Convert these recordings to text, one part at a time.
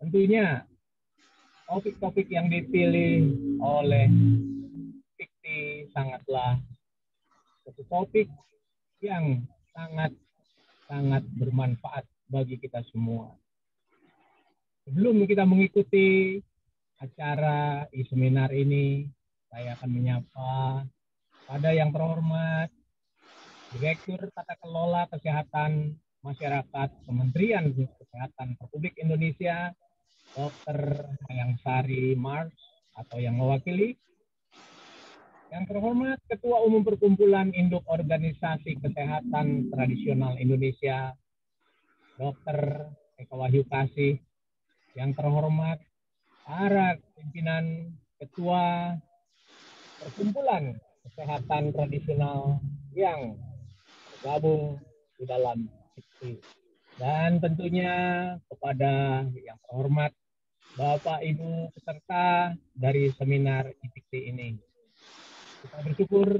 Tentunya topik-topik yang dipilih oleh fikti sangatlah satu topik yang sangat sangat bermanfaat bagi kita semua. Sebelum kita mengikuti acara e seminar ini, saya akan menyapa pada yang terhormat Direktur Tata Kelola Kesehatan Masyarakat Kementerian Kesehatan Republik Indonesia Dr. Ayang Sari Mars atau yang mewakili. Yang terhormat Ketua Umum Perkumpulan Induk Organisasi Kesehatan Tradisional Indonesia, Dr. Eka Wahyu Kasih. Yang terhormat para pimpinan Ketua Perkumpulan Kesehatan Tradisional yang bergabung di dalam dan tentunya kepada yang terhormat Bapak Ibu peserta dari seminar IPT ini. Kita bersyukur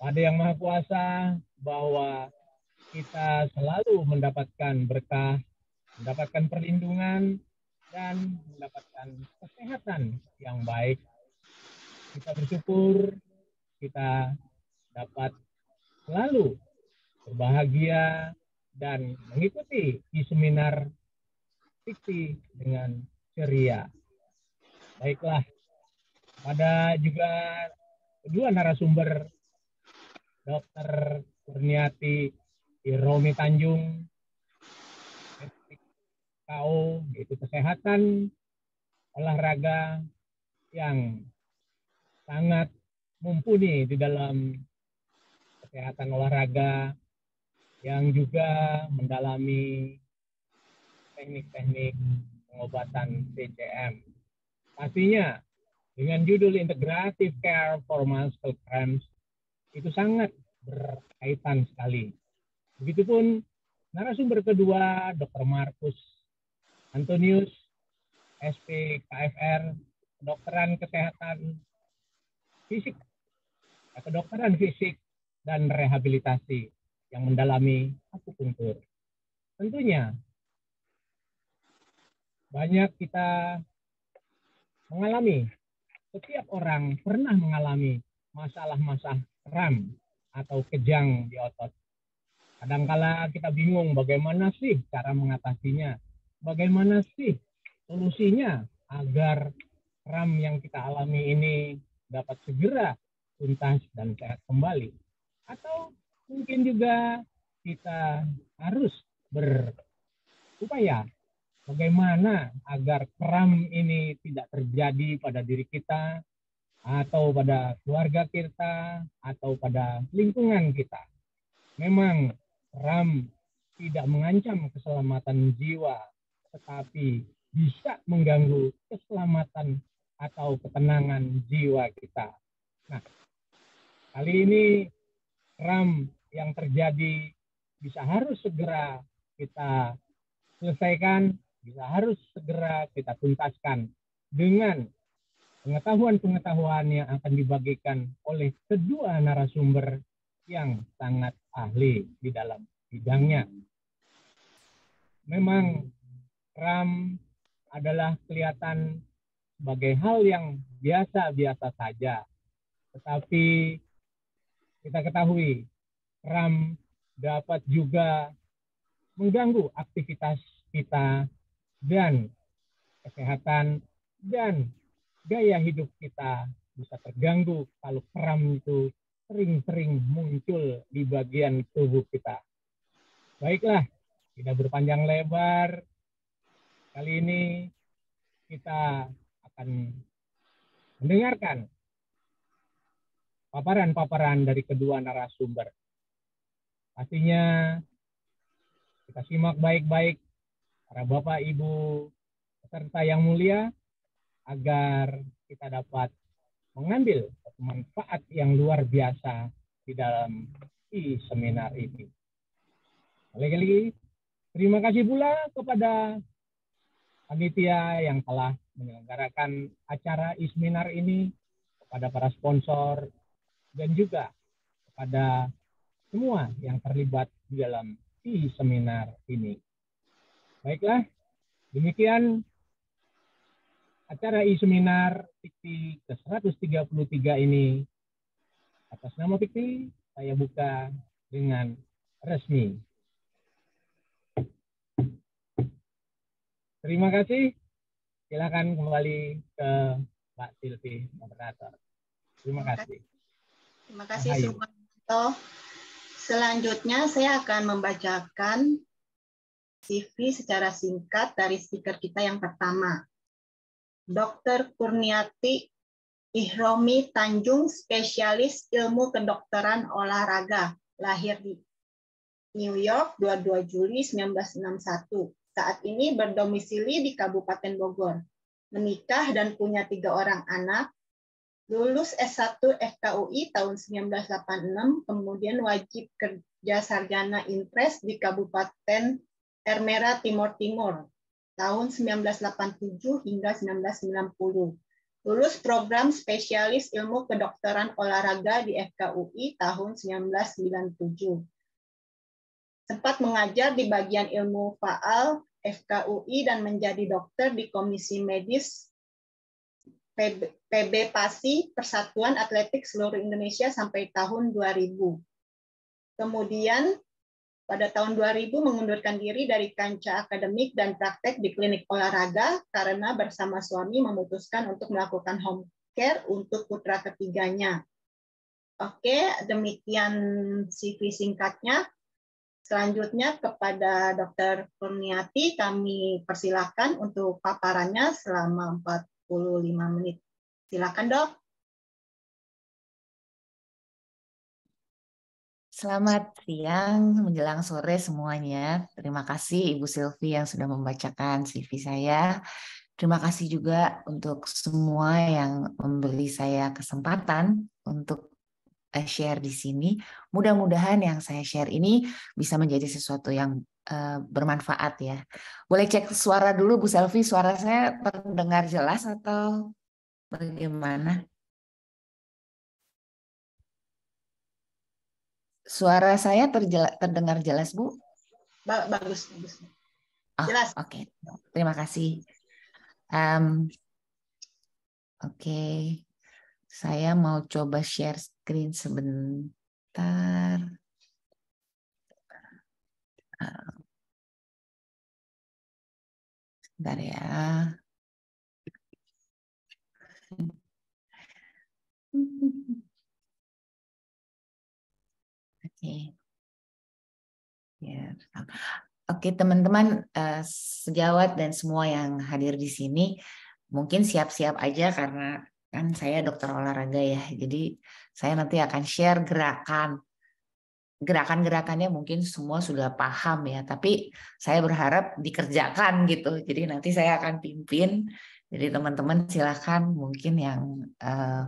pada Yang Maha Kuasa bahwa kita selalu mendapatkan berkah, mendapatkan perlindungan, dan mendapatkan kesehatan yang baik. Kita bersyukur kita dapat selalu berbahagia dan mengikuti di seminar fiksi dengan ceria. Baiklah. Pada juga kedua narasumber Dr. Kurniati Romi Tanjung KO yaitu kesehatan olahraga yang sangat mumpuni di dalam kesehatan olahraga yang juga mendalami teknik-teknik pengobatan CCM. Pastinya dengan judul Integrative Care for Muscle Cramps itu sangat berkaitan sekali. Begitupun narasumber kedua Dr. Markus Antonius SP KFR kedokteran kesehatan fisik kedokteran fisik dan rehabilitasi yang mendalami akupuntur. Tentunya banyak kita mengalami. Setiap orang pernah mengalami masalah-masalah RAM atau kejang di otot. Kadangkala kita bingung bagaimana sih cara mengatasinya, bagaimana sih solusinya agar RAM yang kita alami ini dapat segera tuntas dan sehat kembali. Atau mungkin juga kita harus berupaya bagaimana agar kram ini tidak terjadi pada diri kita atau pada keluarga kita atau pada lingkungan kita. Memang kram tidak mengancam keselamatan jiwa, tetapi bisa mengganggu keselamatan atau ketenangan jiwa kita. Nah, kali ini RAM yang terjadi bisa harus segera kita selesaikan bisa harus segera kita tuntaskan dengan pengetahuan-pengetahuan yang akan dibagikan oleh kedua narasumber yang sangat ahli di dalam bidangnya. Memang RAM adalah kelihatan sebagai hal yang biasa-biasa saja. Tetapi kita ketahui RAM dapat juga mengganggu aktivitas kita dan kesehatan dan gaya hidup kita bisa terganggu kalau kram itu sering-sering muncul di bagian tubuh kita. Baiklah, tidak berpanjang lebar. Kali ini kita akan mendengarkan paparan-paparan dari kedua narasumber. Pastinya kita simak baik-baik para Bapak, Ibu, peserta yang mulia, agar kita dapat mengambil manfaat yang luar biasa di dalam di seminar ini. Lagi-lagi, terima kasih pula kepada panitia yang telah menyelenggarakan acara e seminar ini, kepada para sponsor, dan juga kepada semua yang terlibat di dalam di seminar ini. Baiklah, demikian acara e-seminar Pikti ke-133 ini. Atas nama Pikti, saya buka dengan resmi. Terima kasih. Silakan kembali ke Pak Silvi, moderator. Terima kasih. Terima kasih, Sumanto. Selanjutnya saya akan membacakan CV secara singkat dari speaker kita yang pertama. Dr. Kurniati Ihromi Tanjung, spesialis ilmu kedokteran olahraga, lahir di New York 22 Juli 1961. Saat ini berdomisili di Kabupaten Bogor. Menikah dan punya tiga orang anak, lulus S1 FKUI tahun 1986, kemudian wajib kerja sarjana impres di Kabupaten Ermera Timor Timur tahun 1987 hingga 1990. Lulus program spesialis ilmu kedokteran olahraga di FKUI tahun 1997. Sempat mengajar di bagian ilmu faal FKUI dan menjadi dokter di Komisi Medis PB PASI Persatuan Atletik Seluruh Indonesia sampai tahun 2000. Kemudian pada tahun 2000 mengundurkan diri dari kancah akademik dan praktek di klinik olahraga karena bersama suami memutuskan untuk melakukan home care untuk putra ketiganya. Oke, demikian CV singkatnya. Selanjutnya kepada Dr. Kurniati kami persilahkan untuk paparannya selama 45 menit. Silakan, Dok. Selamat siang menjelang sore semuanya. Terima kasih Ibu Silvi yang sudah membacakan CV saya. Terima kasih juga untuk semua yang memberi saya kesempatan untuk eh, share di sini. Mudah-mudahan yang saya share ini bisa menjadi sesuatu yang uh, bermanfaat ya. Boleh cek suara dulu Bu Selvi, suara saya terdengar jelas atau bagaimana? Suara saya terjela, terdengar jelas, Bu? Ba bagus, bagus. Oh, jelas. Oke, okay. terima kasih. Um, Oke, okay. saya mau coba share screen sebentar. sebentar ya. Oke. Ya. Oke, teman-teman eh, sejawat dan semua yang hadir di sini, mungkin siap-siap aja karena kan saya dokter olahraga ya. Jadi saya nanti akan share gerakan. Gerakan-gerakannya mungkin semua sudah paham ya, tapi saya berharap dikerjakan gitu. Jadi nanti saya akan pimpin. Jadi teman-teman silahkan mungkin yang uh,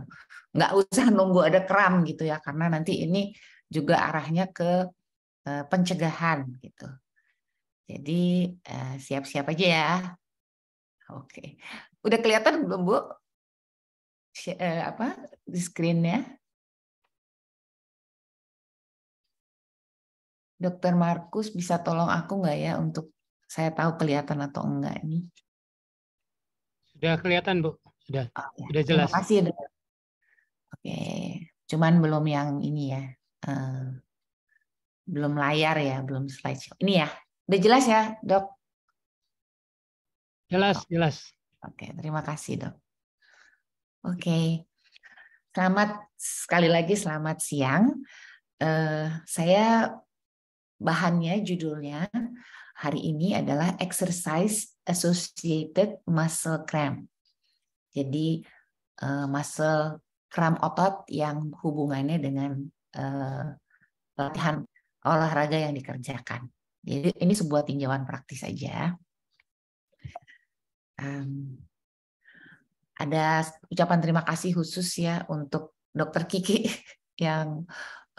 nggak usah nunggu ada kram gitu ya, karena nanti ini juga arahnya ke eh, pencegahan gitu. Jadi eh, siap-siap aja ya. Oke, udah kelihatan belum bu? Eh, apa di screen-nya? Dokter Markus bisa tolong aku nggak ya untuk saya tahu kelihatan atau enggak ini? Sudah kelihatan bu, sudah, oh, ya. sudah jelas. Terima kasih. Ya, Oke, cuman belum yang ini ya. Eh, belum layar ya, belum slideshow. Ini ya, udah jelas ya, dok? Jelas, oh. jelas. Oke, okay, terima kasih dok. Oke, okay. selamat sekali lagi selamat siang. Uh, saya bahannya judulnya hari ini adalah exercise associated muscle cramp. Jadi uh, muscle cramp otot yang hubungannya dengan eh, latihan olahraga yang dikerjakan. Jadi ini sebuah tinjauan praktis saja. Um, ada ucapan terima kasih khusus ya untuk Dokter Kiki yang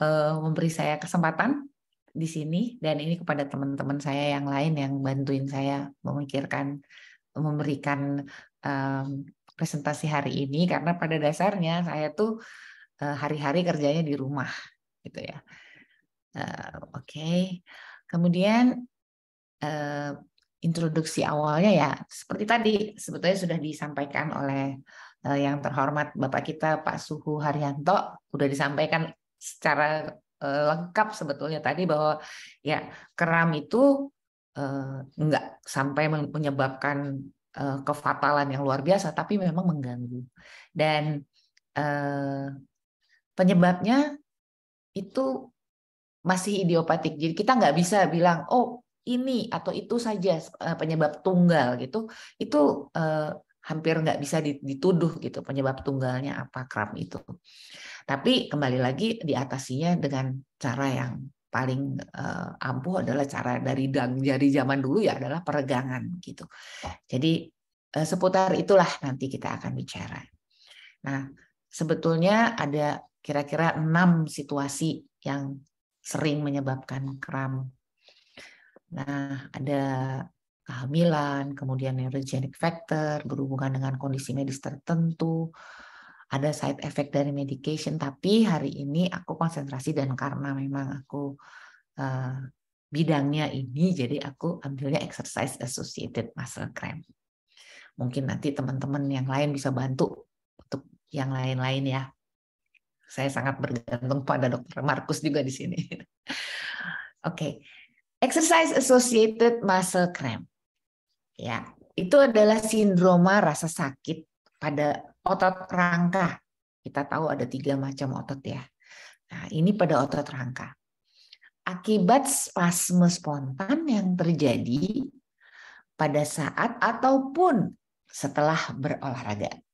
uh, memberi saya kesempatan di sini dan ini kepada teman-teman saya yang lain yang bantuin saya memikirkan memberikan um, presentasi hari ini karena pada dasarnya saya tuh Eh, hari-hari kerjanya di rumah gitu ya. Eh, oke, okay. kemudian eh, introduksi awalnya ya seperti tadi sebetulnya sudah disampaikan oleh yang terhormat Bapak kita Pak Suhu Haryanto sudah disampaikan secara lengkap sebetulnya tadi bahwa ya keram itu uh, enggak sampai menyebabkan kefatalan yang luar biasa tapi memang mengganggu dan Penyebabnya itu masih idiopatik. Jadi kita nggak bisa bilang, oh ini atau itu saja eh, penyebab tunggal gitu. Itu eh, hampir nggak bisa dituduh gitu penyebab tunggalnya apa kram itu. Tapi kembali lagi diatasinya dengan cara yang paling eh, ampuh adalah cara dari dang dari zaman dulu ya adalah peregangan gitu. Jadi eh, seputar itulah nanti kita akan bicara. Nah, sebetulnya ada kira-kira enam situasi yang sering menyebabkan kram. Nah, ada kehamilan, kemudian neurogenic factor berhubungan dengan kondisi medis tertentu, ada side effect dari medication, tapi hari ini aku konsentrasi dan karena memang aku uh, bidangnya ini, jadi aku ambilnya exercise associated muscle cramp. Mungkin nanti teman-teman yang lain bisa bantu untuk yang lain-lain ya. Saya sangat bergantung pada Dokter Markus juga di sini. Oke, okay. exercise associated muscle cramp. Ya, itu adalah sindroma rasa sakit pada otot rangka. Kita tahu ada tiga macam otot ya. Nah, ini pada otot rangka. Akibat spasme spontan yang terjadi pada saat ataupun setelah berolahraga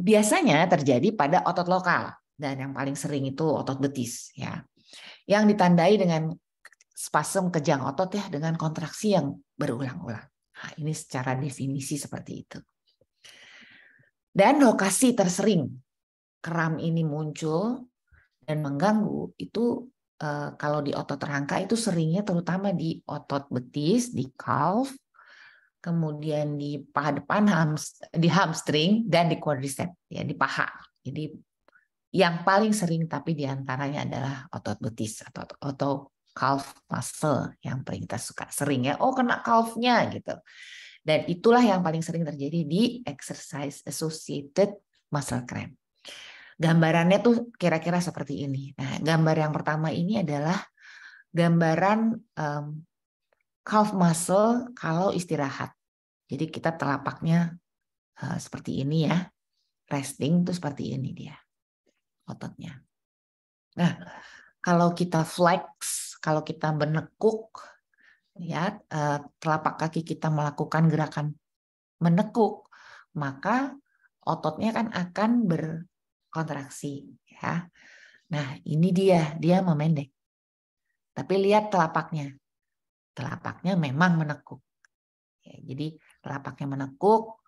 biasanya terjadi pada otot lokal dan yang paling sering itu otot betis ya. Yang ditandai dengan spasm kejang otot ya dengan kontraksi yang berulang-ulang. Nah, ini secara definisi seperti itu. Dan lokasi tersering kram ini muncul dan mengganggu itu eh, kalau di otot rangka itu seringnya terutama di otot betis, di calf, kemudian di paha depan di hamstring dan di quadricep ya di paha. Jadi yang paling sering tapi diantaranya adalah otot betis atau otot calf muscle yang paling kita suka sering ya. Oh kena calfnya gitu. Dan itulah yang paling sering terjadi di exercise associated muscle cramp. Gambarannya tuh kira-kira seperti ini. Nah, gambar yang pertama ini adalah gambaran um, calf muscle kalau istirahat. Jadi kita telapaknya eh, seperti ini ya. Resting itu seperti ini dia ototnya. Nah, kalau kita flex, kalau kita menekuk ya eh, telapak kaki kita melakukan gerakan menekuk, maka ototnya kan akan berkontraksi ya. Nah, ini dia, dia memendek. Tapi lihat telapaknya telapaknya memang menekuk. Ya, jadi telapaknya menekuk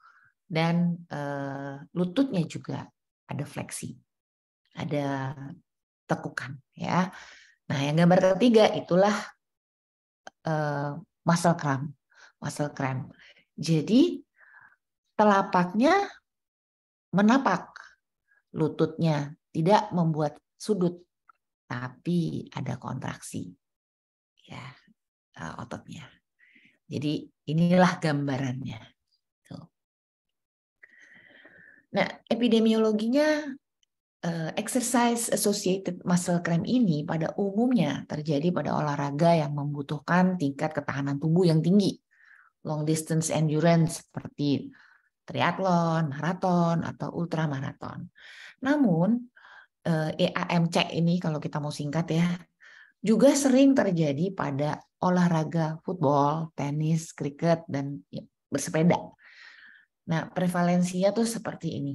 dan e, lututnya juga ada fleksi, ada tekukan. Ya, nah yang gambar ketiga itulah e, muscle cramp, muscle cramp. Jadi telapaknya menapak, lututnya tidak membuat sudut, tapi ada kontraksi. Ya. Eh, ototnya. Jadi inilah gambarannya. Nah, epidemiologinya eh, exercise associated muscle cramp ini pada umumnya terjadi pada olahraga yang membutuhkan tingkat ketahanan tubuh yang tinggi. Long distance endurance seperti triathlon, maraton, atau ultramaraton. Namun, EAMC eh, ini kalau kita mau singkat ya, juga sering terjadi pada olahraga football, tenis, kriket, dan ya, bersepeda. Nah, prevalensinya tuh seperti ini.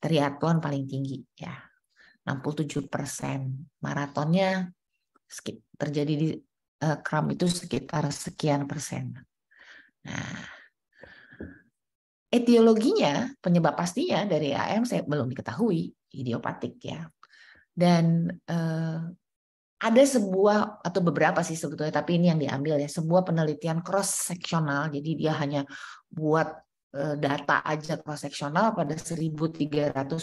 Triathlon paling tinggi ya. 67 persen. Maratonnya terjadi di uh, kram itu sekitar sekian persen. Nah, etiologinya, penyebab pastinya dari AM saya belum diketahui, idiopatik ya. Dan uh, ada sebuah atau beberapa sih sebetulnya tapi ini yang diambil ya sebuah penelitian cross sectional jadi dia hanya buat eh, data aja cross sectional pada 1300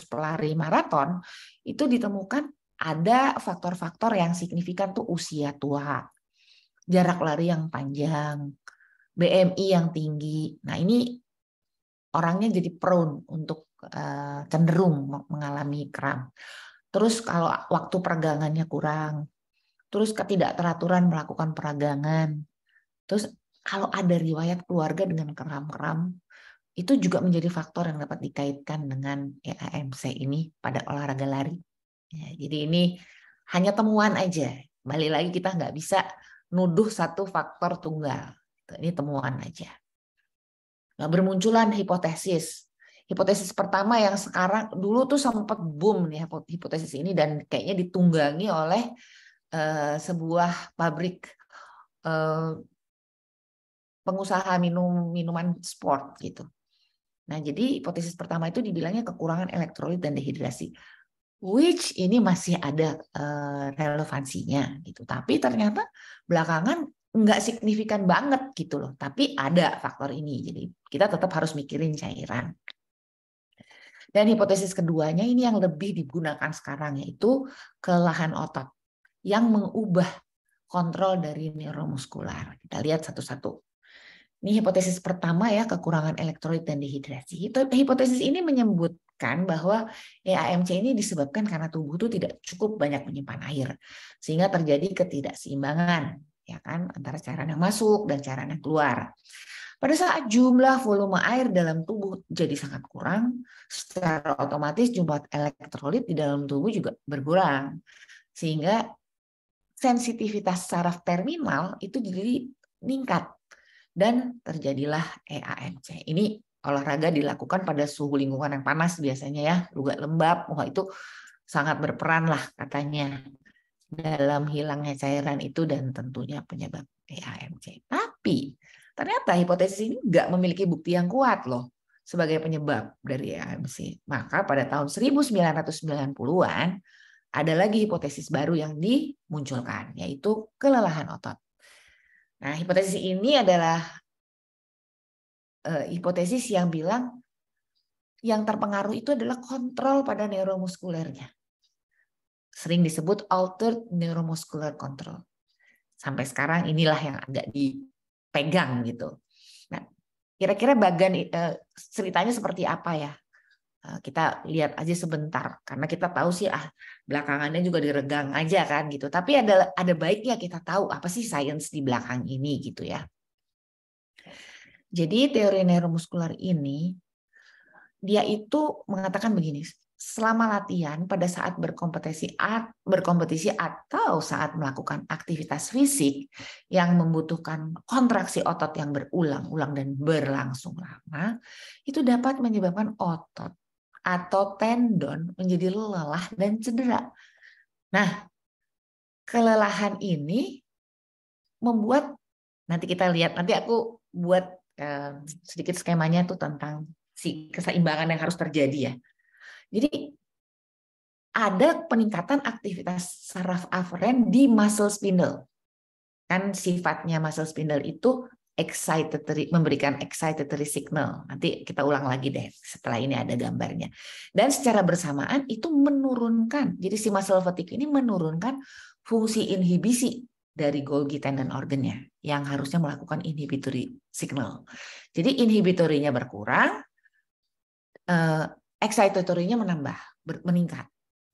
pelari maraton itu ditemukan ada faktor-faktor yang signifikan tuh usia tua jarak lari yang panjang BMI yang tinggi nah ini orangnya jadi prone untuk eh, cenderung mengalami kram Terus kalau waktu peregangannya kurang, terus ketidakteraturan melakukan peragangan. Terus kalau ada riwayat keluarga dengan keram-keram, itu juga menjadi faktor yang dapat dikaitkan dengan EAMC ini pada olahraga lari. Ya, jadi ini hanya temuan aja. Balik lagi kita nggak bisa nuduh satu faktor tunggal. Ini temuan aja. Nah, bermunculan hipotesis. Hipotesis pertama yang sekarang dulu tuh sempat boom nih hipotesis ini dan kayaknya ditunggangi oleh Eh, sebuah pabrik eh, pengusaha minum minuman sport gitu. Nah, jadi hipotesis pertama itu dibilangnya kekurangan elektrolit dan dehidrasi. Which ini masih ada eh, relevansinya gitu. Tapi ternyata belakangan nggak signifikan banget gitu loh. Tapi ada faktor ini. Jadi kita tetap harus mikirin cairan. Dan hipotesis keduanya ini yang lebih digunakan sekarang yaitu kelelahan otot yang mengubah kontrol dari neuromuskular. Kita lihat satu-satu. Ini hipotesis pertama ya, kekurangan elektrolit dan dehidrasi. Hipotesis ini menyebutkan bahwa EAMC ini disebabkan karena tubuh itu tidak cukup banyak menyimpan air, sehingga terjadi ketidakseimbangan ya kan antara cairan yang masuk dan cairan yang keluar. Pada saat jumlah volume air dalam tubuh jadi sangat kurang, secara otomatis jumlah elektrolit di dalam tubuh juga berkurang. Sehingga sensitivitas saraf terminal itu jadi meningkat dan terjadilah EAMC. Ini olahraga dilakukan pada suhu lingkungan yang panas biasanya ya, juga lembab. Wah itu sangat berperan lah katanya dalam hilangnya cairan itu dan tentunya penyebab EAMC. Tapi ternyata hipotesis ini nggak memiliki bukti yang kuat loh sebagai penyebab dari EAMC. Maka pada tahun 1990-an ada lagi hipotesis baru yang dimunculkan, yaitu kelelahan otot. Nah, hipotesis ini adalah eh, hipotesis yang bilang yang terpengaruh itu adalah kontrol pada neuromuskulernya. Sering disebut altered neuromuscular control. Sampai sekarang inilah yang agak dipegang gitu. Nah, kira-kira bagan eh, ceritanya seperti apa ya? Eh, kita lihat aja sebentar karena kita tahu sih ah belakangannya juga diregang aja kan gitu tapi ada ada baiknya kita tahu apa sih sains di belakang ini gitu ya jadi teori neuromuskular ini dia itu mengatakan begini selama latihan pada saat berkompetisi berkompetisi atau saat melakukan aktivitas fisik yang membutuhkan kontraksi otot yang berulang-ulang dan berlangsung lama itu dapat menyebabkan otot atau tendon menjadi lelah dan cedera. Nah, kelelahan ini membuat nanti kita lihat nanti aku buat eh, sedikit skemanya tuh tentang si keseimbangan yang harus terjadi ya. Jadi ada peningkatan aktivitas saraf aferen di muscle spindle. Kan sifatnya muscle spindle itu excitatory memberikan excitatory signal. Nanti kita ulang lagi deh setelah ini ada gambarnya. Dan secara bersamaan itu menurunkan. Jadi si muscle fatigue ini menurunkan fungsi inhibisi dari Golgi tendon organnya yang harusnya melakukan inhibitory signal. Jadi inhibitorinya berkurang, eh, menambah, meningkat.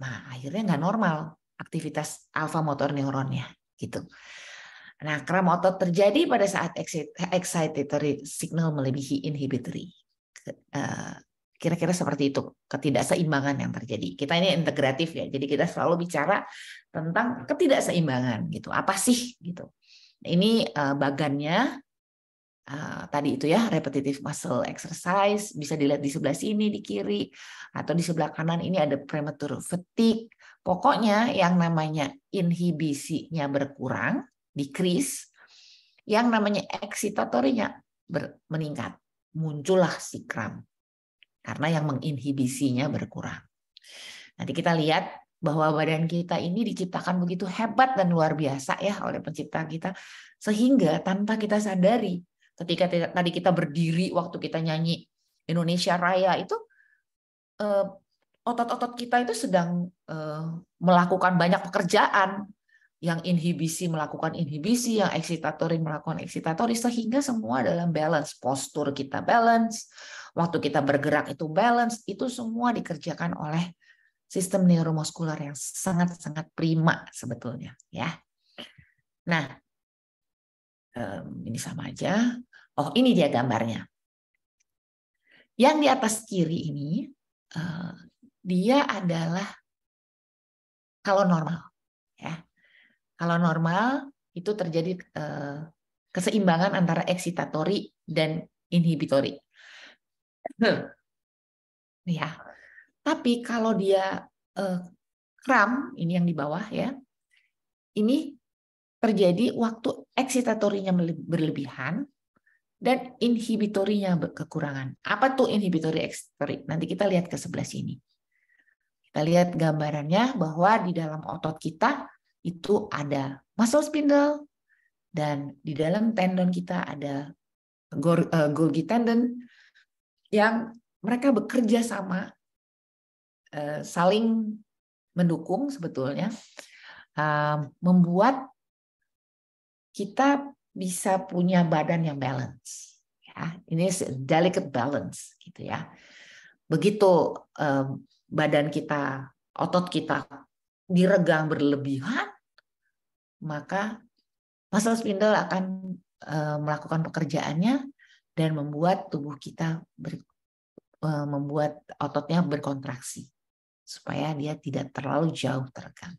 Nah, akhirnya nggak normal aktivitas alfa motor neuronnya gitu. Nah, kram otot terjadi pada saat excitatory signal melebihi inhibitory. Eh, kira-kira seperti itu ketidakseimbangan yang terjadi. Kita ini integratif ya, jadi kita selalu bicara tentang ketidakseimbangan gitu. Apa sih gitu? Ini eh, bagannya eh, tadi itu ya repetitive muscle exercise bisa dilihat di sebelah sini di kiri atau di sebelah kanan ini ada premature fatigue pokoknya yang namanya inhibisinya berkurang decrease, yang namanya eksitatorinya meningkat. Muncullah si kram. Karena yang menginhibisinya berkurang. Nanti kita lihat bahwa badan kita ini diciptakan begitu hebat dan luar biasa ya oleh pencipta kita sehingga tanpa kita sadari ketika tadi kita berdiri waktu kita nyanyi Indonesia Raya itu eh, otot-otot kita itu sedang eh, melakukan banyak pekerjaan yang inhibisi melakukan inhibisi, yang eksitatori melakukan eksitatori, sehingga semua dalam balance. Postur kita balance, waktu kita bergerak itu balance, itu semua dikerjakan oleh sistem neuromuskular yang sangat-sangat prima sebetulnya. ya. Nah, ini sama aja. Oh, ini dia gambarnya. Yang di atas kiri ini, eh, dia adalah kalau normal. ya kalau normal itu terjadi eh, keseimbangan antara eksitatori dan inhibitori. ya. Tapi kalau dia eh, kram, ini yang di bawah ya. Ini terjadi waktu eksitatorinya berlebihan dan inhibitorinya kekurangan. Apa tuh inhibitori eksitatori? Nanti kita lihat ke sebelah sini. Kita lihat gambarannya bahwa di dalam otot kita itu ada muscle spindle dan di dalam tendon kita ada Golgi eh, tendon yang mereka bekerja sama eh, saling mendukung sebetulnya eh, membuat kita bisa punya badan yang balance ya ini delicate balance gitu ya begitu badan kita otot kita diregang berlebihan maka muscle spindle akan eh, melakukan pekerjaannya dan membuat tubuh kita ber, eh, membuat ototnya berkontraksi supaya dia tidak terlalu jauh terekang.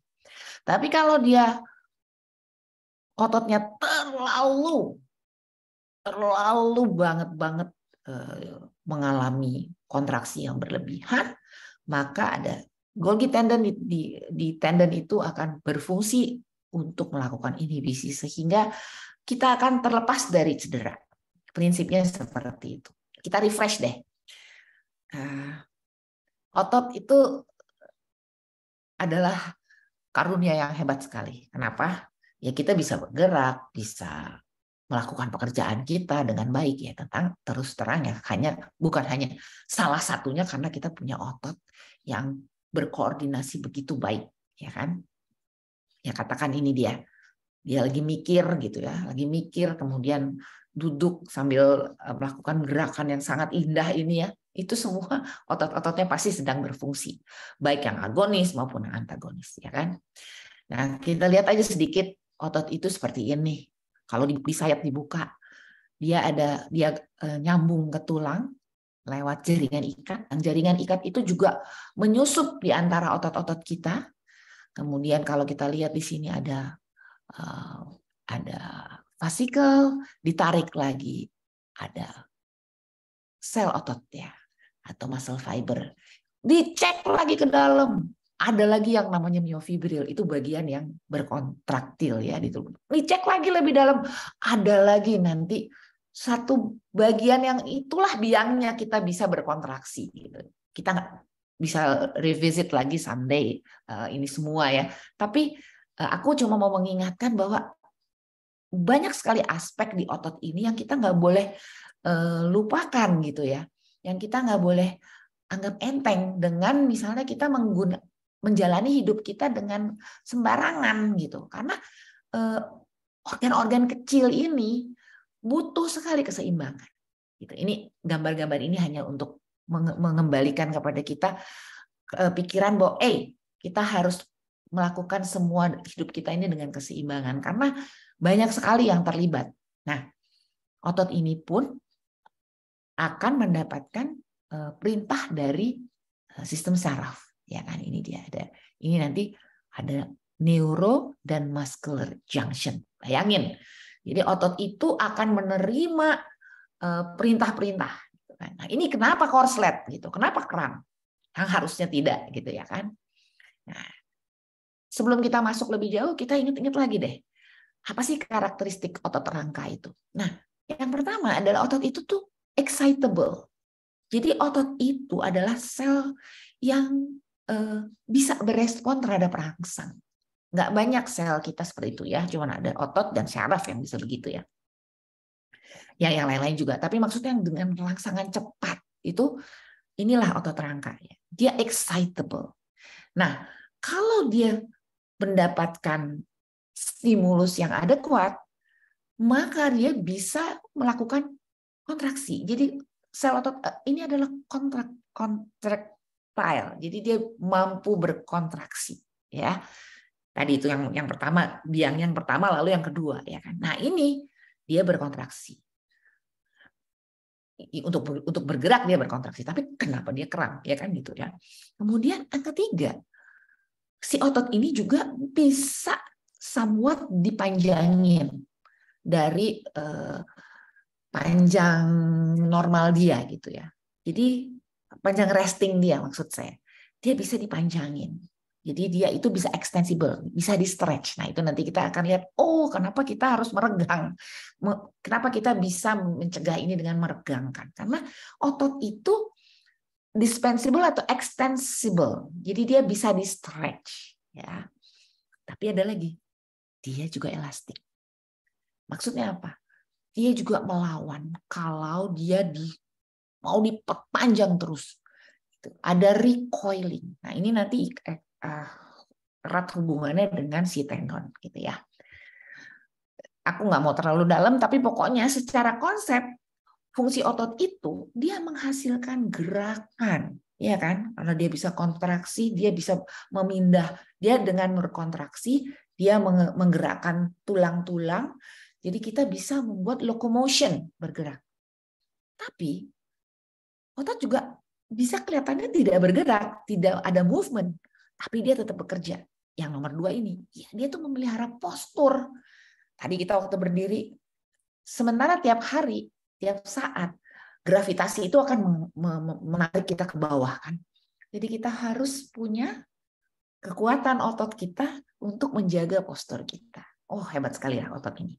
Tapi kalau dia ototnya terlalu terlalu banget banget eh, mengalami kontraksi yang berlebihan, maka ada Golgi tendon di, di, di tendon itu akan berfungsi untuk melakukan inhibisi sehingga kita akan terlepas dari cedera. Prinsipnya seperti itu. Kita refresh deh. Eh, otot itu adalah karunia yang hebat sekali. Kenapa? Ya kita bisa bergerak, bisa melakukan pekerjaan kita dengan baik ya tentang terus terang ya hanya bukan hanya salah satunya karena kita punya otot yang berkoordinasi begitu baik ya kan ya katakan ini dia dia lagi mikir gitu ya lagi mikir kemudian duduk sambil eh, melakukan gerakan yang sangat indah ini ya itu semua otot-ototnya pasti sedang berfungsi baik yang agonis maupun yang antagonis ya kan nah kita lihat aja sedikit otot itu seperti ini kalau di, sayap dibuka dia ada dia eh, nyambung ke tulang lewat jaringan ikat Yang jaringan ikat itu juga menyusup di antara otot-otot kita Kemudian kalau kita lihat di sini ada uh, ada fasikel, ditarik lagi ada sel otot ya atau muscle fiber. Dicek lagi ke dalam. Ada lagi yang namanya miofibril, itu bagian yang berkontraktil ya di tubuh. Dicek lagi lebih dalam, ada lagi nanti satu bagian yang itulah biangnya kita bisa berkontraksi gitu. Kita bisa revisit lagi someday eh, ini semua ya. Tapi eh, aku cuma mau mengingatkan bahwa banyak sekali aspek di otot ini yang kita nggak boleh eh, lupakan gitu ya. Yang kita nggak boleh anggap enteng dengan misalnya kita mengguna, menjalani hidup kita dengan sembarangan gitu. Karena organ organ-organ kecil ini butuh sekali keseimbangan. Gitu. Ini gambar-gambar ini hanya untuk mengembalikan kepada kita eh, pikiran bahwa eh kita harus melakukan semua hidup kita ini dengan keseimbangan karena banyak sekali yang terlibat. Nah, otot ini pun akan mendapatkan eh, perintah dari eh, sistem saraf. Ya kan ini dia ada. Ini nanti ada neuro dan muscular junction. Bayangin. Jadi otot itu akan menerima perintah-perintah Gitu kan. Nah, ini kenapa korslet gitu? Kenapa kram? Yang harusnya tidak gitu ya kan. Nah, sebelum kita masuk lebih jauh, kita ingat-ingat lagi deh. Apa sih karakteristik otot rangka itu? Nah, yang pertama adalah otot itu tuh excitable. Jadi otot itu adalah sel yang eh, bisa berespon terhadap rangsang. Nggak banyak sel kita seperti itu ya, cuma ada otot dan syaraf yang bisa begitu ya ya yang lain-lain juga tapi maksudnya dengan langsangan cepat itu inilah otot rangka ya dia excitable nah kalau dia mendapatkan stimulus yang adekuat maka dia bisa melakukan kontraksi jadi sel otot eh, ini adalah kontrak kontrak kontraktil jadi dia mampu berkontraksi ya tadi itu yang yang pertama biang yang pertama lalu yang kedua ya kan nah ini dia berkontraksi untuk untuk bergerak dia berkontraksi, tapi kenapa dia kram, ya kan gitu ya. Kemudian yang ketiga si otot ini juga bisa somewhat dipanjangin dari eh, panjang normal dia gitu ya. Jadi panjang resting dia maksud saya, dia bisa dipanjangin jadi dia itu bisa extensible, bisa di stretch. Nah, itu nanti kita akan lihat, oh, kenapa kita harus meregang? Kenapa kita bisa mencegah ini dengan meregangkan? Karena otot itu dispensable atau extensible. Jadi dia bisa di stretch, ya. Tapi ada lagi, dia juga elastik. Maksudnya apa? Dia juga melawan kalau dia di mau diperpanjang terus. Ada recoiling. Nah ini nanti eh, uh, hubungannya dengan si tendon gitu ya. Aku nggak mau terlalu dalam, tapi pokoknya secara konsep fungsi otot itu dia menghasilkan gerakan, ya kan? Karena dia bisa kontraksi, dia bisa memindah, dia dengan berkontraksi dia menggerakkan tulang-tulang, jadi kita bisa membuat locomotion bergerak. Tapi otot juga bisa kelihatannya tidak bergerak, tidak ada movement tapi dia tetap bekerja. Yang nomor dua ini, ya dia tuh memelihara postur. Tadi kita waktu berdiri, sementara tiap hari, tiap saat, gravitasi itu akan menarik kita ke bawah kan. Jadi kita harus punya kekuatan otot kita untuk menjaga postur kita. Oh hebat sekali lah otot ini.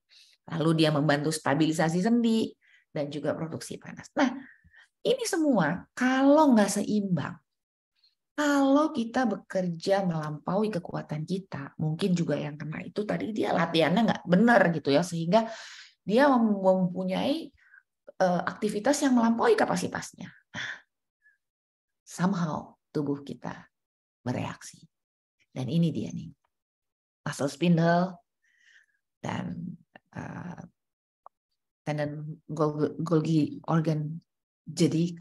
Lalu dia membantu stabilisasi sendi dan juga produksi panas. Nah ini semua kalau nggak seimbang kalau kita bekerja melampaui kekuatan kita, mungkin juga yang kena itu tadi dia latihannya nggak benar gitu ya, sehingga dia mempunyai eh, aktivitas yang melampaui kapasitasnya. Nah, somehow tubuh kita bereaksi. Dan ini dia nih, muscle spindle dan uh, tendon Golgi organ jadi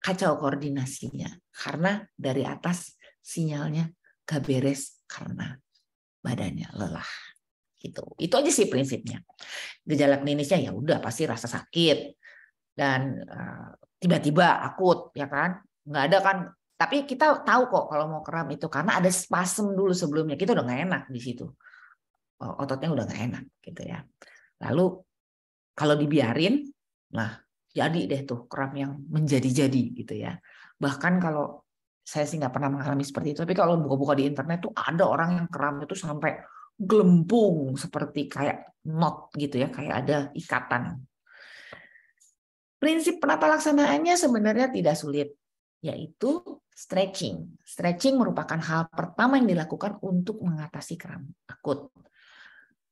kacau koordinasinya karena dari atas sinyalnya gak beres karena badannya lelah gitu itu aja sih prinsipnya gejala klinisnya ya udah pasti rasa sakit dan eh, tiba-tiba uh, akut ya kan nggak ada kan tapi kita tahu kok kalau mau kram itu karena ada spasm dulu sebelumnya kita udah nggak enak di situ ototnya udah nggak enak gitu ya lalu kalau dibiarin nah jadi deh tuh kram yang menjadi-jadi gitu ya. Bahkan kalau saya sih nggak pernah mengalami seperti itu, tapi kalau buka-buka di internet tuh ada orang yang kram itu sampai gelembung seperti kayak knot gitu ya, kayak ada ikatan. Prinsip penata laksanaannya sebenarnya tidak sulit, yaitu stretching. Stretching merupakan hal pertama yang dilakukan untuk mengatasi kram akut.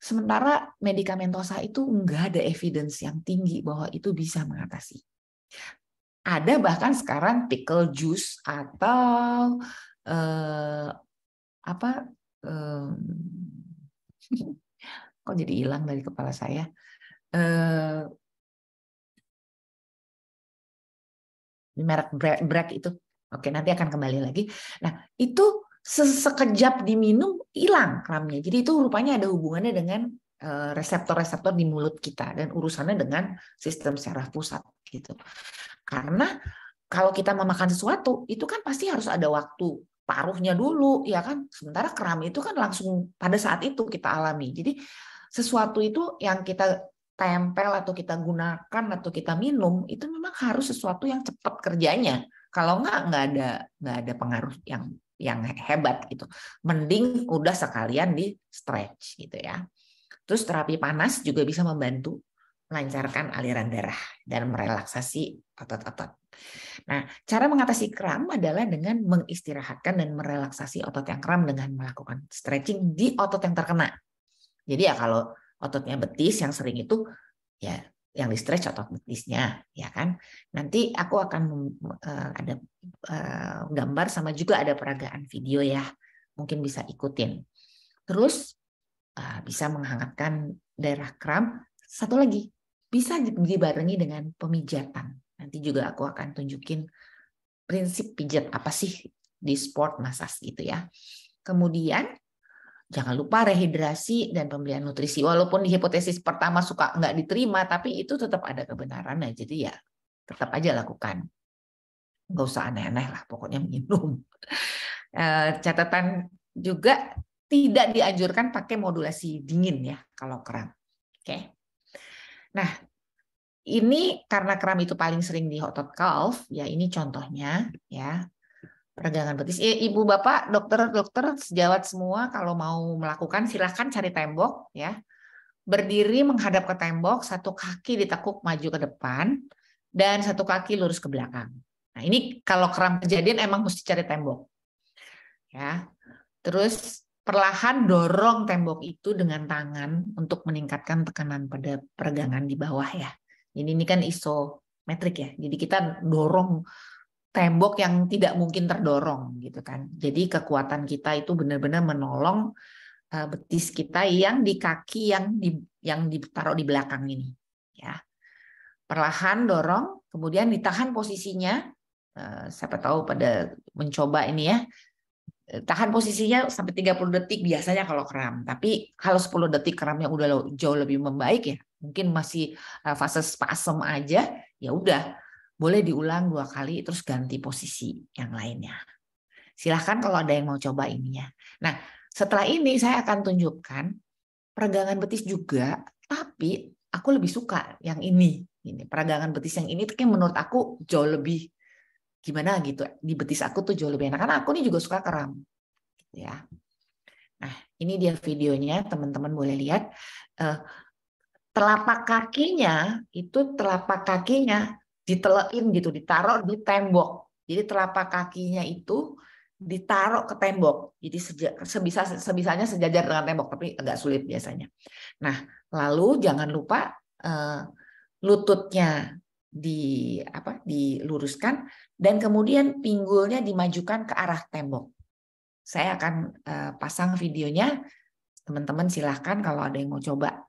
Sementara medikamentosa itu nggak ada evidence yang tinggi bahwa itu bisa mengatasi. Ada bahkan sekarang pickle juice atau eh, apa eh, kok jadi hilang dari kepala saya. Eh, merek break, break itu. Oke, nanti akan kembali lagi. Nah, itu sekejap diminum hilang kramnya. Jadi itu rupanya ada hubungannya dengan eh, reseptor-reseptor di mulut kita dan urusannya dengan sistem saraf pusat gitu. Karena kalau kita memakan sesuatu itu kan pasti harus ada waktu paruhnya dulu ya kan. Sementara kram itu kan langsung pada saat itu kita alami. Jadi sesuatu itu yang kita tempel atau kita gunakan atau kita minum itu memang harus sesuatu yang cepat kerjanya. Kalau nggak nggak ada nggak ada pengaruh yang yang hebat gitu. Mending udah sekalian di stretch gitu ya. Terus terapi panas juga bisa membantu melancarkan aliran darah dan merelaksasi otot-otot. Nah, cara mengatasi kram adalah dengan mengistirahatkan dan merelaksasi otot yang kram dengan melakukan stretching di otot yang terkena. Jadi ya kalau ototnya betis yang sering itu ya yang di stretch otot betisnya, ya kan? Nanti aku akan uh, ada uh, gambar sama juga ada peragaan video ya, mungkin bisa ikutin. Terus uh, bisa menghangatkan daerah kram. Satu lagi bisa dibarengi dengan pemijatan. Nanti juga aku akan tunjukin prinsip pijat apa sih di sport massage gitu ya. Kemudian jangan lupa rehidrasi dan pemberian nutrisi. Walaupun di hipotesis pertama suka nggak diterima, tapi itu tetap ada kebenaran. Nah, jadi ya tetap aja lakukan. Nggak usah aneh-aneh lah, pokoknya minum. Eh, catatan juga tidak dianjurkan pakai modulasi dingin ya kalau kram. Oke. Nah, ini karena kram itu paling sering di otot calf. ya ini contohnya ya. Peregangan betis. Ya, ibu bapak, dokter, dokter sejawat semua kalau mau melakukan silahkan cari tembok ya. Berdiri menghadap ke tembok, satu kaki ditekuk maju ke depan dan satu kaki lurus ke belakang. Nah, ini kalau kram kejadian emang mesti cari tembok. Ya. Terus perlahan dorong tembok itu dengan tangan untuk meningkatkan tekanan pada peregangan di bawah ya. Jadi ini kan isometrik ya. Jadi kita dorong tembok yang tidak mungkin terdorong gitu kan. Jadi kekuatan kita itu benar-benar menolong uh, betis kita yang di kaki yang di yang ditaruh di belakang ini ya. Perlahan dorong, kemudian ditahan posisinya. Uh, siapa tahu pada mencoba ini ya. Eh, tahan posisinya sampai 30 detik biasanya kalau kram. Tapi kalau 10 detik kramnya udah jauh lebih membaik ya, mungkin masih fase spasm aja, ya udah boleh diulang dua kali terus ganti posisi yang lainnya. Silahkan kalau ada yang mau coba ininya. Nah, setelah ini saya akan tunjukkan peregangan betis juga, tapi aku lebih suka yang ini. Ini peregangan betis yang ini tuh kayak menurut aku jauh lebih gimana gitu. Di betis aku tuh jauh lebih enak karena aku ini juga suka keram. Gitu ya. Nah, ini dia videonya, teman-teman boleh lihat. Uh, telapak kakinya itu telapak kakinya ditelein gitu, ditaruh di tembok. Jadi telapak kakinya itu ditaruh ke tembok. Jadi sebisa sebisanya sejajar dengan tembok, tapi agak sulit biasanya. Nah, lalu jangan lupa uh, lututnya di apa diluruskan dan kemudian pinggulnya dimajukan ke arah tembok. Saya akan uh, pasang videonya. Teman-teman silahkan kalau ada yang mau coba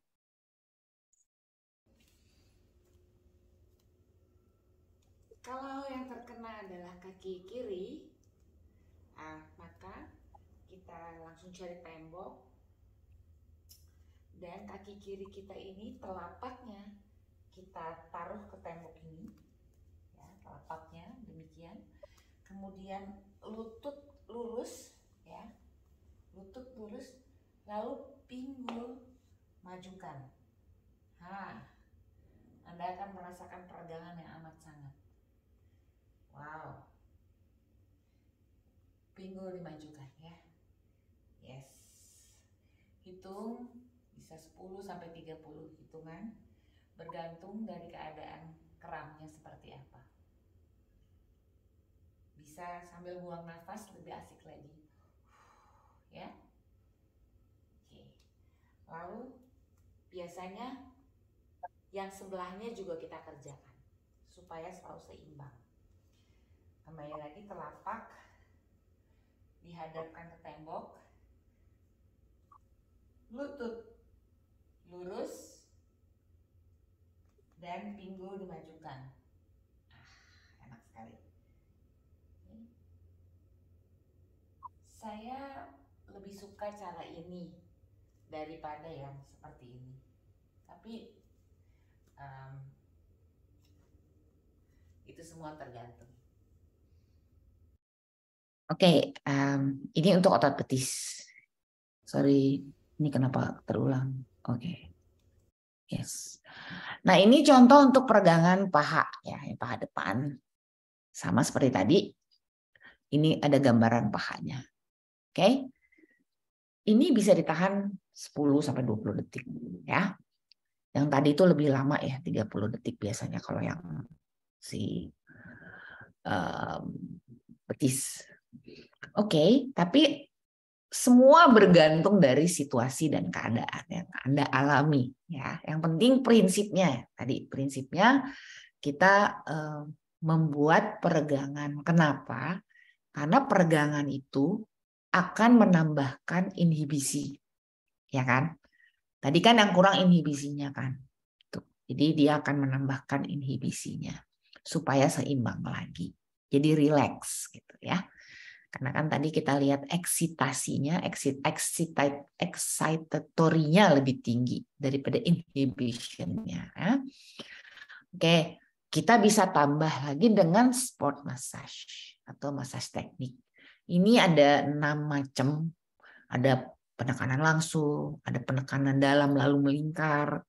dan kaki kiri kita ini telapaknya kita taruh ke tembok ini ya telapaknya demikian kemudian lutut lurus ya lutut lurus lalu pinggul majukan ha anda akan merasakan peregangan yang amat sangat wow pinggul dimajukan ya yes hitung bisa 10 sampai 30 hitungan bergantung dari keadaan keramnya seperti apa. Bisa sambil buang nafas lebih asik lagi. Ya. Oke. Lalu biasanya yang sebelahnya juga kita kerjakan supaya selalu seimbang. Kembali lagi telapak dihadapkan ke tembok. Lutut lurus dan pinggul dimajukan ah, enak sekali saya lebih suka cara ini daripada yang seperti ini tapi um, itu semua tergantung oke okay, um, ini untuk otot betis sorry ini kenapa terulang Oke. Okay. Yes. Nah, ini contoh untuk peregangan paha ya, paha depan. Sama seperti tadi. Ini ada gambaran pahanya. Oke. Okay? Ini bisa ditahan 10 sampai 20 detik ya. Yang tadi itu lebih lama ya, 30 detik biasanya kalau yang si um, betis. Oke, okay, tapi semua bergantung dari situasi dan keadaan yang Anda alami ya. Yang penting prinsipnya ya. tadi prinsipnya kita eh, membuat peregangan. Kenapa? Karena peregangan itu akan menambahkan inhibisi. Ya kan? Tadi kan yang kurang inhibisinya kan. Tuh. Jadi dia akan menambahkan inhibisinya supaya seimbang lagi. Jadi rileks, gitu ya. Karena kan tadi kita lihat eksitasinya, excit excited, excitatorinya lebih tinggi daripada inhibitionnya. Ya. Oke, kita bisa tambah lagi dengan sport massage atau massage teknik. Ini ada enam macam, ada penekanan langsung, ada penekanan dalam lalu melingkar,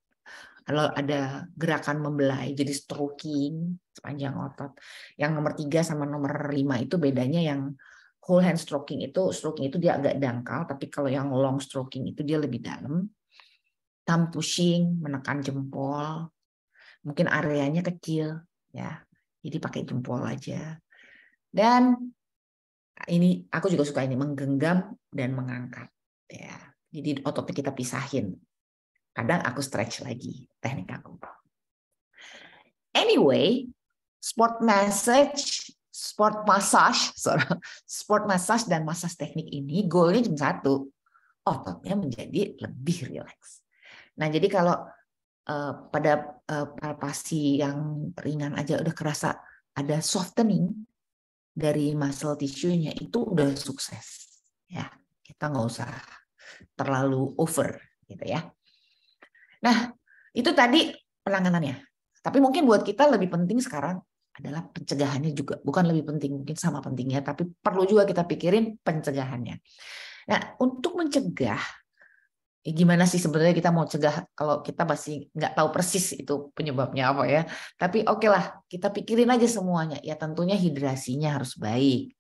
kalau ada gerakan membelai jadi stroking sepanjang otot. Yang nomor tiga sama nomor lima itu bedanya yang whole hand stroking itu stroking itu dia agak dangkal tapi kalau yang long stroking itu dia lebih dalam thumb pushing menekan jempol mungkin areanya kecil ya jadi pakai jempol aja dan ini aku juga suka ini menggenggam dan mengangkat ya jadi ototnya kita pisahin kadang aku stretch lagi teknik aku anyway sport message sport massage, sport massage dan massage teknik ini goalnya cuma satu, ototnya menjadi lebih rileks. Nah, jadi kalau uh, pada uh, palpasi yang ringan aja udah kerasa ada softening dari muscle tissue-nya itu udah sukses. Ya, kita nggak usah terlalu over gitu ya. Nah, itu tadi penanganannya. Tapi mungkin buat kita lebih penting sekarang adalah pencegahannya juga. Bukan lebih penting, mungkin sama pentingnya, tapi perlu juga kita pikirin pencegahannya. Nah, untuk mencegah, ya gimana sih sebenarnya kita mau cegah kalau kita masih nggak tahu persis itu penyebabnya apa ya. Tapi oke okay lah, kita pikirin aja semuanya. Ya tentunya hidrasinya harus baik.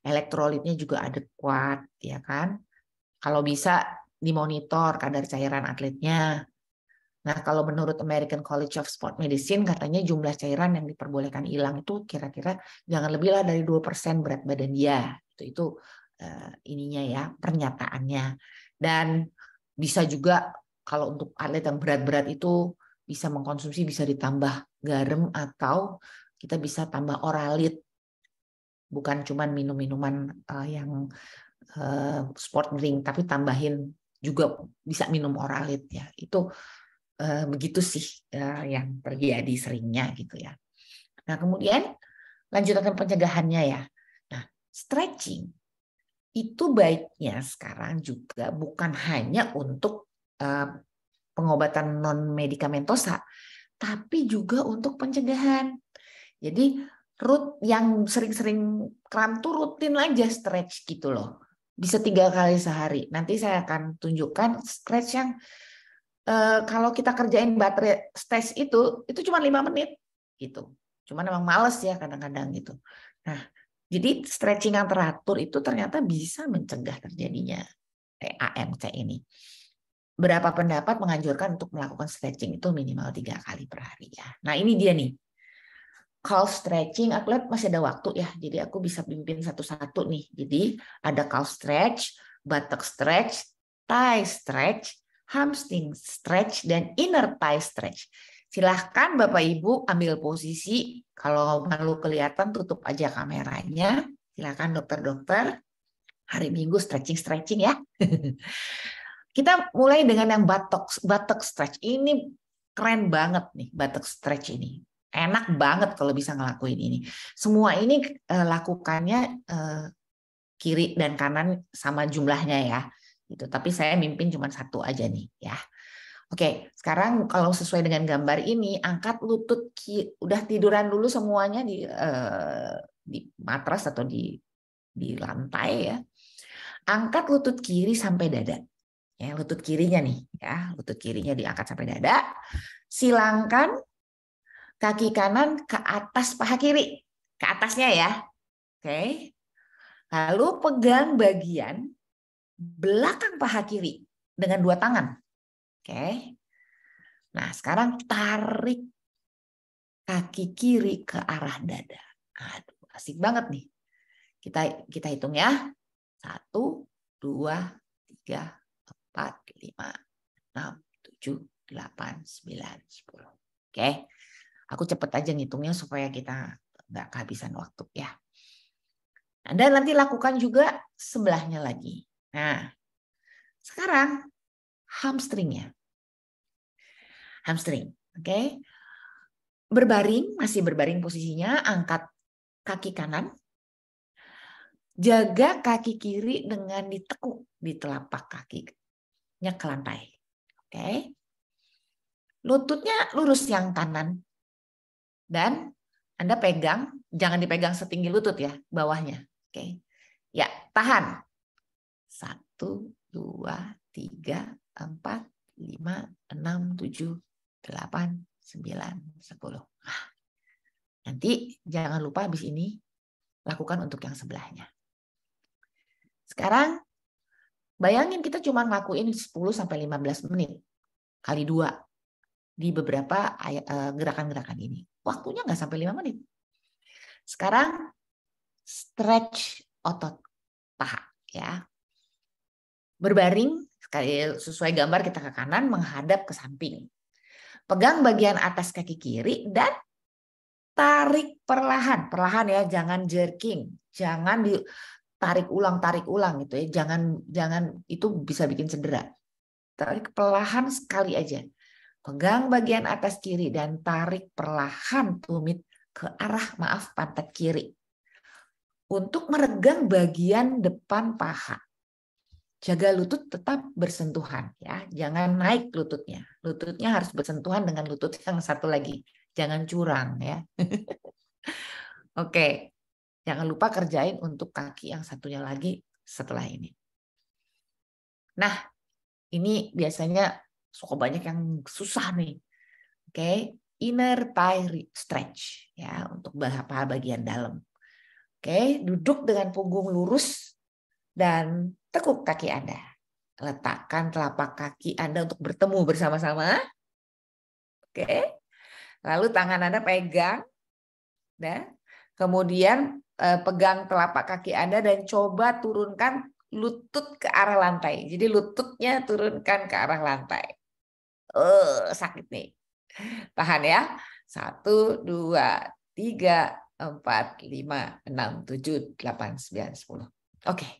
Elektrolitnya juga adekuat, ya kan? Kalau bisa dimonitor kadar cairan atletnya, Nah, kalau menurut American College of Sport Medicine, katanya jumlah cairan yang diperbolehkan hilang itu kira-kira jangan lebih lah dari 2% berat badan dia. Itu, itu uh, ininya ya, pernyataannya. Dan bisa juga kalau untuk atlet yang berat-berat itu bisa mengkonsumsi bisa ditambah garam atau kita bisa tambah oralit. Bukan cuma minum-minuman uh, yang uh, sport drink, tapi tambahin juga bisa minum oralit ya. Itu eh, begitu sih eh, yang terjadi ya, seringnya gitu ya. Nah kemudian lanjutkan pencegahannya ya. Nah stretching itu baiknya sekarang juga bukan hanya untuk eh, pengobatan non medikamentosa, tapi juga untuk pencegahan. Jadi rut yang sering-sering kram tuh rutin aja stretch gitu loh. Bisa tiga kali sehari. Nanti saya akan tunjukkan stretch yang Eh, kalau kita kerjain baterai stres itu itu cuma lima menit gitu cuman emang males ya kadang-kadang gitu nah jadi stretching yang teratur itu ternyata bisa mencegah terjadinya AMC ini berapa pendapat menganjurkan untuk melakukan stretching itu minimal tiga kali per hari ya. Nah ini dia nih. Call stretching, aku lihat masih ada waktu ya, jadi aku bisa pimpin satu-satu nih. Jadi ada call stretch, buttock stretch, thigh stretch, hamstring stretch, dan inner thigh stretch. Silahkan Bapak Ibu ambil posisi, kalau malu kelihatan tutup aja kameranya. Silahkan dokter-dokter, hari Minggu stretching-stretching ya. Kita mulai dengan yang batok, batok stretch. Ini keren banget nih batok stretch ini enak banget kalau bisa ngelakuin ini. Semua ini eh, lakukannya eh, kiri dan kanan sama jumlahnya ya gitu. Tapi saya mimpin cuma satu aja nih ya. Oke, sekarang kalau sesuai dengan gambar ini, angkat lutut udah tiduran dulu semuanya di eh, di matras atau di di lantai ya. Angkat lutut kiri sampai dada. Ya, lutut kirinya nih ya, lutut kirinya diangkat sampai dada. Silangkan kaki kanan ke atas paha kiri. Ke atasnya ya. Oke. Lalu pegang bagian belakang paha kiri dengan dua tangan. Oke. Nah, sekarang tarik kaki kiri ke arah dada. Aduh, asik banget nih. Kita kita hitung ya. Satu, dua, tiga, empat, lima, enam, tujuh, delapan, sembilan, sepuluh. Oke. Aku cepet aja ngitungnya supaya kita nggak kehabisan waktu ya. Nah, Anda nanti lakukan juga sebelahnya lagi. Nah, sekarang hamstringnya. Hamstring, oke. Okay? Berbaring, masih berbaring posisinya, angkat kaki kanan. Jaga kaki kiri dengan ditekuk di telapak kakinya ke lantai. Oke. Okay? Lututnya lurus yang kanan. Dan Anda pegang, jangan dipegang setinggi lutut ya, bawahnya. Oke. Okay? Ya, tahan satu, dua, tiga, empat, lima, enam, tujuh, delapan, sembilan, sepuluh. Nanti jangan lupa habis ini lakukan untuk yang sebelahnya. Sekarang bayangin kita cuma ngelakuin 10 sampai 15 menit kali dua di beberapa eh, gerakan-gerakan ini. Waktunya nggak sampai 5 menit. Sekarang stretch otot paha ya. Berbaring sekali sesuai gambar kita ke kanan menghadap ke samping. Pegang bagian atas kaki kiri dan tarik perlahan, perlahan ya, jangan jerking, jangan tarik ulang, tarik ulang gitu ya. Jangan jangan itu bisa bikin cedera. Tarik perlahan sekali aja. Pegang bagian atas kiri dan tarik perlahan tumit ke arah maaf pantat kiri. Untuk meregang bagian depan paha jaga lutut tetap bersentuhan ya. Jangan naik lututnya. Lututnya harus bersentuhan dengan lutut yang satu lagi. Jangan curang ya. Oke. Jangan lupa kerjain untuk kaki yang satunya lagi setelah ini. Nah, ini biasanya suka banyak yang susah nih. Oke, inner thigh stretch ya untuk beberapa bagian dalam. Oke, duduk dengan punggung lurus dan tekuk kaki Anda. Letakkan telapak kaki Anda untuk bertemu bersama-sama. Oke. Lalu tangan Anda pegang. nah, kemudian eh, pegang telapak kaki Anda dan coba turunkan lutut ke arah lantai. Jadi lututnya turunkan ke arah lantai. Oh sakit nih. Tahan ya. Satu, dua, tiga, empat, lima, enam, tujuh, delapan, sembilan, sepuluh. Oke. Okay.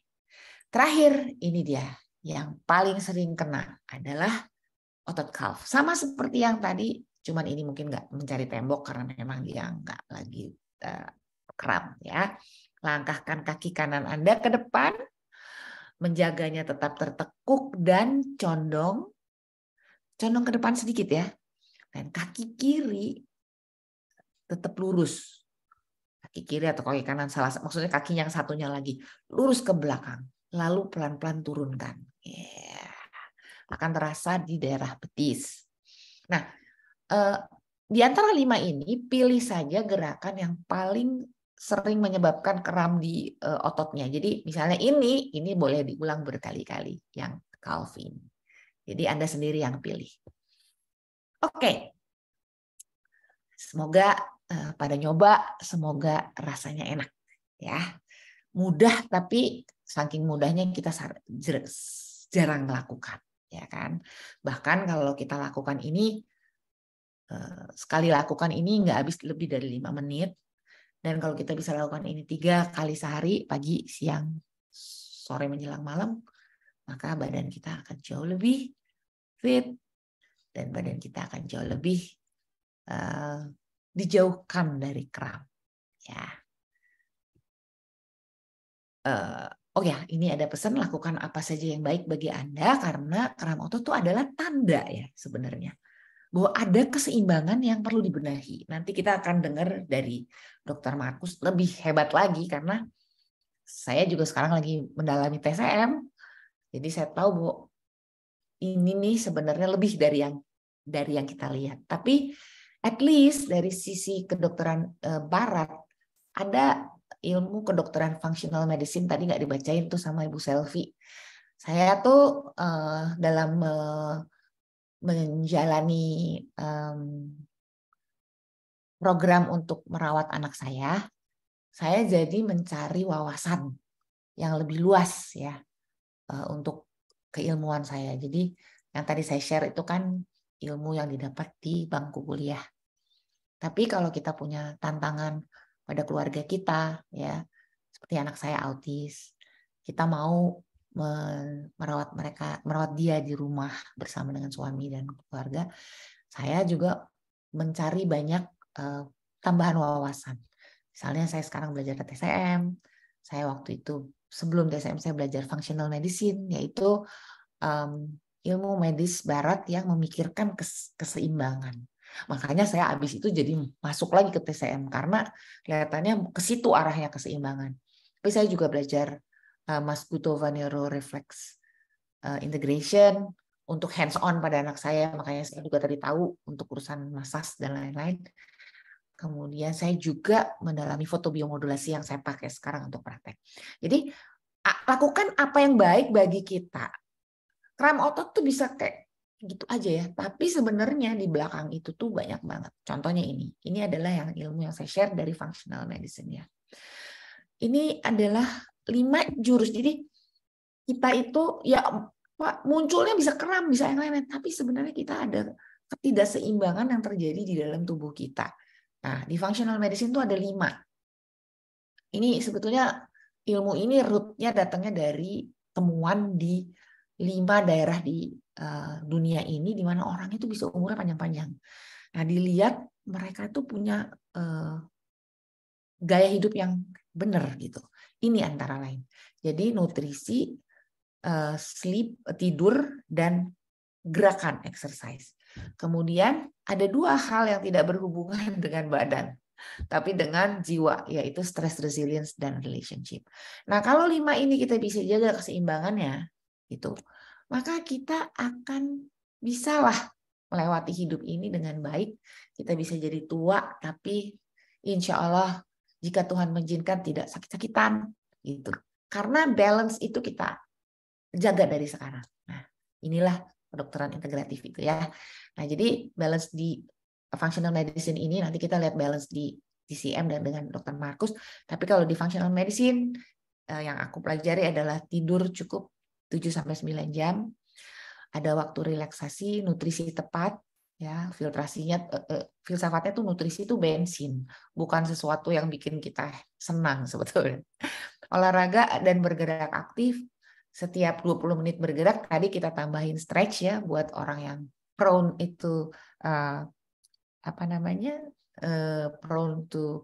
Terakhir, ini dia yang paling sering kena adalah otot calf. Sama seperti yang tadi, cuman ini mungkin nggak mencari tembok karena memang dia nggak lagi uh, kram ya. Langkahkan kaki kanan Anda ke depan, menjaganya tetap tertekuk dan condong. Condong ke depan sedikit ya. Dan kaki kiri tetap lurus. Kaki kiri atau kaki kanan salah maksudnya kaki yang satunya lagi lurus ke belakang lalu pelan-pelan turunkan. Yeah. Akan terasa di daerah betis. Nah, eh, di antara lima ini pilih saja gerakan yang paling sering menyebabkan kram di eh, ototnya. Jadi misalnya ini, ini boleh diulang berkali-kali yang Calvin. Jadi Anda sendiri yang pilih. Oke. Semoga eh, pada nyoba, semoga rasanya enak ya. Mudah tapi saking mudahnya kita jarang melakukan ya kan bahkan kalau kita lakukan ini eh, sekali lakukan ini nggak habis lebih dari lima menit dan kalau kita bisa lakukan ini tiga kali sehari pagi siang sore menjelang malam maka badan kita akan jauh lebih fit dan badan kita akan jauh lebih uh, dijauhkan dari kram ya uh, oh ya ini ada pesan lakukan apa saja yang baik bagi Anda karena kram otot itu adalah tanda ya sebenarnya bahwa ada keseimbangan yang perlu dibenahi. Nanti kita akan dengar dari Dokter Markus lebih hebat lagi karena saya juga sekarang lagi mendalami TCM. Jadi saya tahu bahwa ini nih sebenarnya lebih dari yang dari yang kita lihat. Tapi at least dari sisi kedokteran eh, barat ada ilmu kedokteran functional medicine tadi nggak dibacain tuh sama Ibu Selvi. Saya tuh uh, dalam uh, menjalani um, program untuk merawat anak saya, saya jadi mencari wawasan yang lebih luas ya uh, untuk keilmuan saya. Jadi yang tadi saya share itu kan ilmu yang didapat di bangku kuliah. Tapi kalau kita punya tantangan pada keluarga kita ya seperti anak saya autis kita mau merawat mereka merawat dia di rumah bersama dengan suami dan keluarga saya juga mencari banyak uh, tambahan wawasan misalnya saya sekarang belajar TCM saya waktu itu sebelum TCM saya belajar functional medicine yaitu um, ilmu medis barat yang memikirkan keseimbangan Makanya saya habis itu jadi masuk lagi ke TCM karena kelihatannya ke situ arahnya keseimbangan. Tapi saya juga belajar uh, Mas Guto Vanero Reflex uh, eh, Integration untuk hands on pada anak saya, makanya saya juga tadi tahu untuk urusan masas dan lain-lain. Kemudian saya juga mendalami fotobiomodulasi yang saya pakai sekarang untuk praktek. Jadi lakukan apa yang baik bagi kita. Kram otot tuh bisa kayak gitu aja ya. Tapi sebenarnya di belakang itu tuh banyak banget. Contohnya ini. Ini adalah yang ilmu yang saya share dari functional medicine ya. Ini adalah lima jurus. Jadi kita itu ya pak munculnya bisa kram, bisa yang lain-lain. Tapi sebenarnya kita ada ketidakseimbangan yang terjadi di dalam tubuh kita. Nah, di functional medicine itu ada lima. Ini sebetulnya ilmu ini rootnya datangnya dari temuan di lima daerah di Eh, dunia ini di mana orang itu bisa umurnya panjang-panjang. Nah, dilihat mereka itu punya uh, gaya hidup yang benar gitu. Ini antara lain. Jadi nutrisi, uh, sleep, tidur dan gerakan exercise. Kemudian ada dua hal yang tidak berhubungan dengan badan, tapi dengan jiwa, yaitu stress resilience dan relationship. Nah, kalau lima ini kita bisa jaga keseimbangannya, itu maka kita akan bisa lah melewati hidup ini dengan baik. Kita bisa jadi tua, tapi insya Allah jika Tuhan mengizinkan tidak sakit-sakitan gitu. Karena balance itu kita jaga dari sekarang. Nah, inilah kedokteran integratif itu ya. Nah, jadi balance di functional medicine ini nanti kita lihat balance di DCM dan dengan dokter Markus. Tapi kalau di functional medicine eh, yang aku pelajari adalah tidur cukup 7 sampai 9 jam. Ada waktu relaksasi, nutrisi tepat ya, filtrasinya uh, uh, filsafatnya tuh nutrisi itu bensin, bukan sesuatu yang bikin kita senang sebetulnya. Olahraga dan bergerak aktif setiap 20 menit bergerak tadi kita tambahin stretch ya buat orang yang prone itu uh, apa namanya? Uh, prone to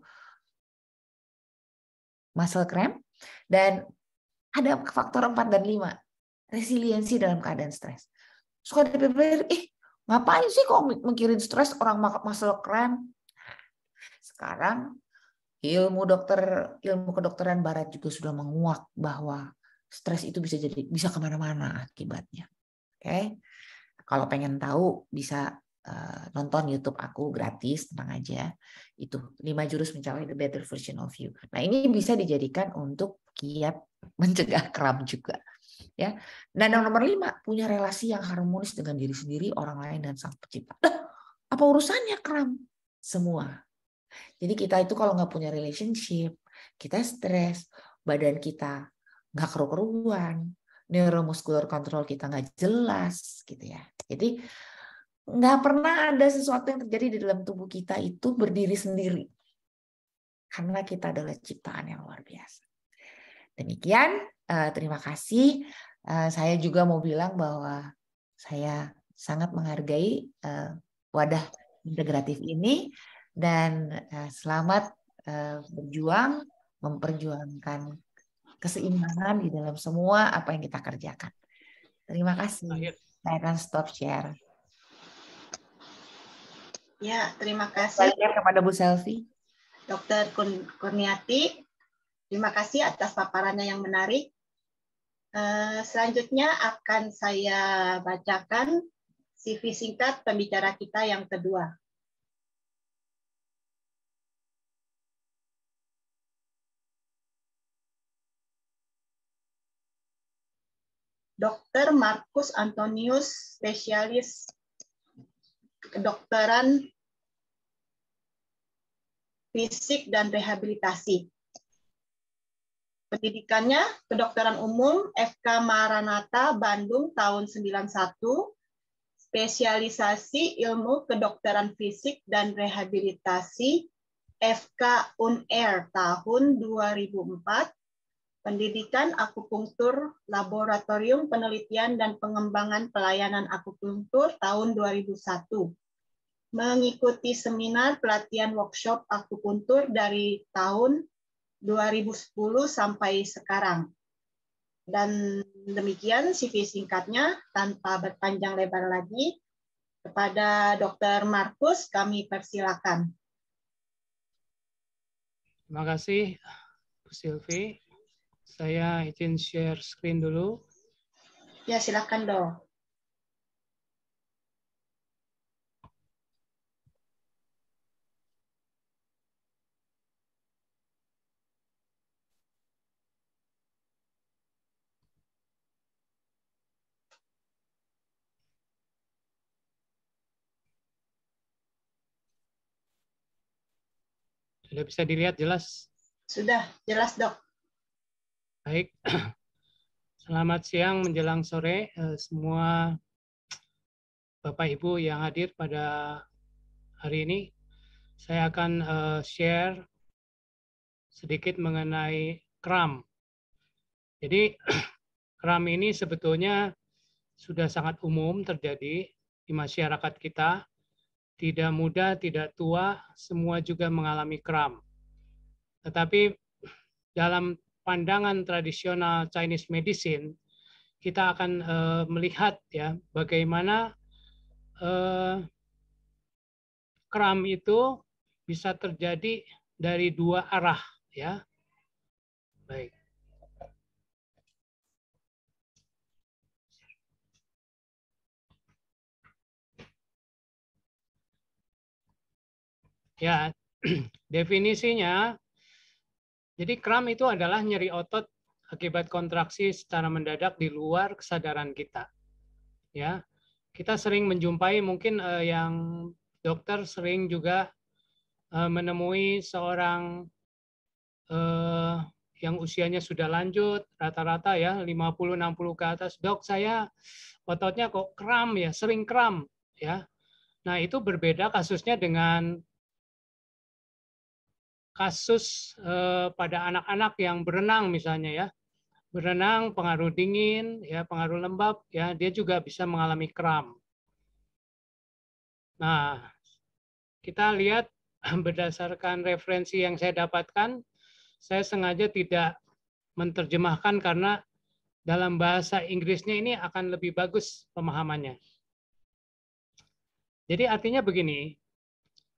muscle cramp dan ada faktor 4 dan 5 resiliensi dalam keadaan stres. Suka ada berpikir, ih ngapain sih kok mikirin stres orang masalah keren? Sekarang ilmu dokter, ilmu kedokteran barat juga sudah menguak bahwa stres itu bisa jadi bisa kemana-mana akibatnya. Oke, okay? kalau pengen tahu bisa uh, nonton YouTube aku gratis, tenang aja. Itu lima jurus mencapai the better version of you. Nah ini bisa dijadikan untuk kiat mencegah kram juga ya dan yang nomor lima punya relasi yang harmonis dengan diri sendiri orang lain dan sang pencipta apa urusannya kram semua jadi kita itu kalau nggak punya relationship kita stres badan kita nggak keru-keruan neuromuscular control kita nggak jelas gitu ya jadi nggak pernah ada sesuatu yang terjadi di dalam tubuh kita itu berdiri sendiri karena kita adalah ciptaan yang luar biasa. Demikian Eh, terima kasih. Uh, saya juga mau bilang bahwa saya sangat menghargai uh, wadah integratif ini dan uh, selamat uh, berjuang memperjuangkan keseimbangan di dalam semua apa yang kita kerjakan. Terima kasih. Akhir. Saya akan stop share. Ya, terima kasih. Saya kepada Bu Selvi. Dokter Kurniati, Terima kasih atas paparannya yang menarik. Eh, selanjutnya akan saya bacakan CV singkat pembicara kita yang kedua. Dr. Markus Antonius, spesialis kedokteran fisik dan rehabilitasi. Pendidikannya kedokteran umum FK Maranata Bandung tahun 91, spesialisasi ilmu kedokteran fisik dan rehabilitasi FK UNER tahun 2004, pendidikan akupunktur Laboratorium Penelitian dan Pengembangan Pelayanan Akupunktur tahun 2001. Mengikuti seminar pelatihan workshop akupuntur dari tahun 2010 sampai sekarang. Dan demikian CV singkatnya tanpa berpanjang lebar lagi. Kepada Dr. Markus kami persilakan. Terima kasih Bu Silvi. Saya izin share screen dulu. Ya, silakan dong. Sudah bisa dilihat jelas? Sudah, jelas dok. Baik. Selamat siang menjelang sore eh, semua Bapak Ibu yang hadir pada hari ini. Saya akan eh, share sedikit mengenai kram. Jadi kram ini sebetulnya sudah sangat umum terjadi di masyarakat kita tidak muda, tidak tua, semua juga mengalami kram. Tetapi dalam pandangan tradisional Chinese medicine, kita akan uh, melihat ya bagaimana uh, kram itu bisa terjadi dari dua arah ya. Baik. Ya, definisinya, jadi kram itu adalah nyeri otot akibat kontraksi secara mendadak di luar kesadaran kita. Ya, kita sering menjumpai mungkin eh, yang dokter sering juga eh, menemui seorang eh, yang usianya sudah lanjut, rata-rata ya 50-60 ke atas, dok saya ototnya kok kram ya, sering kram ya. Nah itu berbeda kasusnya dengan kasus eh, pada anak-anak yang berenang misalnya ya berenang pengaruh dingin ya pengaruh lembab ya dia juga bisa mengalami kram nah kita lihat berdasarkan referensi yang saya dapatkan saya sengaja tidak menerjemahkan karena dalam bahasa Inggrisnya ini akan lebih bagus pemahamannya jadi artinya begini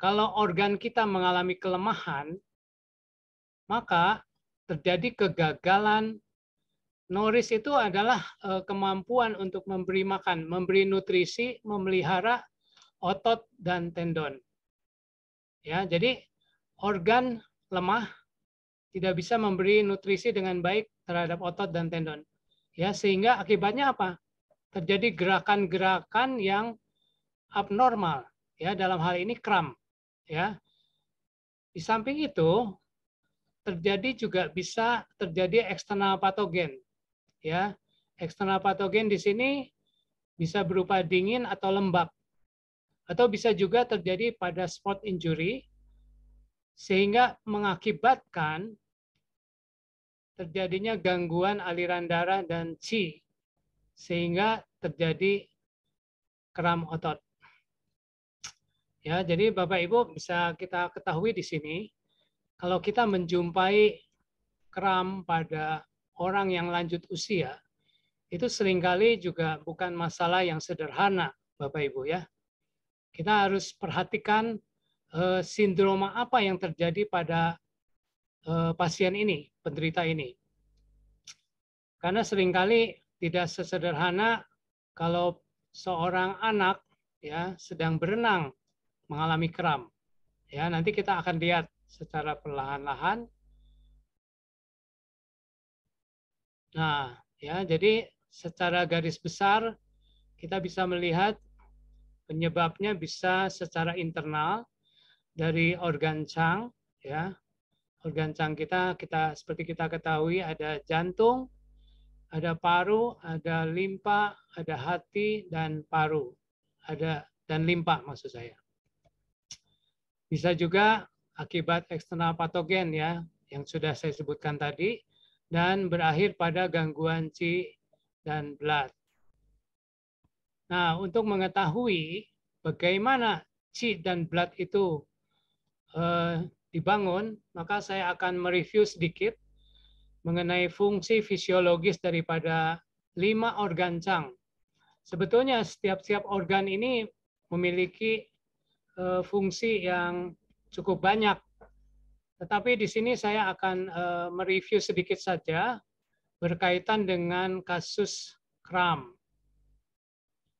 kalau organ kita mengalami kelemahan maka terjadi kegagalan Noris itu adalah eh, kemampuan untuk memberi makan, memberi nutrisi, memelihara otot dan tendon. Ya, jadi organ lemah tidak bisa memberi nutrisi dengan baik terhadap otot dan tendon. Ya, sehingga akibatnya apa? Terjadi gerakan-gerakan yang abnormal. Ya, dalam hal ini kram. Ya. Di samping itu, terjadi juga bisa terjadi eksternal patogen. Ya, eksternal patogen di sini bisa berupa dingin atau lembab. Atau bisa juga terjadi pada spot injury sehingga mengakibatkan terjadinya gangguan aliran darah dan chi sehingga terjadi kram otot. Ya, jadi Bapak Ibu bisa kita ketahui di sini kalau kita menjumpai kram pada orang yang lanjut usia, itu seringkali juga bukan masalah yang sederhana, Bapak Ibu ya. Kita harus perhatikan eh, sindroma apa yang terjadi pada eh, pasien ini, penderita ini. Karena seringkali tidak sesederhana kalau seorang anak ya sedang berenang mengalami kram. Ya, nanti kita akan lihat secara perlahan-lahan. Nah, ya, jadi secara garis besar kita bisa melihat penyebabnya bisa secara internal dari organ cang, ya. Organ cang kita kita seperti kita ketahui ada jantung, ada paru, ada limpa, ada hati dan paru. Ada dan limpa maksud saya. Bisa juga akibat eksternal patogen ya yang sudah saya sebutkan tadi dan berakhir pada gangguan C dan blood. Nah, untuk mengetahui bagaimana C dan blood itu eh, dibangun, maka saya akan mereview sedikit mengenai fungsi fisiologis daripada lima organ cang. Sebetulnya setiap-setiap organ ini memiliki eh, fungsi yang cukup banyak. Tetapi di sini saya akan eh, mereview sedikit saja berkaitan dengan kasus kram.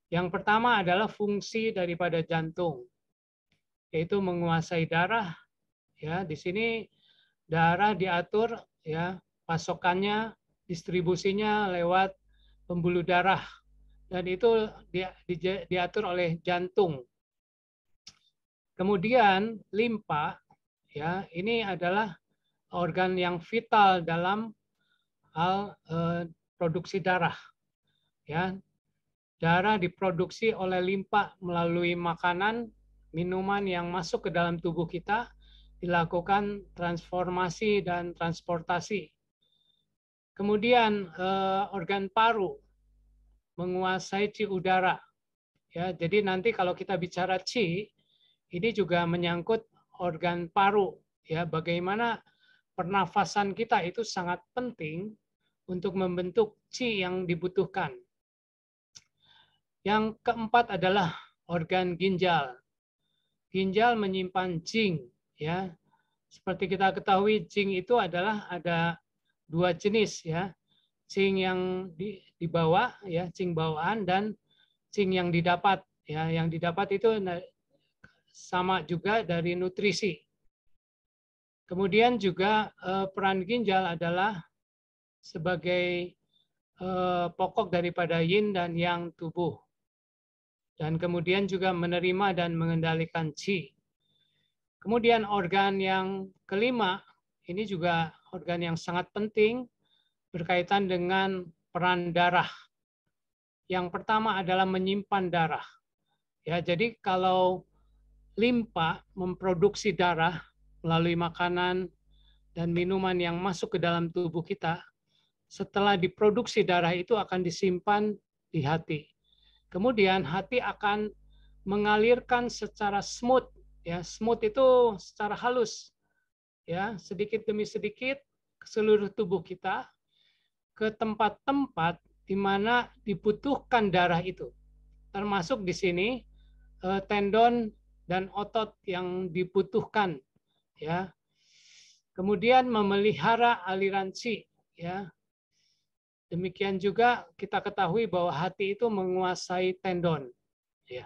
Yang pertama adalah fungsi daripada jantung, yaitu menguasai darah. Ya, di sini darah diatur, ya pasokannya, distribusinya lewat pembuluh darah, dan itu diatur oleh jantung. Kemudian limpa ya ini adalah organ yang vital dalam hal eh, produksi darah. Ya. Darah diproduksi oleh limpa melalui makanan, minuman yang masuk ke dalam tubuh kita dilakukan transformasi dan transportasi. Kemudian eh, organ paru menguasai ci udara. Ya, jadi nanti kalau kita bicara ci, ini juga menyangkut organ paru ya bagaimana pernafasan kita itu sangat penting untuk membentuk qi yang dibutuhkan. Yang keempat adalah organ ginjal. Ginjal menyimpan jing ya. Seperti kita ketahui jing itu adalah ada dua jenis ya. Jing yang di, bawah, ya, jing bawaan dan jing yang didapat ya. Yang didapat itu sama juga dari nutrisi. Kemudian juga eh, peran ginjal adalah sebagai eh, pokok daripada yin dan yang tubuh. Dan kemudian juga menerima dan mengendalikan qi. Kemudian organ yang kelima, ini juga organ yang sangat penting berkaitan dengan peran darah. Yang pertama adalah menyimpan darah. Ya, jadi kalau limpa memproduksi darah melalui makanan dan minuman yang masuk ke dalam tubuh kita, setelah diproduksi darah itu akan disimpan di hati. Kemudian hati akan mengalirkan secara smooth ya, smooth itu secara halus ya, sedikit demi sedikit ke seluruh tubuh kita ke tempat-tempat di mana dibutuhkan darah itu. Termasuk di sini eh, tendon dan otot yang dibutuhkan ya. Kemudian memelihara aliran chi ya. Demikian juga kita ketahui bahwa hati itu menguasai tendon ya.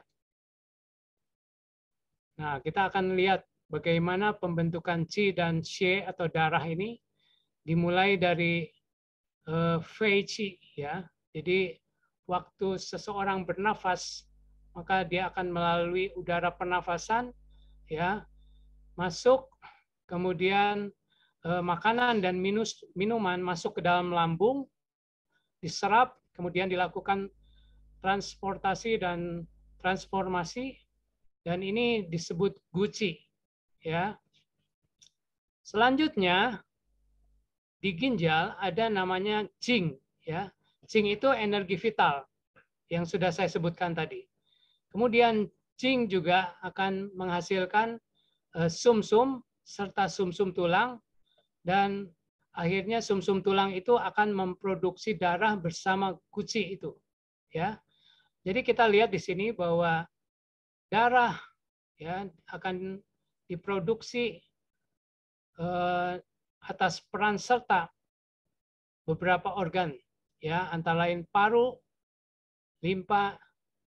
Nah, kita akan lihat bagaimana pembentukan chi dan qi atau darah ini dimulai dari uh, eh, fei qi ya. Jadi waktu seseorang bernafas maka dia akan melalui udara pernafasan ya masuk kemudian eh, makanan dan minus, minuman masuk ke dalam lambung diserap kemudian dilakukan transportasi dan transformasi dan ini disebut guci ya selanjutnya di ginjal ada namanya jing ya. Jing itu energi vital yang sudah saya sebutkan tadi. Kemudian jing juga akan menghasilkan eh, sumsum -sum, serta sumsum -sum tulang dan akhirnya sumsum -sum tulang itu akan memproduksi darah bersama guci itu ya. Jadi kita lihat di sini bahwa darah ya akan diproduksi uh, atas peran serta beberapa organ ya antara lain paru, limpa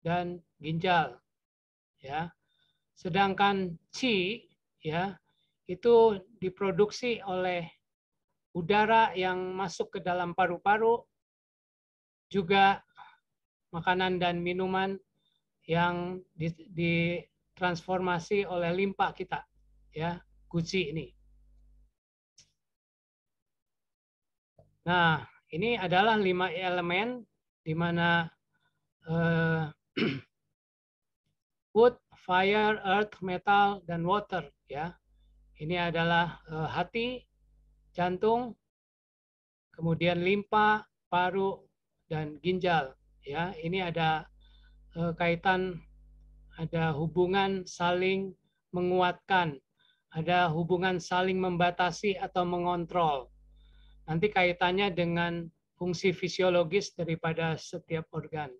dan ginjal. Ya. Sedangkan ci ya itu diproduksi oleh udara yang masuk ke dalam paru-paru juga makanan dan minuman yang ditransformasi oleh limpa kita ya guci ini Nah, ini adalah lima elemen di mana eh, wood, fire, earth, metal, dan water. Ya, ini adalah uh, hati, jantung, kemudian limpa, paru, dan ginjal. Ya, ini ada uh, kaitan, ada hubungan saling menguatkan, ada hubungan saling membatasi atau mengontrol. Nanti kaitannya dengan fungsi fisiologis daripada setiap organ.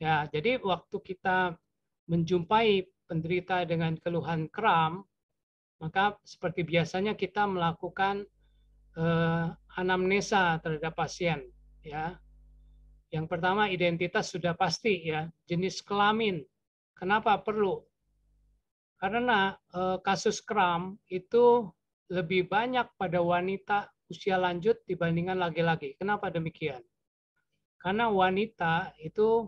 Ya, jadi waktu kita menjumpai penderita dengan keluhan kram, maka seperti biasanya kita melakukan eh, anamnesa terhadap pasien, ya. Yang pertama identitas sudah pasti ya, jenis kelamin. Kenapa perlu? Karena eh, kasus kram itu lebih banyak pada wanita usia lanjut dibandingkan laki-laki. Kenapa demikian? Karena wanita itu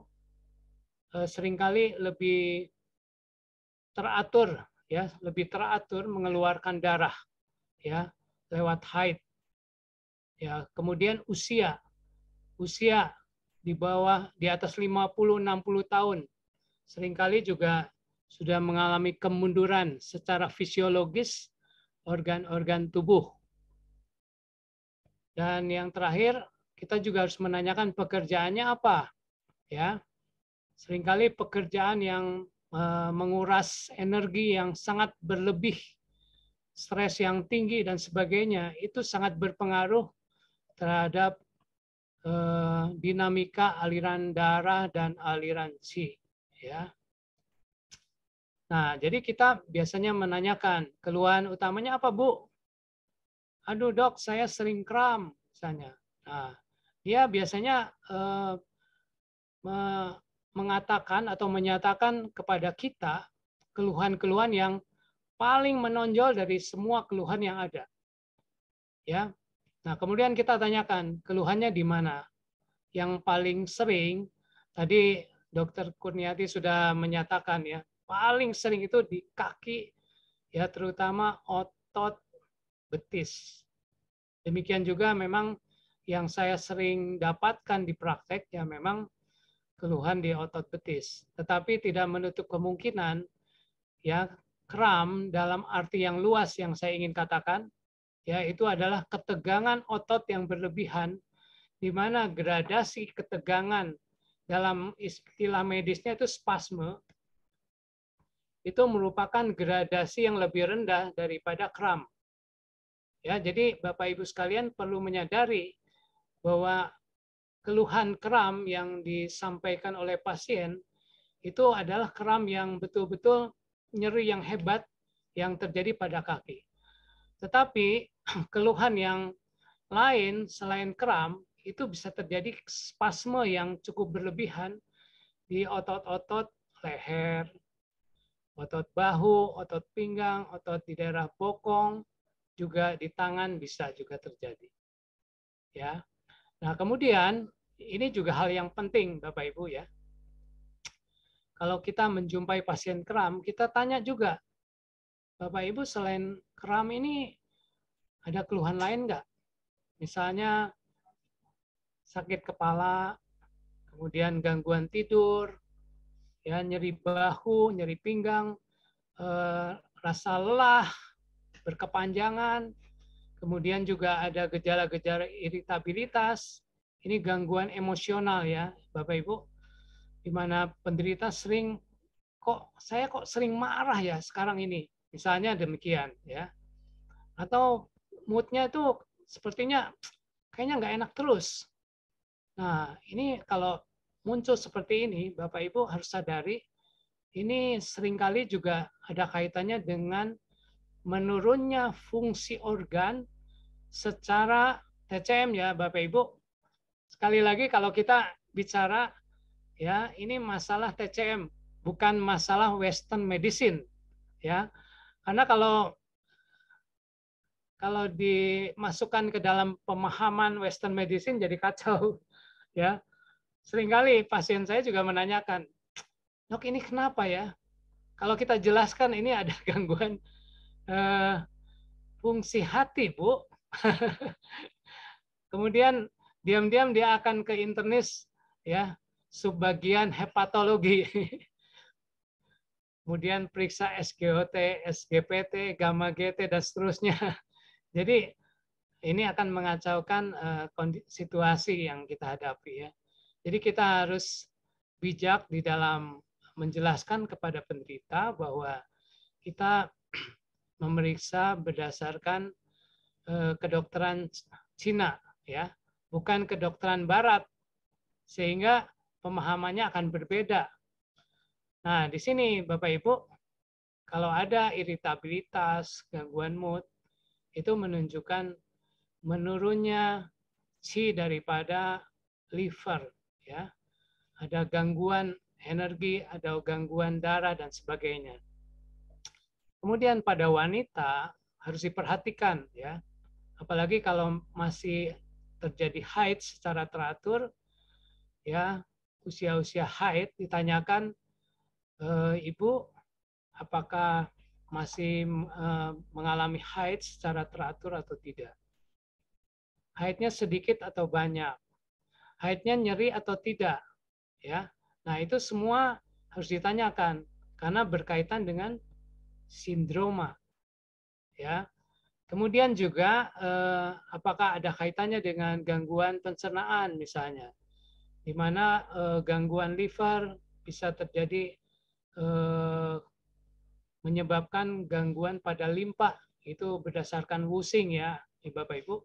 Eh, seringkali lebih teratur ya lebih teratur mengeluarkan darah ya lewat haid ya kemudian usia usia di bawah di atas 50 60 tahun seringkali juga sudah mengalami kemunduran secara fisiologis organ-organ tubuh dan yang terakhir kita juga harus menanyakan pekerjaannya apa ya Seringkali pekerjaan yang eh, menguras energi yang sangat berlebih, stres yang tinggi dan sebagainya itu sangat berpengaruh terhadap eh, dinamika aliran darah dan aliran qi ya. Nah, jadi kita biasanya menanyakan keluhan utamanya apa, Bu? Aduh, Dok, saya sering kram misalnya. Nah, dia biasanya eh, mengatakan atau menyatakan kepada kita keluhan-keluhan yang paling menonjol dari semua keluhan yang ada. Ya. Nah, kemudian kita tanyakan keluhannya di mana? Yang paling sering tadi dokter Kurniati sudah menyatakan ya, paling sering itu di kaki ya terutama otot betis. Demikian juga memang yang saya sering dapatkan di praktek ya memang keluhan di otot betis. Tetapi tidak menutup kemungkinan ya kram dalam arti yang luas yang saya ingin katakan ya itu adalah ketegangan otot yang berlebihan di mana gradasi ketegangan dalam istilah medisnya itu spasme itu merupakan gradasi yang lebih rendah daripada kram. Ya, jadi Bapak Ibu sekalian perlu menyadari bahwa keluhan kram yang disampaikan oleh pasien itu adalah kram yang betul-betul nyeri yang hebat yang terjadi pada kaki. Tetapi keluhan yang lain selain kram itu bisa terjadi spasme yang cukup berlebihan di otot-otot leher, otot bahu, otot pinggang, otot di daerah bokong, juga di tangan bisa juga terjadi. Ya. Nah, kemudian ini juga hal yang penting Bapak Ibu ya. Kalau kita menjumpai pasien kram, kita tanya juga, Bapak Ibu selain kram ini ada keluhan lain nggak? Misalnya sakit kepala, kemudian gangguan tidur, ya nyeri bahu, nyeri pinggang, eh, rasa lelah, berkepanjangan, Kemudian juga ada gejala-gejala iritabilitas. Ini gangguan emosional ya, Bapak Ibu. Di mana penderita sering kok saya kok sering marah ya sekarang ini. Misalnya demikian ya. Atau moodnya itu sepertinya kayaknya nggak enak terus. Nah, ini kalau muncul seperti ini, Bapak Ibu harus sadari ini seringkali juga ada kaitannya dengan menurunnya fungsi organ secara TCM ya Bapak Ibu. Sekali lagi kalau kita bicara ya ini masalah TCM bukan masalah western medicine ya. Karena kalau kalau dimasukkan ke dalam pemahaman western medicine jadi kacau ya. Seringkali pasien saya juga menanyakan, "Dok, ini kenapa ya? Kalau kita jelaskan ini ada gangguan eh, fungsi hati, Bu." Kemudian diam-diam dia akan ke internis ya subbagian hepatologi. Kemudian periksa SGOT, SGPT, gamma GT dan seterusnya. Jadi ini akan mengacaukan eh, situasi yang kita hadapi ya. Jadi kita harus bijak di dalam menjelaskan kepada penderita bahwa kita memeriksa berdasarkan Eh, kedokteran Cina ya, bukan kedokteran barat. Sehingga pemahamannya akan berbeda. Nah, di sini Bapak Ibu, kalau ada iritabilitas, gangguan mood, itu menunjukkan menurunnya qi daripada liver ya. Ada gangguan energi, ada gangguan darah dan sebagainya. Kemudian pada wanita harus diperhatikan ya apalagi kalau masih terjadi haid secara teratur ya usia-usia haid ditanyakan e, ibu apakah masih e, mengalami haid secara teratur atau tidak haidnya sedikit atau banyak haidnya nyeri atau tidak ya nah itu semua harus ditanyakan karena berkaitan dengan sindroma ya Kemudian juga eh, apakah ada kaitannya dengan gangguan pencernaan misalnya, di mana eh, gangguan liver bisa terjadi eh, menyebabkan gangguan pada limpa itu berdasarkan wusing ya, ya, Bapak Ibu.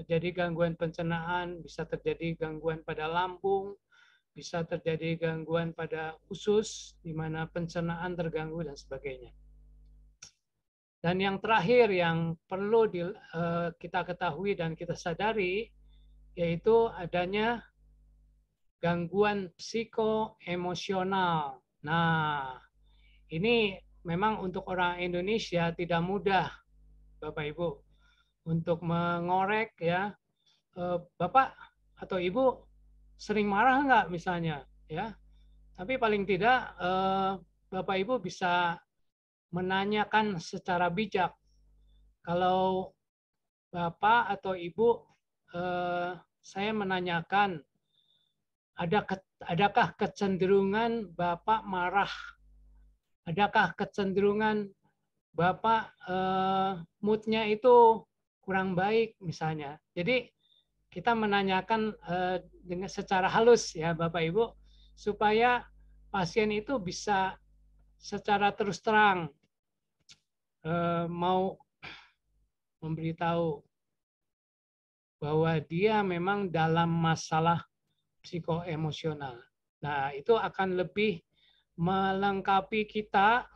Terjadi gangguan pencernaan, bisa terjadi gangguan pada lambung, bisa terjadi gangguan pada usus di mana pencernaan terganggu dan sebagainya. Dan yang terakhir yang perlu di, uh, kita ketahui dan kita sadari yaitu adanya gangguan psikoemosional. Nah, ini memang untuk orang Indonesia tidak mudah, Bapak Ibu, untuk mengorek ya. Uh, Bapak atau Ibu sering marah nggak misalnya ya? Tapi paling tidak uh, Bapak Ibu bisa menanyakan secara bijak. Kalau Bapak atau Ibu, eh, saya menanyakan, ada adakah kecenderungan Bapak marah? Adakah kecenderungan Bapak eh, moodnya itu kurang baik misalnya. Jadi kita menanyakan eh, dengan secara halus ya Bapak Ibu supaya pasien itu bisa secara terus terang Eh, mau memberitahu bahwa dia memang dalam masalah psikoemosional. Nah, itu akan lebih melengkapi kita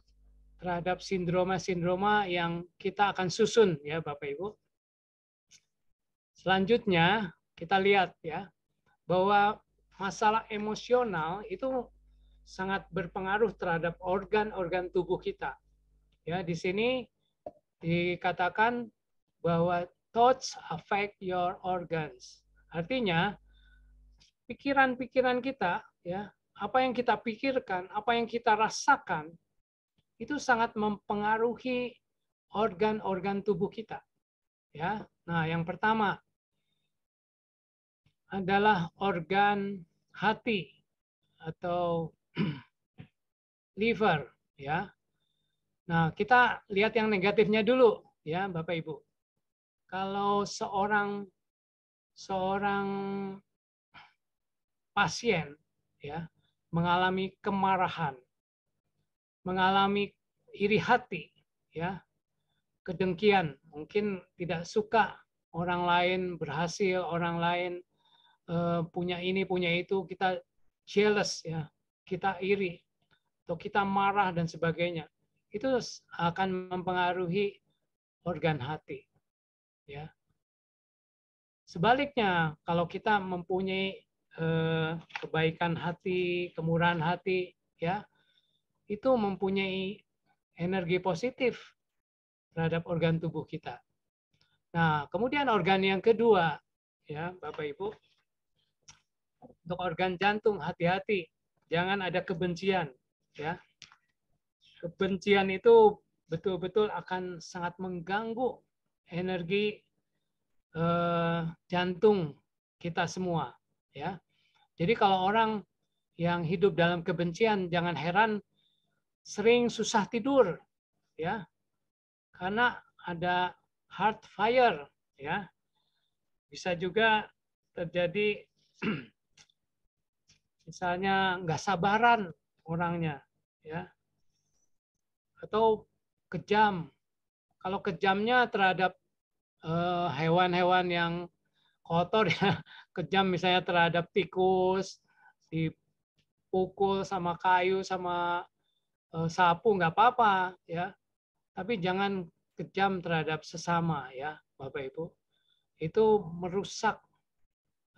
terhadap sindroma-sindroma yang kita akan susun ya Bapak Ibu. Selanjutnya kita lihat ya bahwa masalah emosional itu sangat berpengaruh terhadap organ-organ tubuh kita. Ya, di sini dikatakan bahwa thoughts affect your organs. Artinya pikiran-pikiran kita ya, apa yang kita pikirkan, apa yang kita rasakan itu sangat mempengaruhi organ-organ tubuh kita. Ya. Nah, yang pertama adalah organ hati atau liver ya. Nah, kita lihat yang negatifnya dulu ya, Bapak Ibu. Kalau seorang seorang pasien ya mengalami kemarahan, mengalami iri hati ya, kedengkian, mungkin tidak suka orang lain berhasil, orang lain uh, punya ini, punya itu, kita jealous ya, kita iri atau kita marah dan sebagainya itu akan mempengaruhi organ hati. Ya. Sebaliknya, kalau kita mempunyai eh, kebaikan hati, kemurahan hati, ya, itu mempunyai energi positif terhadap organ tubuh kita. Nah, kemudian organ yang kedua, ya, Bapak Ibu, untuk organ jantung hati-hati, jangan ada kebencian, ya kebencian itu betul-betul akan sangat mengganggu energi eh, jantung kita semua ya. Jadi kalau orang yang hidup dalam kebencian jangan heran sering susah tidur ya. Karena ada heart fire ya. Bisa juga terjadi misalnya nggak sabaran orangnya ya atau kejam. Kalau kejamnya terhadap eh, hewan-hewan uh, yang kotor ya, kejam misalnya terhadap tikus, dipukul sama kayu sama uh, sapu nggak apa-apa ya. Tapi jangan kejam terhadap sesama ya, Bapak Ibu. Itu merusak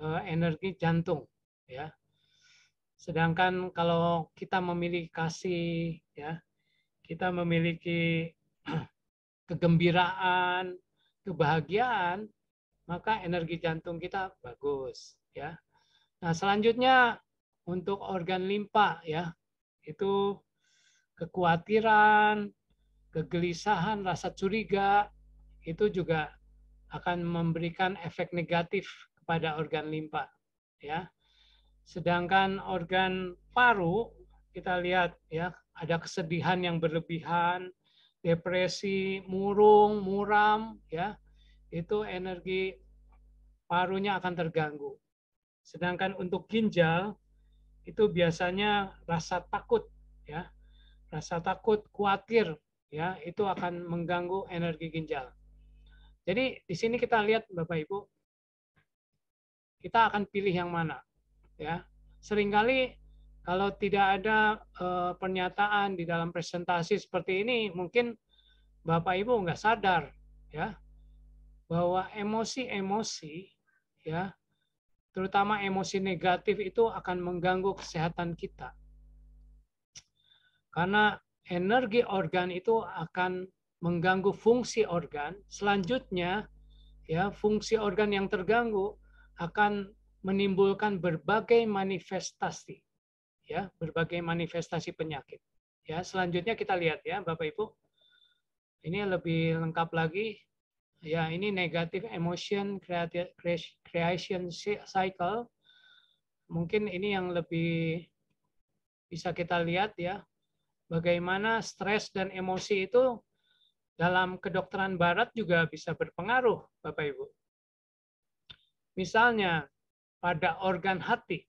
uh, energi jantung ya. Sedangkan kalau kita memilih kasih ya, kita memiliki kegembiraan, kebahagiaan, maka energi jantung kita bagus, ya. Nah, selanjutnya untuk organ limpa ya, itu kekhawatiran, kegelisahan, rasa curiga itu juga akan memberikan efek negatif kepada organ limpa ya. Sedangkan organ paru kita lihat ya ada kesedihan yang berlebihan, depresi, murung, muram, ya, itu energi parunya akan terganggu. Sedangkan untuk ginjal itu biasanya rasa takut, ya, rasa takut, khawatir, ya, itu akan mengganggu energi ginjal. Jadi di sini kita lihat Bapak Ibu, kita akan pilih yang mana, ya. Seringkali kalau tidak ada uh, pernyataan di dalam presentasi seperti ini, mungkin Bapak Ibu nggak sadar ya bahwa emosi-emosi ya terutama emosi negatif itu akan mengganggu kesehatan kita. Karena energi organ itu akan mengganggu fungsi organ, selanjutnya ya fungsi organ yang terganggu akan menimbulkan berbagai manifestasi ya berbagai manifestasi penyakit. Ya, selanjutnya kita lihat ya Bapak Ibu. Ini lebih lengkap lagi. Ya, ini negatif emotion creation cycle. Mungkin ini yang lebih bisa kita lihat ya bagaimana stres dan emosi itu dalam kedokteran barat juga bisa berpengaruh Bapak Ibu. Misalnya pada organ hati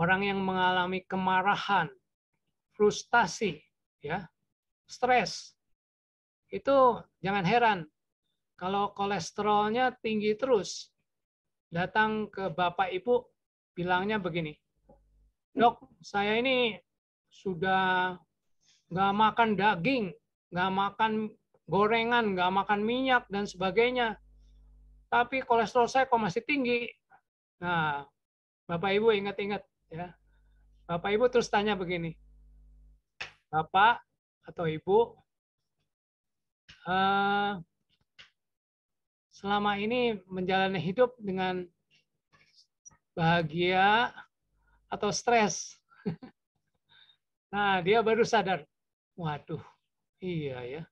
orang yang mengalami kemarahan, frustasi, ya, stres. Itu jangan heran kalau kolesterolnya tinggi terus. Datang ke Bapak Ibu bilangnya begini. Dok, saya ini sudah nggak makan daging, nggak makan gorengan, nggak makan minyak, dan sebagainya. Tapi kolesterol saya kok masih tinggi. Nah, Bapak Ibu ingat-ingat, ya. Bapak Ibu terus tanya begini. Bapak atau Ibu uh, selama ini menjalani hidup dengan bahagia atau stres. nah, dia baru sadar. Waduh, iya ya.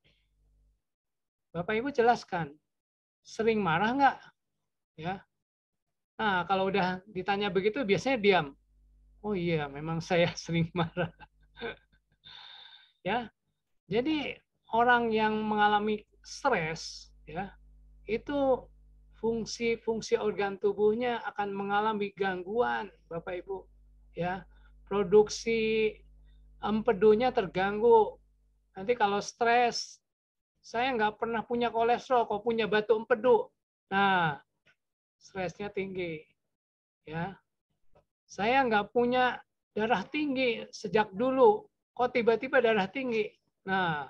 Bapak Ibu jelaskan, sering marah nggak? Ya. Nah, kalau udah ditanya begitu biasanya diam. Oh iya, memang saya sering marah. ya. Jadi orang yang mengalami stres ya, itu fungsi-fungsi organ tubuhnya akan mengalami gangguan, Bapak Ibu. Ya. Produksi empedunya terganggu. Nanti kalau stres, saya nggak pernah punya kolesterol, kok punya batu empedu. Nah, stresnya tinggi. Ya, saya nggak punya darah tinggi sejak dulu. Kok tiba-tiba darah tinggi? Nah,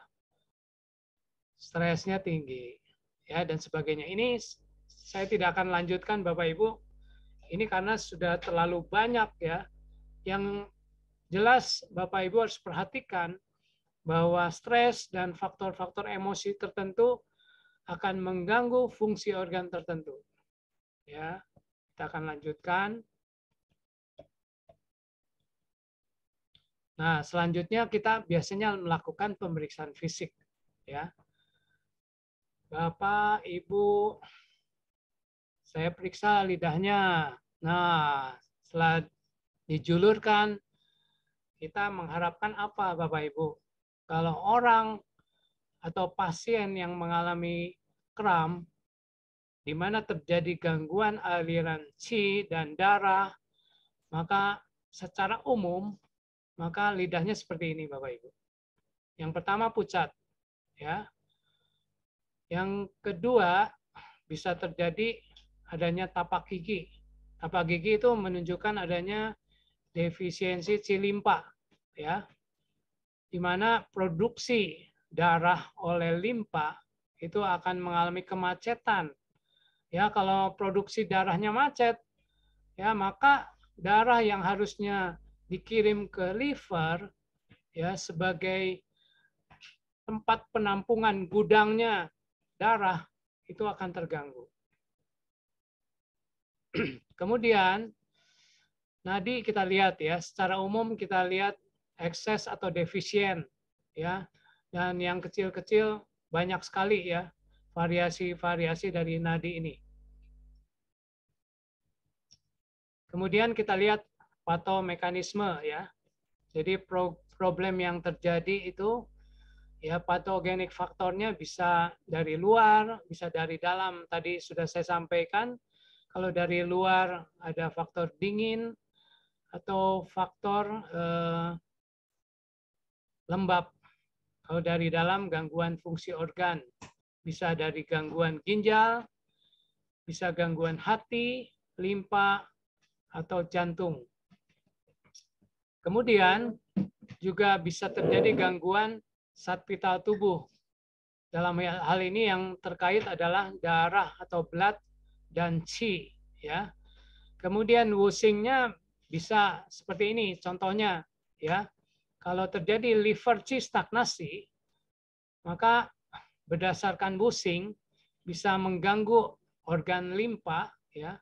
stresnya tinggi. ya Dan sebagainya. Ini saya tidak akan lanjutkan Bapak-Ibu. Ini karena sudah terlalu banyak ya. Yang jelas Bapak-Ibu harus perhatikan bahwa stres dan faktor-faktor emosi tertentu akan mengganggu fungsi organ tertentu. Ya, kita akan lanjutkan. Nah, selanjutnya kita biasanya melakukan pemeriksaan fisik ya. Bapak, Ibu, saya periksa lidahnya. Nah, setelah dijulurkan kita mengharapkan apa Bapak Ibu? Kalau orang atau pasien yang mengalami kram di mana terjadi gangguan aliran qi dan darah, maka secara umum maka lidahnya seperti ini Bapak Ibu. Yang pertama pucat, ya. Yang kedua bisa terjadi adanya tapak gigi. Tapak gigi itu menunjukkan adanya defisiensi cilimpa, ya. Di mana produksi darah oleh limpa itu akan mengalami kemacetan. Ya, kalau produksi darahnya macet, ya maka darah yang harusnya dikirim ke liver ya sebagai tempat penampungan gudangnya darah itu akan terganggu. Kemudian nadi kita lihat ya, secara umum kita lihat ekses atau defisien ya. Dan yang kecil-kecil banyak sekali ya variasi-variasi dari nadi ini. Kemudian kita lihat atau mekanisme ya. Jadi pro problem yang terjadi itu ya patogenik faktornya bisa dari luar, bisa dari dalam. Tadi sudah saya sampaikan kalau dari luar ada faktor dingin atau faktor eh, lembab. Kalau dari dalam gangguan fungsi organ bisa dari gangguan ginjal, bisa gangguan hati, limpa atau jantung. Kemudian juga bisa terjadi gangguan saat vital tubuh. Dalam hal ini yang terkait adalah darah atau blood dan qi ya. Kemudian wusingnya bisa seperti ini contohnya ya. Kalau terjadi liver qi stagnasi maka berdasarkan wusing bisa mengganggu organ limpa ya.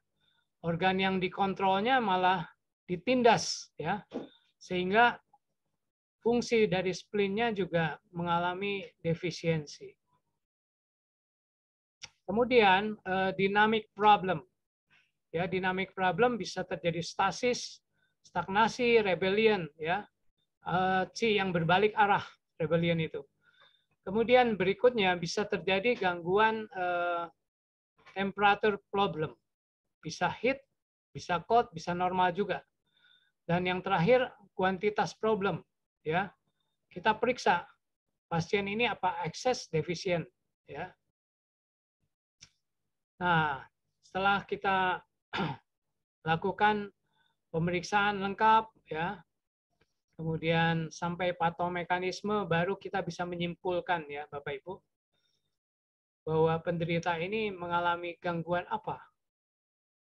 Organ yang dikontrolnya malah ditindas ya sehingga fungsi dari spleennya juga mengalami defisiensi. Kemudian eh, dynamic problem. Ya, dynamic problem bisa terjadi stasis, stagnasi, rebellion ya. Eh, C yang berbalik arah rebellion itu. Kemudian berikutnya bisa terjadi gangguan eh, temperature problem. Bisa hit, bisa cold, bisa normal juga. Dan yang terakhir kuantitas problem ya. Kita periksa pasien ini apa excess defisien, ya. Nah, setelah kita lakukan pemeriksaan lengkap ya. Kemudian sampai patomekanisme baru kita bisa menyimpulkan ya Bapak Ibu bahwa penderita ini mengalami gangguan apa.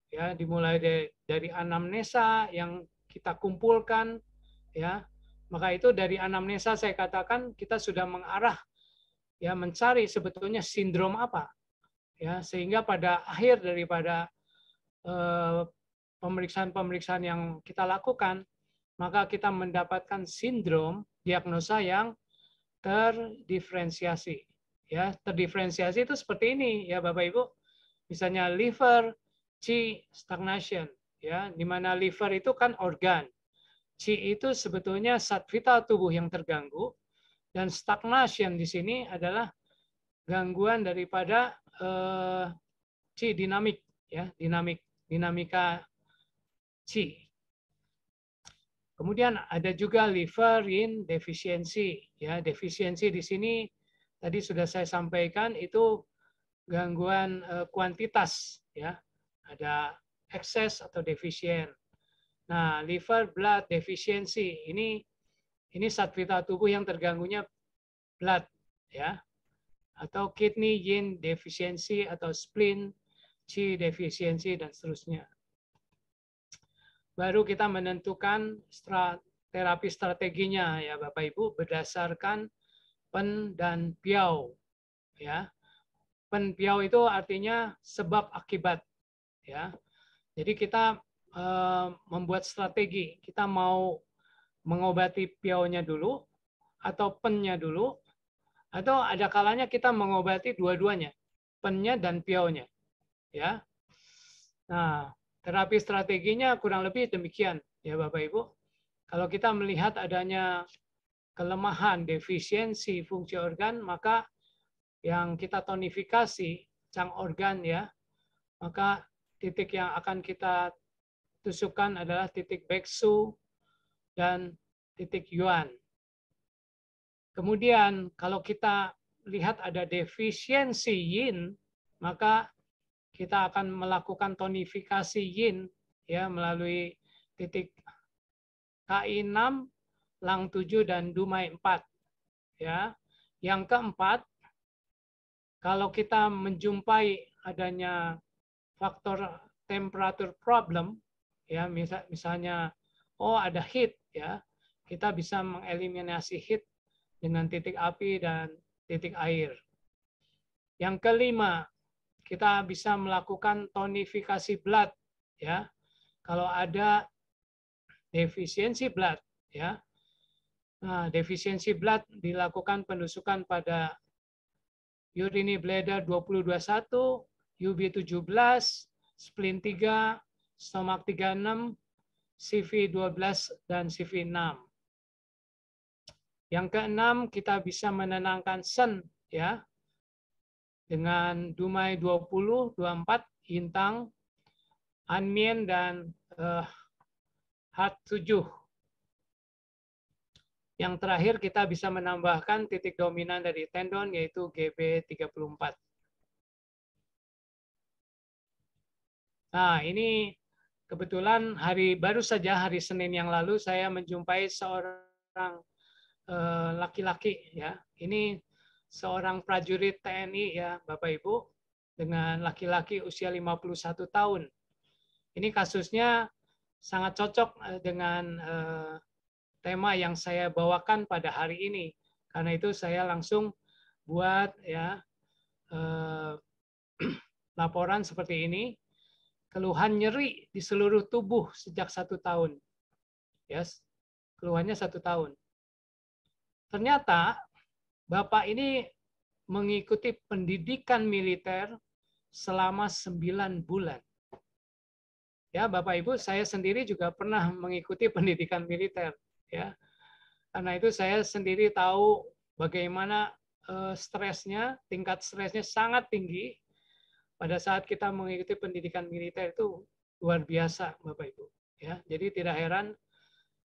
Ya, dimulai dari anamnesa yang kita kumpulkan ya maka itu dari anamnesa saya katakan kita sudah mengarah ya mencari sebetulnya sindrom apa ya sehingga pada akhir daripada eh, pemeriksaan-pemeriksaan yang kita lakukan maka kita mendapatkan sindrom diagnosa yang terdiferensiasi ya terdiferensiasi itu seperti ini ya Bapak Ibu misalnya liver C stagnation ya di mana liver itu kan organ C itu sebetulnya saat vital tubuh yang terganggu dan stagnation di sini adalah gangguan daripada C uh, eh, dinamik ya, dinamik dinamika C Kemudian ada juga liver in defisiensi ya, defisiensi di sini tadi sudah saya sampaikan itu gangguan uh, kuantitas ya. Ada excess atau defisien Nah, liver blood deficiency ini ini zat vital tubuh yang terganggunya blood ya atau kidney yin deficiency atau spleen chi deficiency dan seterusnya. Baru kita menentukan stra terapi strateginya ya Bapak Ibu berdasarkan pen dan piau ya. Pen piau itu artinya sebab akibat ya. Jadi kita Eh, membuat strategi. Kita mau mengobati piaunya dulu, atau pennya dulu, atau ada kalanya kita mengobati dua-duanya, pennya dan piaunya. Ya. Nah, terapi strateginya kurang lebih demikian, ya Bapak Ibu. Kalau kita melihat adanya kelemahan, defisiensi fungsi organ, maka yang kita tonifikasi, cang organ ya, maka titik yang akan kita tusukan adalah titik beksu dan titik yuan. Kemudian kalau kita lihat ada defisiensi yin, maka kita akan melakukan tonifikasi yin ya melalui titik KI6, Lang 7 dan Dumai 4. Ya. Yang keempat, kalau kita menjumpai adanya faktor temperatur problem, ya misal, misalnya oh ada heat ya kita bisa mengeliminasi heat dengan titik api dan titik air. Yang kelima, kita bisa melakukan tonifikasi blood ya. Kalau ada defisiensi blood ya. Nah, defisiensi blood dilakukan penusukan pada urini bladder 221 UB17, splint 3, stomak 36, CV12, dan CV6. Yang keenam, kita bisa menenangkan sen ya dengan dumai 20, 24, hintang, anmien, dan uh, hat 7. Yang terakhir, kita bisa menambahkan titik dominan dari tendon, yaitu GB34. Nah, ini Kebetulan hari baru saja hari Senin yang lalu saya menjumpai seorang eh, laki-laki ya. Ini seorang prajurit TNI ya, Bapak Ibu, dengan laki-laki usia 51 tahun. Ini kasusnya sangat cocok eh, dengan eh, tema yang saya bawakan pada hari ini. Karena itu saya langsung buat ya laporan seperti ini keluhan nyeri di seluruh tubuh sejak satu tahun. Yes, keluhannya satu tahun. Ternyata bapak ini mengikuti pendidikan militer selama sembilan bulan. Ya, Bapak Ibu, saya sendiri juga pernah mengikuti pendidikan militer, ya. Karena itu saya sendiri tahu bagaimana eh, stresnya, tingkat stresnya sangat tinggi pada saat kita mengikuti pendidikan militer itu luar biasa Bapak Ibu ya. Jadi tidak heran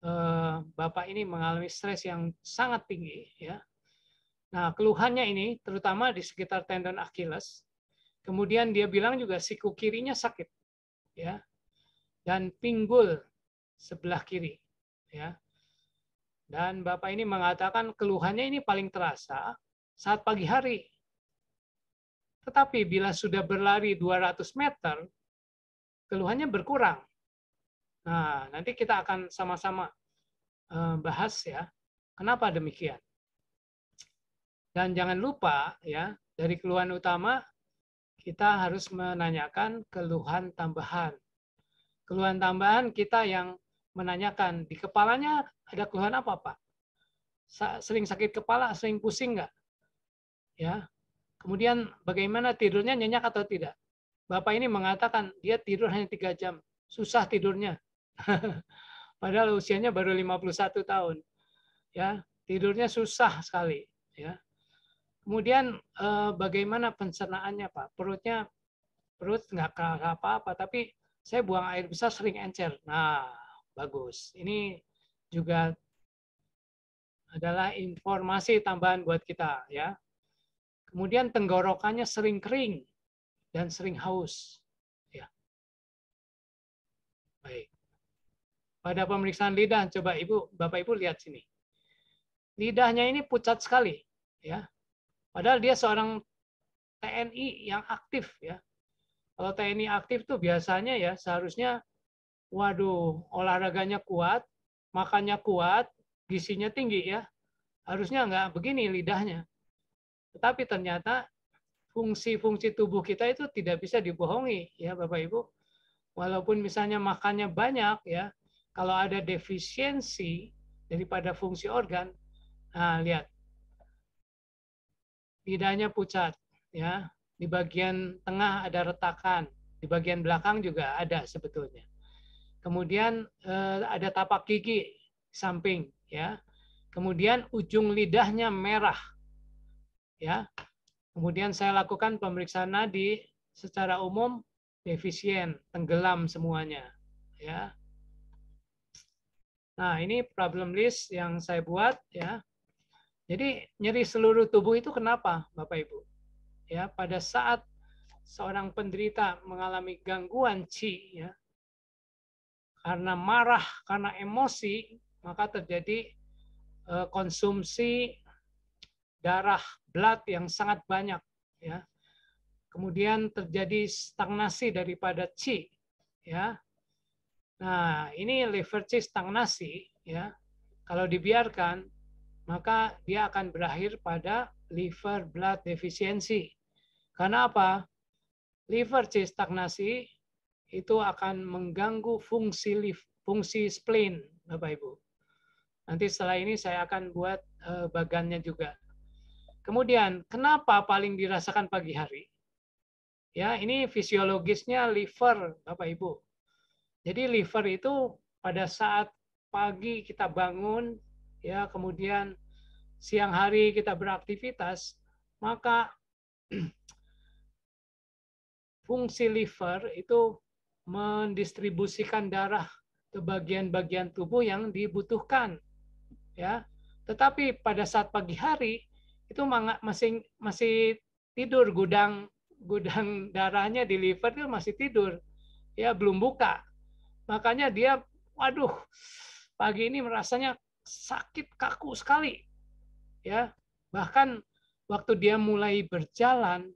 eh, Bapak ini mengalami stres yang sangat tinggi ya. Nah, keluhannya ini terutama di sekitar tendon Achilles. Kemudian dia bilang juga siku kirinya sakit ya. Dan pinggul sebelah kiri ya. Dan Bapak ini mengatakan keluhannya ini paling terasa saat pagi hari tetapi bila sudah berlari 200 meter, keluhannya berkurang. Nah, nanti kita akan sama-sama eh, bahas ya, kenapa demikian. Dan jangan lupa ya, dari keluhan utama kita harus menanyakan keluhan tambahan. Keluhan tambahan kita yang menanyakan di kepalanya ada keluhan apa pak? Sering sakit kepala, sering pusing nggak? Ya, Kemudian bagaimana tidurnya nyenyak atau tidak? Bapak ini mengatakan dia tidur hanya tiga jam, susah tidurnya. Padahal usianya baru 51 tahun. Ya, tidurnya susah sekali, ya. Kemudian eh, bagaimana pencernaannya, Pak? Perutnya perut nggak apa-apa, tapi saya buang air besar sering encer. Nah, bagus. Ini juga adalah informasi tambahan buat kita ya. Kemudian tenggorokannya sering kering dan sering haus. Ya. Baik. Pada pemeriksaan lidah, coba Ibu, Bapak Ibu lihat sini. Lidahnya ini pucat sekali, ya. Padahal dia seorang TNI yang aktif, ya. Kalau TNI aktif tuh biasanya ya seharusnya waduh, olahraganya kuat, makannya kuat, gisinya tinggi ya. Harusnya nggak begini lidahnya. Tetapi ternyata fungsi-fungsi tubuh kita itu tidak bisa dibohongi ya Bapak Ibu. Walaupun misalnya makannya banyak ya, kalau ada defisiensi daripada fungsi organ, nah lihat lidahnya pucat ya, di bagian tengah ada retakan, di bagian belakang juga ada sebetulnya. Kemudian eh, ada tapak gigi samping ya. Kemudian ujung lidahnya merah ya. Kemudian saya lakukan pemeriksaan nadi secara umum defisien, tenggelam semuanya, ya. Nah, ini problem list yang saya buat ya. Jadi nyeri seluruh tubuh itu kenapa, Bapak Ibu? Ya, pada saat seorang penderita mengalami gangguan chi, ya, karena marah, karena emosi, maka terjadi eh, konsumsi darah blood yang sangat banyak ya kemudian terjadi stagnasi daripada chi ya nah ini liver chi stagnasi ya kalau dibiarkan maka dia akan berakhir pada liver blood deficiency karena apa liver chi stagnasi itu akan mengganggu fungsi fungsi spleen Bapak Ibu nanti setelah ini saya akan buat eh, bagannya juga Kemudian, kenapa paling dirasakan pagi hari? Ya, ini fisiologisnya liver, Bapak Ibu. Jadi liver itu pada saat pagi kita bangun, ya, kemudian siang hari kita beraktivitas, maka fungsi liver itu mendistribusikan darah ke bagian-bagian tubuh yang dibutuhkan. Ya. Tetapi pada saat pagi hari itu masih masih tidur gudang gudang darahnya di liver itu masih tidur ya belum buka makanya dia waduh pagi ini merasanya sakit kaku sekali ya bahkan waktu dia mulai berjalan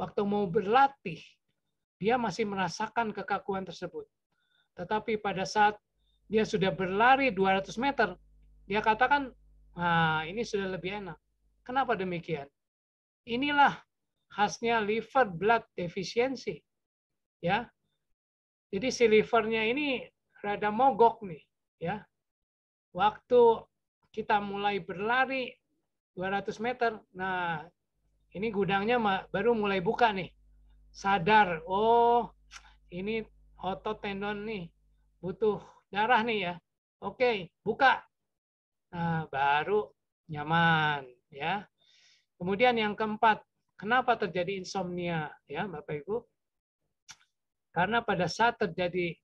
waktu mau berlatih dia masih merasakan kekakuan tersebut tetapi pada saat dia sudah berlari 200 meter dia katakan nah ini sudah lebih enak Kenapa demikian? Inilah khasnya liver blood deficiency. Ya. Jadi si livernya ini rada mogok nih, ya. Waktu kita mulai berlari 200 meter, nah ini gudangnya baru mulai buka nih. Sadar, oh ini otot tendon nih butuh darah nih ya. Oke, buka. Nah, baru nyaman ya. Kemudian yang keempat, kenapa terjadi insomnia ya, Bapak Ibu? Karena pada saat terjadi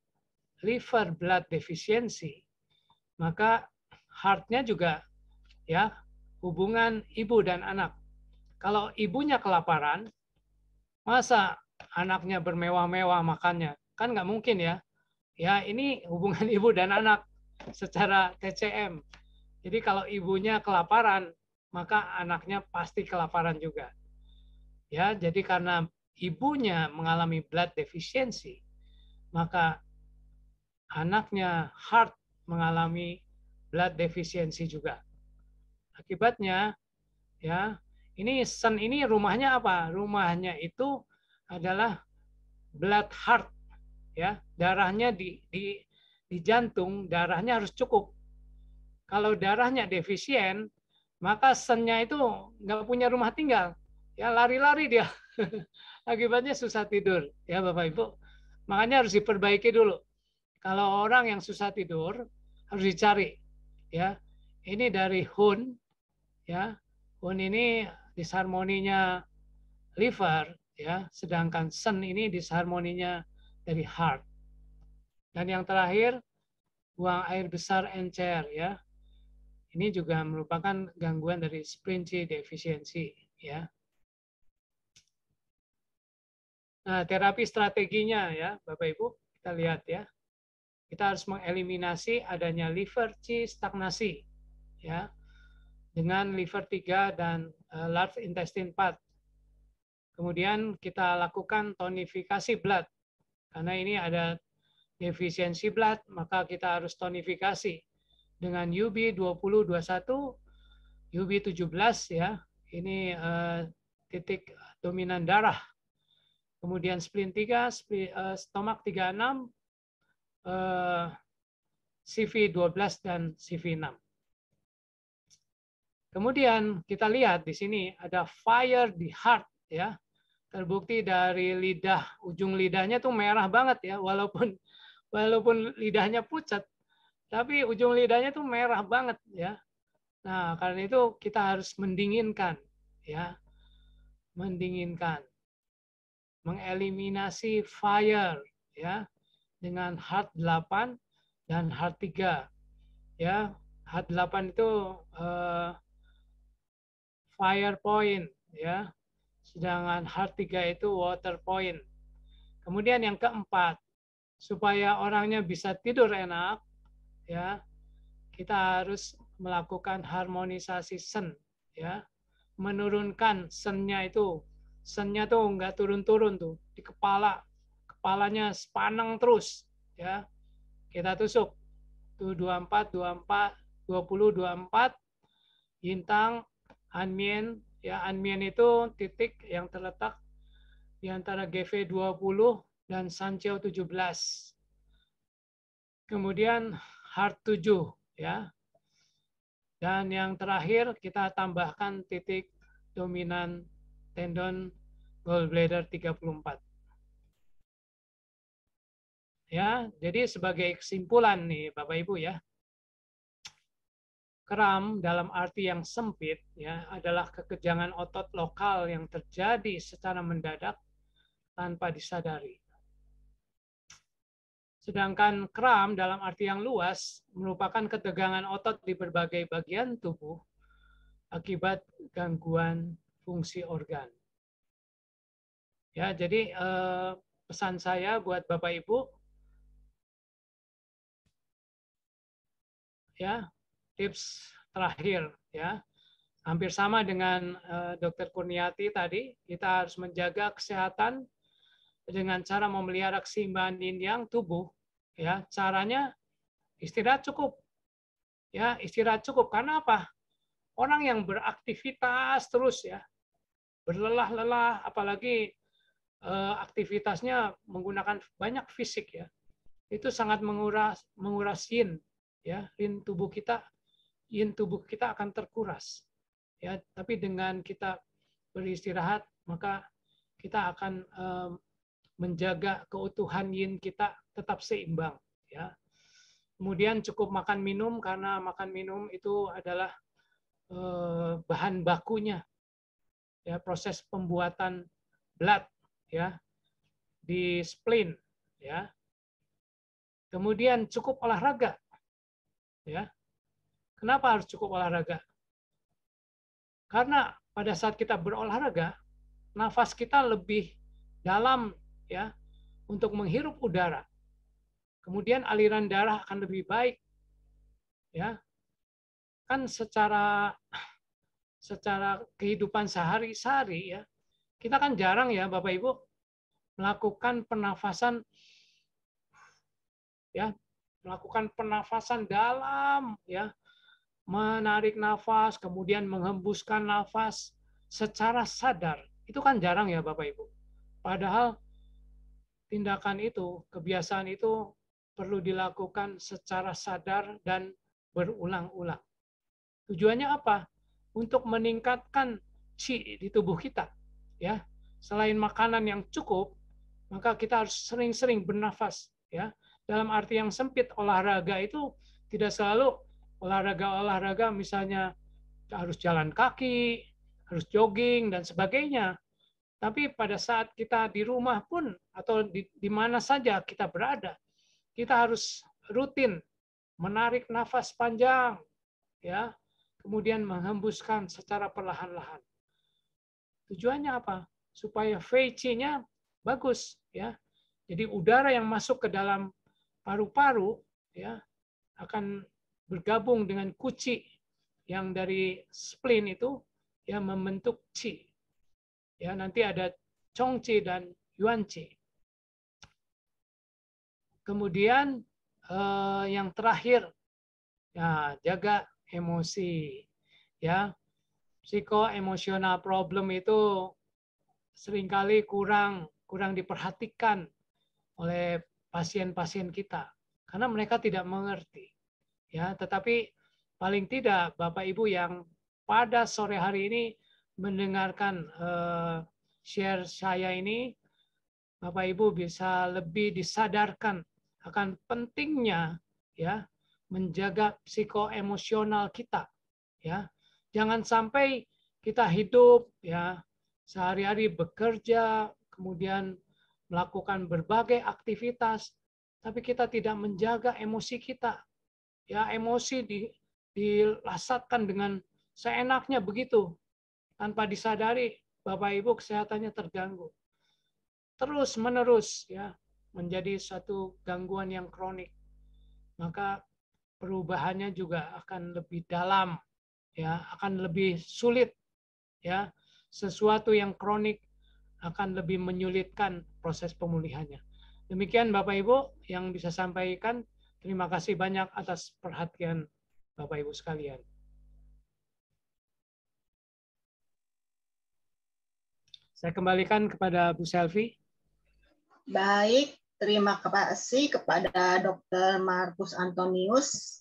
liver blood deficiency, maka heartnya juga ya hubungan ibu dan anak. Kalau ibunya kelaparan, masa anaknya bermewah-mewah makannya? Kan nggak mungkin ya. Ya ini hubungan ibu dan anak secara TCM. Jadi kalau ibunya kelaparan, maka anaknya pasti kelaparan juga. Ya, jadi karena ibunya mengalami blood deficiency, maka anaknya heart mengalami blood deficiency juga. Akibatnya ya, ini sen ini rumahnya apa? Rumahnya itu adalah blood heart ya. Darahnya di di di jantung darahnya harus cukup. Kalau darahnya defisien, maka sennya itu nggak punya rumah tinggal ya lari-lari dia akibatnya susah tidur ya bapak ibu makanya harus diperbaiki dulu kalau orang yang susah tidur harus dicari ya ini dari Hun ya Hun ini disharmoninya liver ya sedangkan sen ini disharmoninya dari heart dan yang terakhir buang air besar encer ya ini juga merupakan gangguan dari sprint defisiensi ya. Nah, terapi strateginya ya, Bapak Ibu, kita lihat ya. Kita harus mengeliminasi adanya liver C stagnasi ya. Dengan liver 3 dan uh, large intestine part Kemudian kita lakukan tonifikasi blood. Karena ini ada defisiensi blood, maka kita harus tonifikasi dengan UB 2021, UB 17 ya. Ini uh, titik dominan darah. Kemudian splint 3, spleen, uh, stomak 36, uh, CV 12 dan CV 6. Kemudian kita lihat di sini ada fire di heart ya. Terbukti dari lidah, ujung lidahnya tuh merah banget ya walaupun walaupun lidahnya pucat tapi ujung lidahnya tuh merah banget ya. Nah, karena itu kita harus mendinginkan ya. Mendinginkan. Mengeliminasi fire ya dengan heart 8 dan heart 3. Ya, heart 8 itu uh, fire point ya. Sedangkan heart 3 itu water point. Kemudian yang keempat, supaya orangnya bisa tidur enak, ya kita harus melakukan harmonisasi sen ya menurunkan sennya itu sennya tuh nggak turun-turun tuh di kepala kepalanya sepaneng terus ya kita tusuk tuh 24 24 20 24 bintang anmien ya anmien itu titik yang terletak di antara GV 20 dan Sancheo 17 kemudian hard 7 ya. Dan yang terakhir kita tambahkan titik dominan tendon gallbladder 34. Ya, jadi sebagai kesimpulan nih Bapak Ibu ya. Kram dalam arti yang sempit ya adalah kekejangan otot lokal yang terjadi secara mendadak tanpa disadari. Sedangkan kram dalam arti yang luas merupakan ketegangan otot di berbagai bagian tubuh akibat gangguan fungsi organ. Ya, jadi eh, pesan saya buat Bapak Ibu ya, tips terakhir ya. Hampir sama dengan eh, Dr. Kurniati tadi, kita harus menjaga kesehatan dengan cara memelihara keseimbangan yin yang tubuh ya caranya istirahat cukup ya istirahat cukup karena apa orang yang beraktivitas terus ya berlelah-lelah apalagi eh, aktivitasnya menggunakan banyak fisik ya itu sangat menguras menguras yin ya yin tubuh kita yin tubuh kita akan terkuras ya tapi dengan kita beristirahat maka kita akan eh, menjaga keutuhan yin kita tetap seimbang ya. Kemudian cukup makan minum karena makan minum itu adalah eh, bahan bakunya ya proses pembuatan blood ya di spleen ya. Kemudian cukup olahraga ya. Kenapa harus cukup olahraga? Karena pada saat kita berolahraga, nafas kita lebih dalam ya untuk menghirup udara. Kemudian aliran darah akan lebih baik. Ya. Kan secara secara kehidupan sehari-hari ya, kita kan jarang ya Bapak Ibu melakukan pernafasan ya, melakukan pernafasan dalam ya, menarik nafas, kemudian menghembuskan nafas secara sadar. Itu kan jarang ya Bapak Ibu. Padahal tindakan itu, kebiasaan itu perlu dilakukan secara sadar dan berulang-ulang. Tujuannya apa? Untuk meningkatkan qi di tubuh kita. Ya, selain makanan yang cukup, maka kita harus sering-sering bernafas. Ya, dalam arti yang sempit olahraga itu tidak selalu olahraga-olahraga misalnya harus jalan kaki, harus jogging dan sebagainya. Tapi pada saat kita di rumah pun atau di, di mana saja kita berada, kita harus rutin menarik nafas panjang, ya, kemudian menghembuskan secara perlahan-lahan. Tujuannya apa? Supaya VC-nya bagus, ya. Jadi udara yang masuk ke dalam paru-paru, ya, akan bergabung dengan kuci yang dari spleen itu, ya, membentuk qi Ya, nanti ada Chongqi dan Yuanqi. Kemudian eh, yang terakhir, ya, jaga emosi. Ya, psikoemosional problem itu seringkali kurang kurang diperhatikan oleh pasien-pasien kita karena mereka tidak mengerti. Ya, tetapi paling tidak Bapak Ibu yang pada sore hari ini mendengarkan uh, share saya ini, Bapak Ibu bisa lebih disadarkan akan pentingnya ya menjaga psikoemosional kita ya. Jangan sampai kita hidup ya sehari-hari bekerja, kemudian melakukan berbagai aktivitas tapi kita tidak menjaga emosi kita. Ya, emosi di dilasatkan dengan seenaknya begitu tanpa disadari Bapak Ibu kesehatannya terganggu. Terus menerus ya menjadi satu gangguan yang kronik. Maka perubahannya juga akan lebih dalam ya, akan lebih sulit ya. Sesuatu yang kronik akan lebih menyulitkan proses pemulihannya. Demikian Bapak Ibu yang bisa sampaikan. Terima kasih banyak atas perhatian Bapak Ibu sekalian. Saya kembalikan kepada Bu Selvi. Baik, terima kasih kepada Dr. Markus Antonius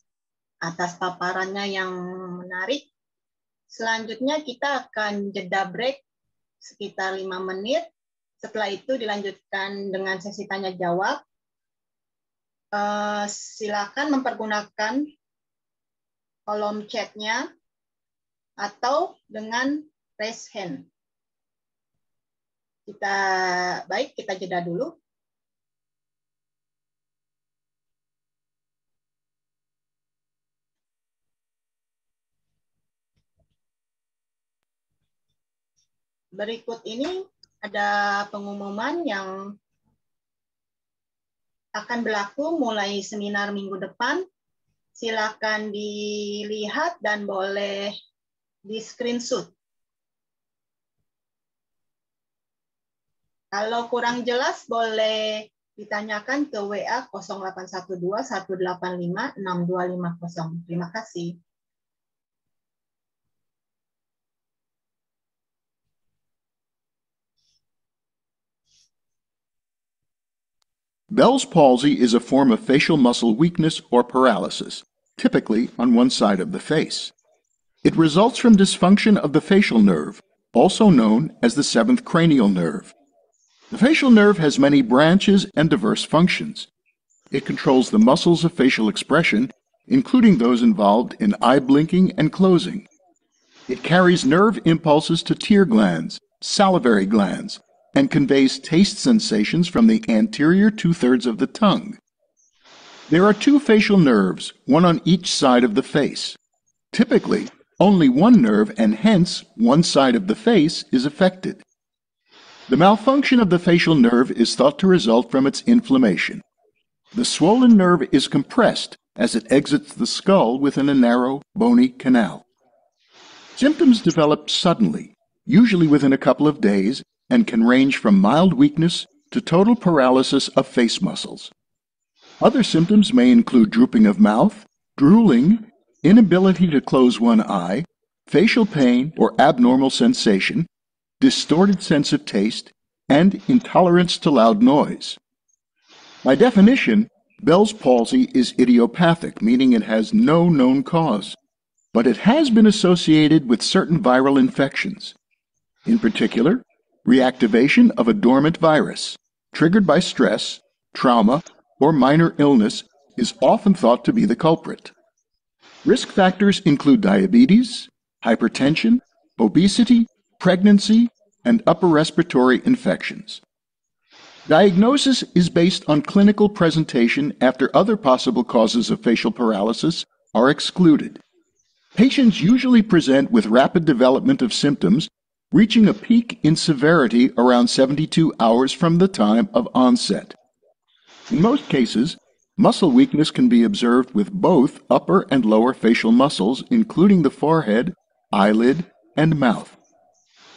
atas paparannya yang menarik. Selanjutnya kita akan jeda break sekitar lima menit. Setelah itu dilanjutkan dengan sesi tanya jawab. Eh, silakan mempergunakan kolom chatnya atau dengan raise hand. Kita baik, kita jeda dulu. berikut ini ada pengumuman yang akan berlaku mulai seminar minggu depan. Silakan dilihat dan boleh di screenshot Kalau kurang jelas boleh ditanyakan ke WA 0812 185 6250. Terima kasih. Bell's palsy is a form of facial muscle weakness or paralysis, typically on one side of the face. It results from dysfunction of the facial nerve, also known as the seventh cranial nerve. The facial nerve has many branches and diverse functions. It controls the muscles of facial expression, including those involved in eye blinking and closing. It carries nerve impulses to tear glands, salivary glands, and conveys taste sensations from the anterior two thirds of the tongue. There are two facial nerves, one on each side of the face. Typically, only one nerve and hence one side of the face is affected. The malfunction of the facial nerve is thought to result from its inflammation. The swollen nerve is compressed as it exits the skull within a narrow, bony canal. Symptoms develop suddenly, usually within a couple of days, and can range from mild weakness to total paralysis of face muscles. Other symptoms may include drooping of mouth, drooling, inability to close one eye, facial pain or abnormal sensation, distorted sense of taste, and intolerance to loud noise. By definition, Bell's palsy is idiopathic, meaning it has no known cause, but it has been associated with certain viral infections. In particular, reactivation of a dormant virus, triggered by stress, trauma, or minor illness, is often thought to be the culprit. Risk factors include diabetes, hypertension, obesity, pregnancy, and upper respiratory infections. Diagnosis is based on clinical presentation after other possible causes of facial paralysis are excluded. Patients usually present with rapid development of symptoms, reaching a peak in severity around 72 hours from the time of onset. In most cases, muscle weakness can be observed with both upper and lower facial muscles, including the forehead, eyelid, and mouth.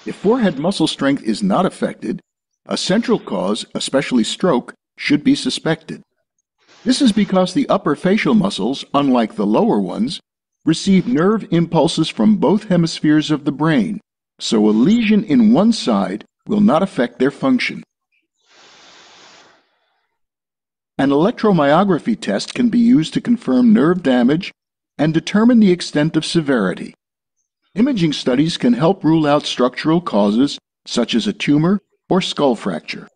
If forehead muscle strength is not affected, a central cause, especially stroke, should be suspected. This is because the upper facial muscles, unlike the lower ones, receive nerve impulses from both hemispheres of the brain, so a lesion in one side will not affect their function. An electromyography test can be used to confirm nerve damage and determine the extent of severity. Imaging studies can help rule out structural causes such as a tumor or skull fracture.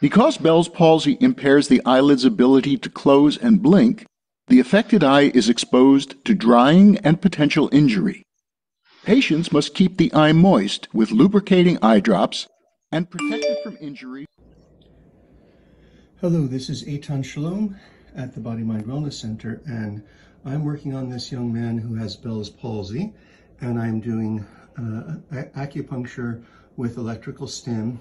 Because Bell's palsy impairs the eyelid's ability to close and blink, the affected eye is exposed to drying and potential injury. Patients must keep the eye moist with lubricating eye drops and protected from injury. Hello, this is Eitan Shalom at the Body Mind Wellness Center, and I'm working on this young man who has Bell's palsy and I'm doing uh, acupuncture with electrical stim.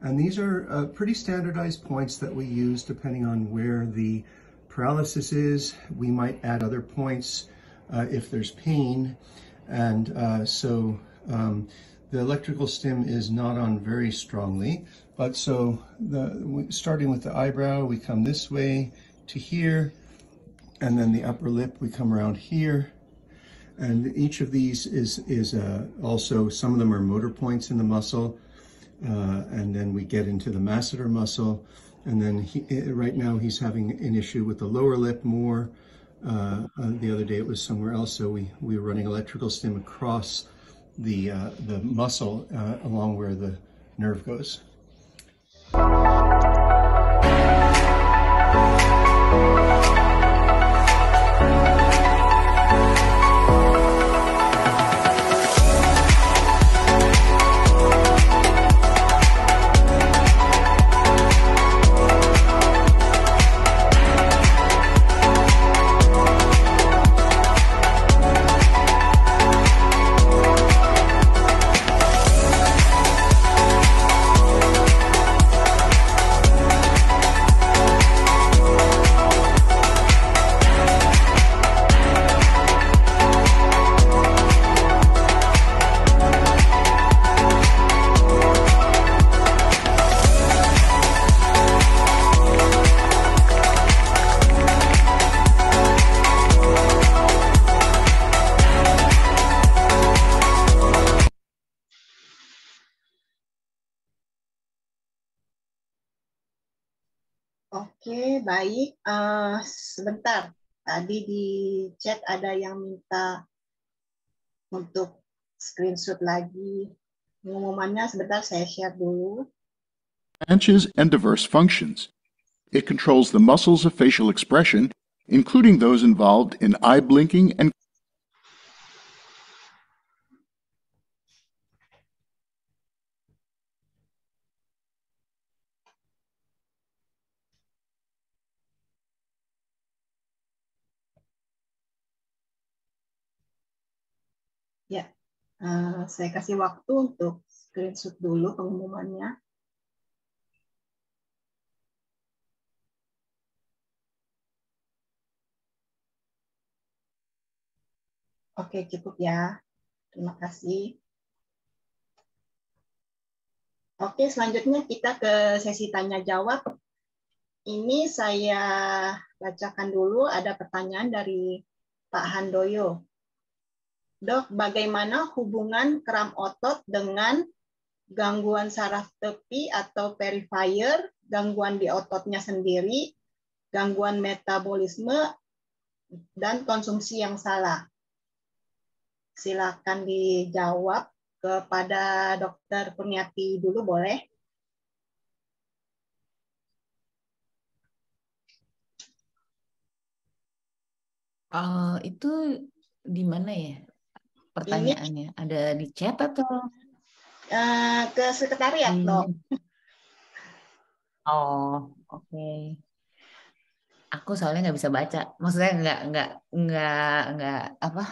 And these are uh, pretty standardized points that we use depending on where the paralysis is. We might add other points uh, if there's pain. And uh, so um, the electrical stim is not on very strongly. But so the, starting with the eyebrow, we come this way to here. And then the upper lip, we come around here and each of these is, is uh, also, some of them are motor points in the muscle. Uh, and then we get into the masseter muscle. And then he, eh, right now he's having an issue with the lower lip more. Uh, uh, the other day it was somewhere else. So we, we were running electrical stim across the, uh, the muscle uh, along where the nerve goes. Thank you. DKI uh, eh, sebentar tadi di chat ada yang minta untuk screenshot lagi pengumumannya sebentar saya share dulu. Branches and diverse functions. It controls the muscles of facial expression, including those involved in eye blinking and Eh, saya kasih waktu untuk screenshot dulu pengumumannya. Oke, cukup ya. Terima kasih. Oke, selanjutnya kita ke sesi tanya jawab. Ini saya bacakan dulu ada pertanyaan dari Pak Handoyo. Dok, bagaimana hubungan kram otot dengan gangguan saraf tepi atau perifier, gangguan di ototnya sendiri, gangguan metabolisme, dan konsumsi yang salah? Silakan dijawab kepada Dokter Kurniati dulu boleh. Uh, itu di mana ya? Iya. pertanyaannya? Ini, Ada di chat atau? Uh, ke sekretariat hmm. dong. Oh, oke. Okay. Aku soalnya nggak bisa baca. Maksudnya nggak nggak nggak nggak apa?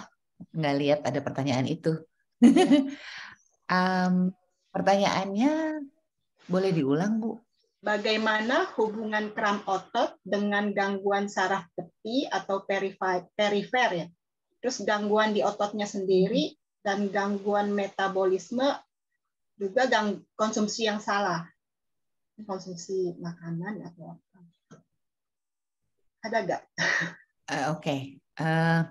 Nggak lihat ada pertanyaan itu. um, pertanyaannya boleh diulang bu? Bagaimana hubungan kram otot dengan gangguan saraf tepi atau perifer ya? terus gangguan di ototnya sendiri hmm. dan gangguan metabolisme juga gang konsumsi yang salah konsumsi makanan atau apa ada nggak? Uh, Oke okay. uh,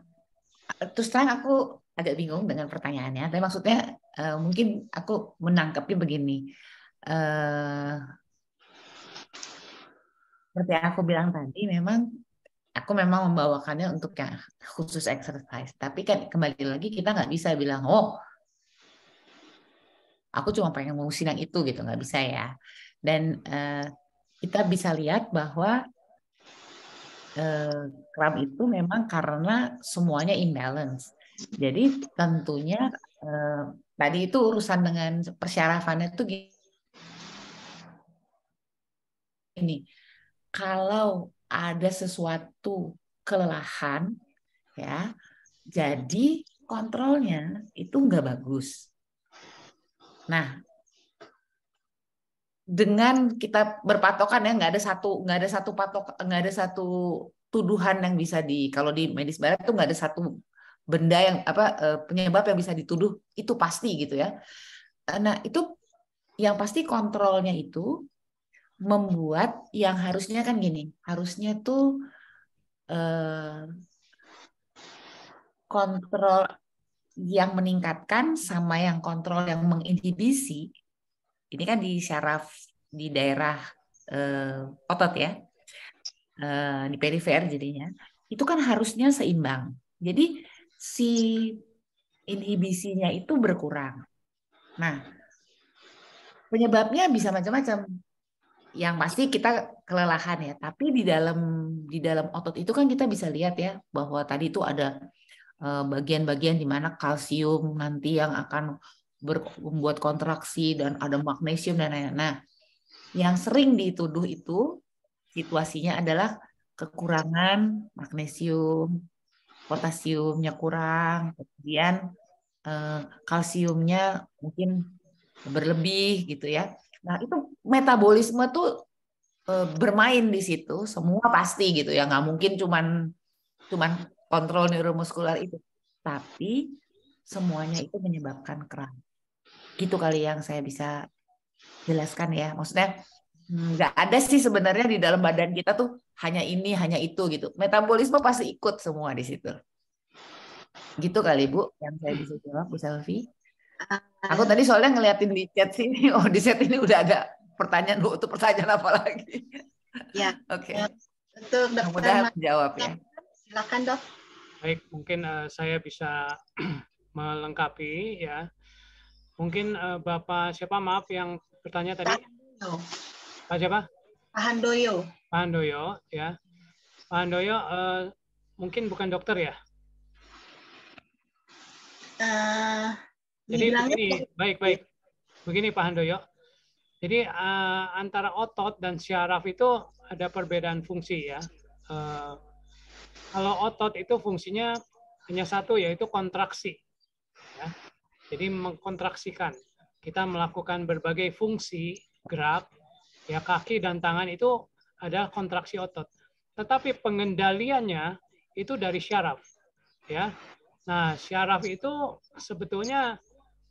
eh, terus terang aku agak bingung dengan pertanyaannya tapi maksudnya uh, mungkin aku menangkapnya begini uh, seperti yang aku bilang tadi memang aku memang membawakannya untuk yang khusus exercise. Tapi kan kembali lagi kita nggak bisa bilang, oh aku cuma pengen ngurusin yang itu gitu, nggak bisa ya. Dan uh, kita bisa lihat bahwa eh, kram itu memang karena semuanya imbalance. Jadi tentunya uh, tadi itu urusan dengan persyarafannya itu gini. Kalau ada sesuatu kelelahan ya jadi kontrolnya itu nggak bagus nah dengan kita berpatokan ya nggak ada satu nggak ada satu patok nggak ada satu tuduhan yang bisa di kalau di medis barat tuh nggak ada satu benda yang apa e, penyebab yang bisa dituduh itu pasti gitu ya nah itu yang pasti kontrolnya itu membuat yang harusnya kan gini, harusnya tuh eh, kontrol yang meningkatkan sama yang kontrol yang menginhibisi. Ini kan di syaraf di daerah eh, otot ya, eh, di perifer jadinya. Itu kan harusnya seimbang. Jadi si inhibisinya itu berkurang. Nah, penyebabnya bisa macam-macam yang pasti kita kelelahan ya tapi di dalam di dalam otot itu kan kita bisa lihat ya bahwa tadi itu ada eh, bagian-bagian di mana kalsium nanti yang akan ber, membuat kontraksi dan ada magnesium dan lain-lain. Nah, yang sering dituduh itu situasinya adalah kekurangan magnesium, potasiumnya kurang, kemudian eh, kalsiumnya mungkin berlebih gitu ya. Nah itu metabolisme tuh eh, bermain di situ semua pasti gitu ya nggak mungkin cuman cuman kontrol neuromuskular itu tapi semuanya itu menyebabkan kram gitu kali yang saya bisa jelaskan ya maksudnya hmm, nggak ada sih sebenarnya di dalam badan kita tuh hanya ini hanya itu gitu metabolisme pasti ikut semua di situ gitu kali bu yang saya hmm. bisa jawab bu Selvi ah, Aku tadi soalnya ngeliatin di chat sini, oh di chat ini udah ada pertanyaan, Bu, itu pertanyaan apa lagi? Ya. Oke. okay. Ya, untuk dokter Mudah jawab ya. Silakan, Dok. Baik, mungkin uh, saya bisa melengkapi ya. Mungkin uh, Bapak siapa maaf yang bertanya tadi? Pak, Pak siapa? Pak Handoyo. Pak Handoyo ya. Pak Handoyo uh, mungkin bukan dokter ya? Uh, jadi begini, gitu. baik baik. Begini Pak Handoyo. Jadi uh, antara otot dan syaraf itu ada perbedaan fungsi ya. Uh, kalau otot itu fungsinya hanya satu yaitu kontraksi. Ya. Jadi mengkontraksikan. Kita melakukan berbagai fungsi gerak ya kaki dan tangan itu ada kontraksi otot. Tetapi pengendaliannya itu dari syaraf ya. Nah, syaraf itu sebetulnya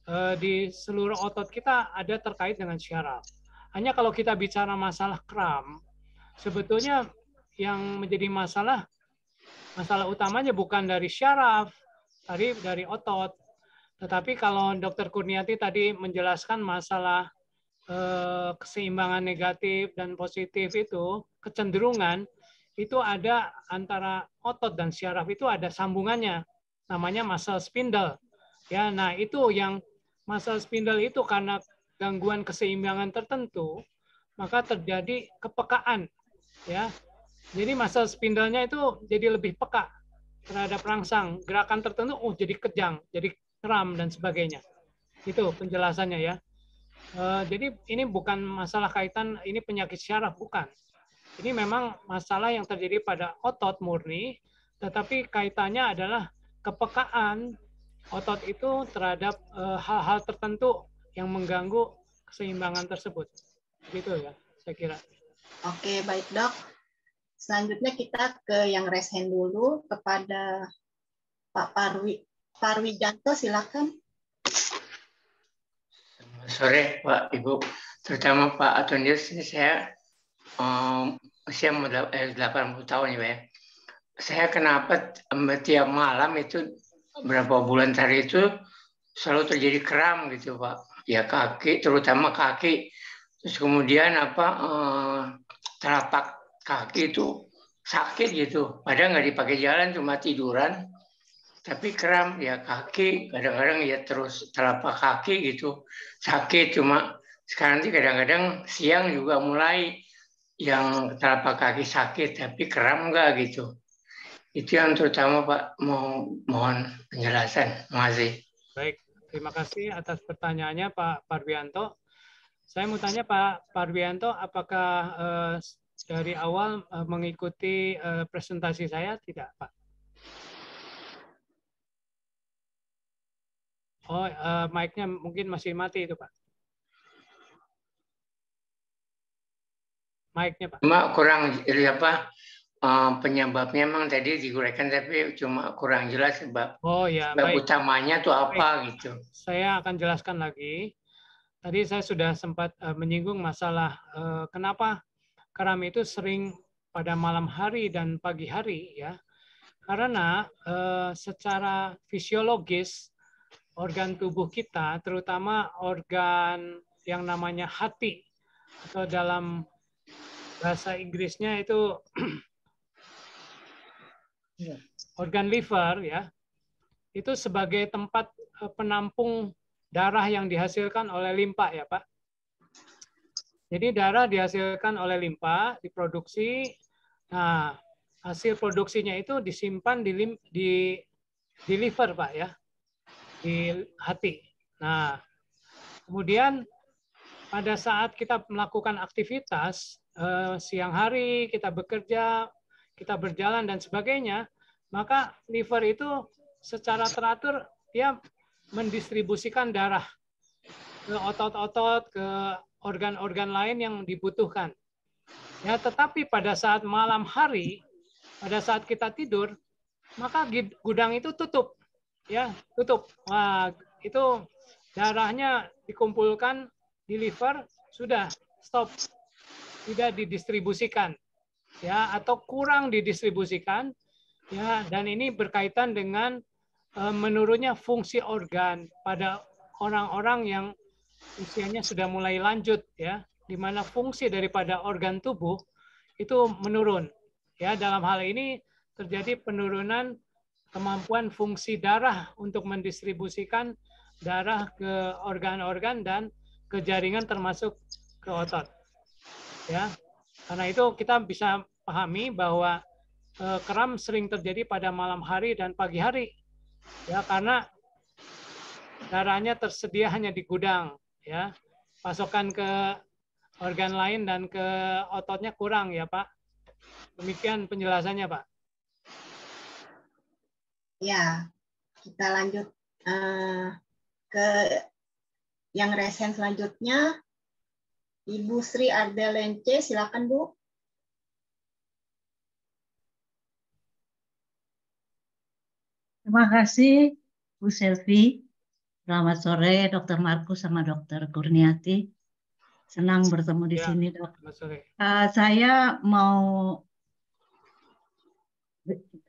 Eh, di seluruh otot kita ada terkait dengan syaraf. Hanya kalau kita bicara masalah kram, sebetulnya yang menjadi masalah masalah utamanya bukan dari syaraf, tadi dari otot. Tetapi kalau Dokter Kurniati tadi menjelaskan masalah eh, keseimbangan negatif dan positif itu, kecenderungan itu ada antara otot dan syaraf itu ada sambungannya, namanya muscle spindle. Ya, nah itu yang Masalah spindle itu karena gangguan keseimbangan tertentu, maka terjadi kepekaan. ya. Jadi masa spindlenya itu jadi lebih peka terhadap rangsang. Gerakan tertentu, oh jadi kejang, jadi kram, dan sebagainya. Itu penjelasannya ya. Eh, jadi ini bukan masalah kaitan ini penyakit syaraf bukan. Ini memang masalah yang terjadi pada otot murni, tetapi kaitannya adalah kepekaan otot itu terhadap eh, hal-hal uh, tertentu yang mengganggu keseimbangan tersebut. Gitu ya, saya kira. Oke, baik dok. Selanjutnya kita ke yang raise hand dulu kepada Pak Parwi. Parwi Janto, silakan. Sore Pak Ibu, terutama Pak Atunius, ini saya um, usia 80 eh, tahun ya Pak Saya kenapa tiap malam itu berapa bulan tadi itu selalu terjadi kram gitu pak ya kaki terutama kaki terus kemudian apa eh, telapak kaki itu sakit gitu padahal nggak dipakai jalan cuma tiduran tapi kram ya kaki kadang-kadang ya terus telapak kaki gitu sakit cuma sekarang sih kadang-kadang siang juga mulai yang telapak kaki sakit tapi kram nggak gitu itu yang terutama Pak, mau mohon penjelasan. Makasih. Baik, terima kasih atas pertanyaannya Pak Parwianto. Saya mau tanya Pak Parwianto, apakah eh, dari awal eh, mengikuti eh, presentasi saya tidak Pak? Oh, uh, mic-nya mungkin masih mati itu Pak. Mic-nya Pak. Cuma kurang, Pak um, penyebabnya memang tadi digunakan tapi cuma kurang jelas sebab oh ya sebab baik. utamanya itu apa baik. gitu saya akan jelaskan lagi tadi saya sudah sempat uh, menyinggung masalah uh, kenapa karam itu sering pada malam hari dan pagi hari ya karena uh, secara fisiologis organ tubuh kita terutama organ yang namanya hati atau dalam bahasa Inggrisnya itu Iya. organ liver ya itu sebagai tempat eh, penampung darah yang dihasilkan oleh limpa ya Pak. Jadi darah dihasilkan oleh limpa, diproduksi. Nah, hasil produksinya itu disimpan di lim, di di liver Pak ya. Di hati. Nah, kemudian pada saat kita melakukan aktivitas eh, siang hari kita bekerja kita berjalan dan sebagainya, maka liver itu secara teratur dia mendistribusikan darah ke otot-otot, ke organ-organ lain yang dibutuhkan. Ya, tetapi pada saat malam hari, pada saat kita tidur, maka gudang itu tutup. Ya, tutup. Wah, itu darahnya dikumpulkan di liver sudah stop. Tidak didistribusikan ya atau kurang didistribusikan ya dan ini berkaitan dengan e, menurunnya fungsi organ pada orang-orang yang usianya sudah mulai lanjut ya di mana fungsi daripada organ tubuh itu menurun ya dalam hal ini terjadi penurunan kemampuan fungsi darah untuk mendistribusikan darah ke organ-organ dan ke jaringan termasuk ke otot ya karena itu kita bisa pahami bahwa eh, keram kram sering terjadi pada malam hari dan pagi hari. Ya, karena darahnya tersedia hanya di gudang, ya. Pasokan ke organ lain dan ke ototnya kurang ya, Pak. Demikian penjelasannya, Pak. Ya, kita lanjut uh, ke yang resen selanjutnya. Ibu Sri Ardelence, silakan Bu. Terima kasih Bu Selvi. Selamat sore Dokter Markus sama Dokter Kurniati. Senang bertemu di ya, sini, Dok. Uh, saya mau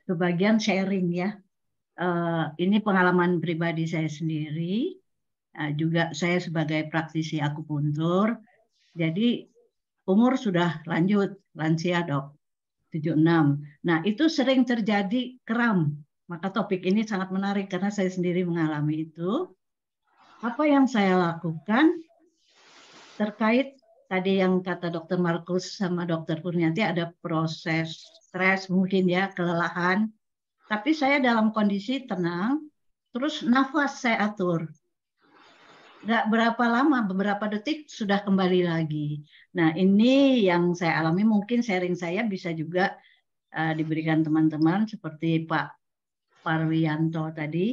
sebagian sharing ya. Uh, ini pengalaman pribadi saya sendiri. Uh, juga saya sebagai praktisi akupuntur. Jadi umur sudah lanjut, lansia dok, 76. Nah itu sering terjadi kram maka topik ini sangat menarik karena saya sendiri mengalami itu. Apa yang saya lakukan terkait tadi yang kata dokter Markus sama dokter Kurniati ada proses stres mungkin ya, kelelahan. Tapi saya dalam kondisi tenang, terus nafas saya atur. Gak berapa lama, beberapa detik sudah kembali lagi. Nah ini yang saya alami mungkin sharing saya bisa juga uh, diberikan teman-teman seperti Pak Parwianto tadi,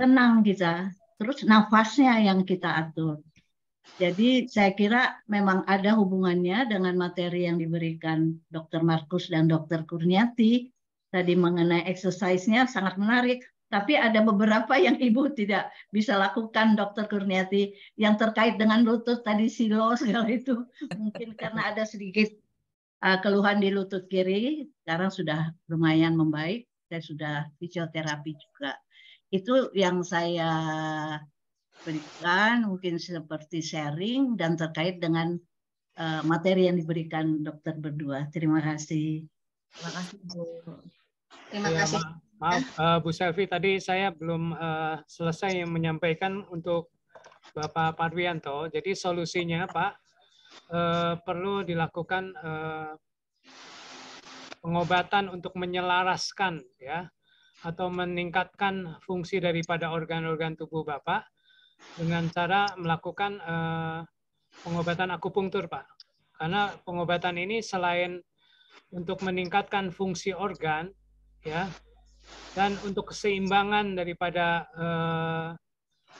tenang kita, terus nafasnya yang kita atur. Jadi saya kira memang ada hubungannya dengan materi yang diberikan Dr. Markus dan Dr. Kurniati tadi mengenai exercise-nya sangat menarik. Tapi ada beberapa yang ibu tidak bisa lakukan, Dokter Kurniati, yang terkait dengan lutut tadi silo segala itu mungkin karena ada sedikit uh, keluhan di lutut kiri, sekarang sudah lumayan membaik saya sudah fisioterapi juga. Itu yang saya berikan mungkin seperti sharing dan terkait dengan uh, materi yang diberikan dokter berdua. Terima kasih. Terima kasih Bu. Terima ya, kasih. Maaf uh, Bu Selvi tadi saya belum uh, selesai menyampaikan untuk Bapak Parwianto. Jadi solusinya Pak uh, perlu dilakukan uh, pengobatan untuk menyelaraskan ya atau meningkatkan fungsi daripada organ-organ tubuh Bapak dengan cara melakukan eh, pengobatan akupunktur, Pak. Karena pengobatan ini selain untuk meningkatkan fungsi organ ya dan untuk keseimbangan daripada eh,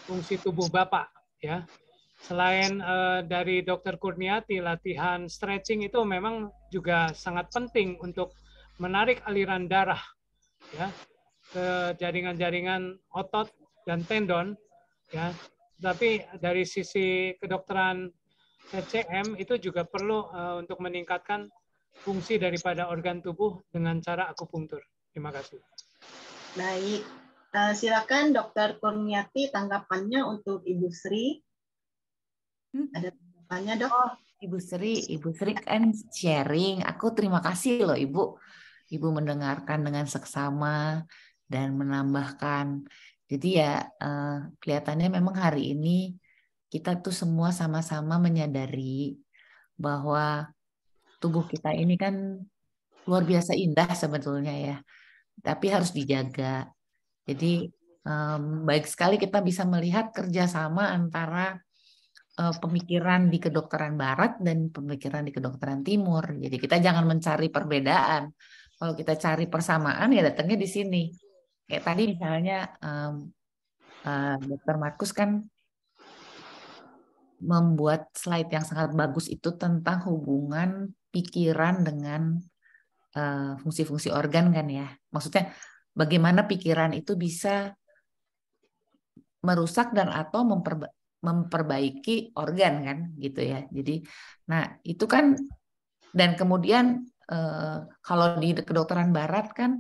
fungsi tubuh Bapak ya selain uh, dari Dokter Kurniati latihan stretching itu memang juga sangat penting untuk menarik aliran darah ya ke jaringan-jaringan otot dan tendon ya tapi dari sisi kedokteran TCM itu juga perlu uh, untuk meningkatkan fungsi daripada organ tubuh dengan cara akupunktur. Terima kasih. Baik, uh, silakan Dokter Kurniati tanggapannya untuk Ibu Sri. Ada hmm. tanya dok? Oh, Ibu Sri, Ibu Sri kan sharing. Aku terima kasih loh Ibu. Ibu mendengarkan dengan seksama dan menambahkan. Jadi ya eh, kelihatannya memang hari ini kita tuh semua sama-sama menyadari bahwa tubuh kita ini kan luar biasa indah sebetulnya ya, tapi harus dijaga. Jadi baik sekali kita bisa melihat kerjasama antara uh, pemikiran di kedokteran barat dan pemikiran di kedokteran timur. Jadi kita jangan mencari perbedaan. Kalau kita cari persamaan ya datangnya di sini. Kayak tadi misalnya um, uh, dokter Markus kan membuat slide yang sangat bagus itu tentang hubungan pikiran dengan eh, fungsi-fungsi uh, organ kan ya. Maksudnya bagaimana pikiran itu bisa merusak dan atau memperba memperbaiki organ kan gitu ya. Jadi nah itu kan dan kemudian eh, kalau di kedokteran barat kan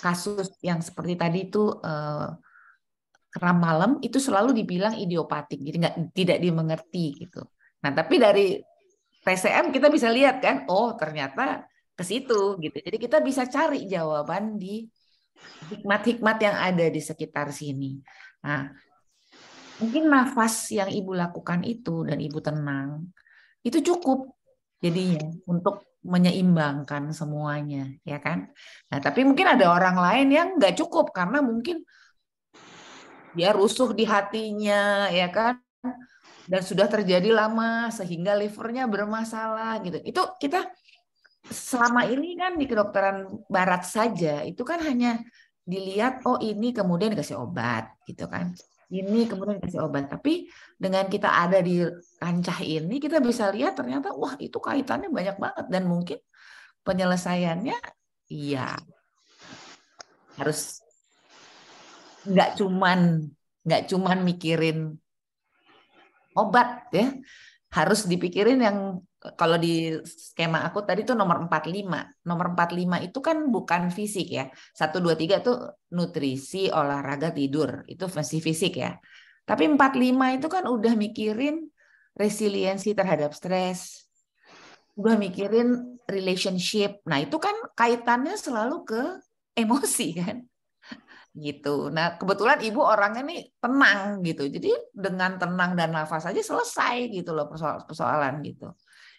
kasus yang seperti tadi itu eh, kram malam itu selalu dibilang idiopatik jadi nggak tidak dimengerti gitu. Nah, tapi dari TCM kita bisa lihat kan oh ternyata ke situ gitu. Jadi kita bisa cari jawaban di hikmat-hikmat yang ada di sekitar sini. Nah, mungkin nafas yang ibu lakukan itu dan ibu tenang itu cukup jadinya untuk menyeimbangkan semuanya ya kan nah tapi mungkin ada orang lain yang nggak cukup karena mungkin dia rusuh di hatinya ya kan dan sudah terjadi lama sehingga livernya bermasalah gitu itu kita selama ini kan di kedokteran barat saja itu kan hanya dilihat oh ini kemudian dikasih obat gitu kan ini kemudian dikasih obat. Tapi dengan kita ada di kancah ini kita bisa lihat ternyata wah itu kaitannya banyak banget dan mungkin penyelesaiannya iya harus nggak cuman nggak cuman mikirin obat ya harus dipikirin yang kalau di skema aku tadi tuh nomor 45. Nomor 45 itu kan bukan fisik ya. 1 2 3 itu nutrisi, olahraga, tidur. Itu masih fisik ya. Tapi 45 itu kan udah mikirin resiliensi terhadap stres. Udah mikirin relationship. Nah, itu kan kaitannya selalu ke emosi kan gitu. Nah, kebetulan ibu orangnya nih tenang gitu. Jadi dengan tenang dan nafas aja selesai gitu loh persoalan, persoalan gitu.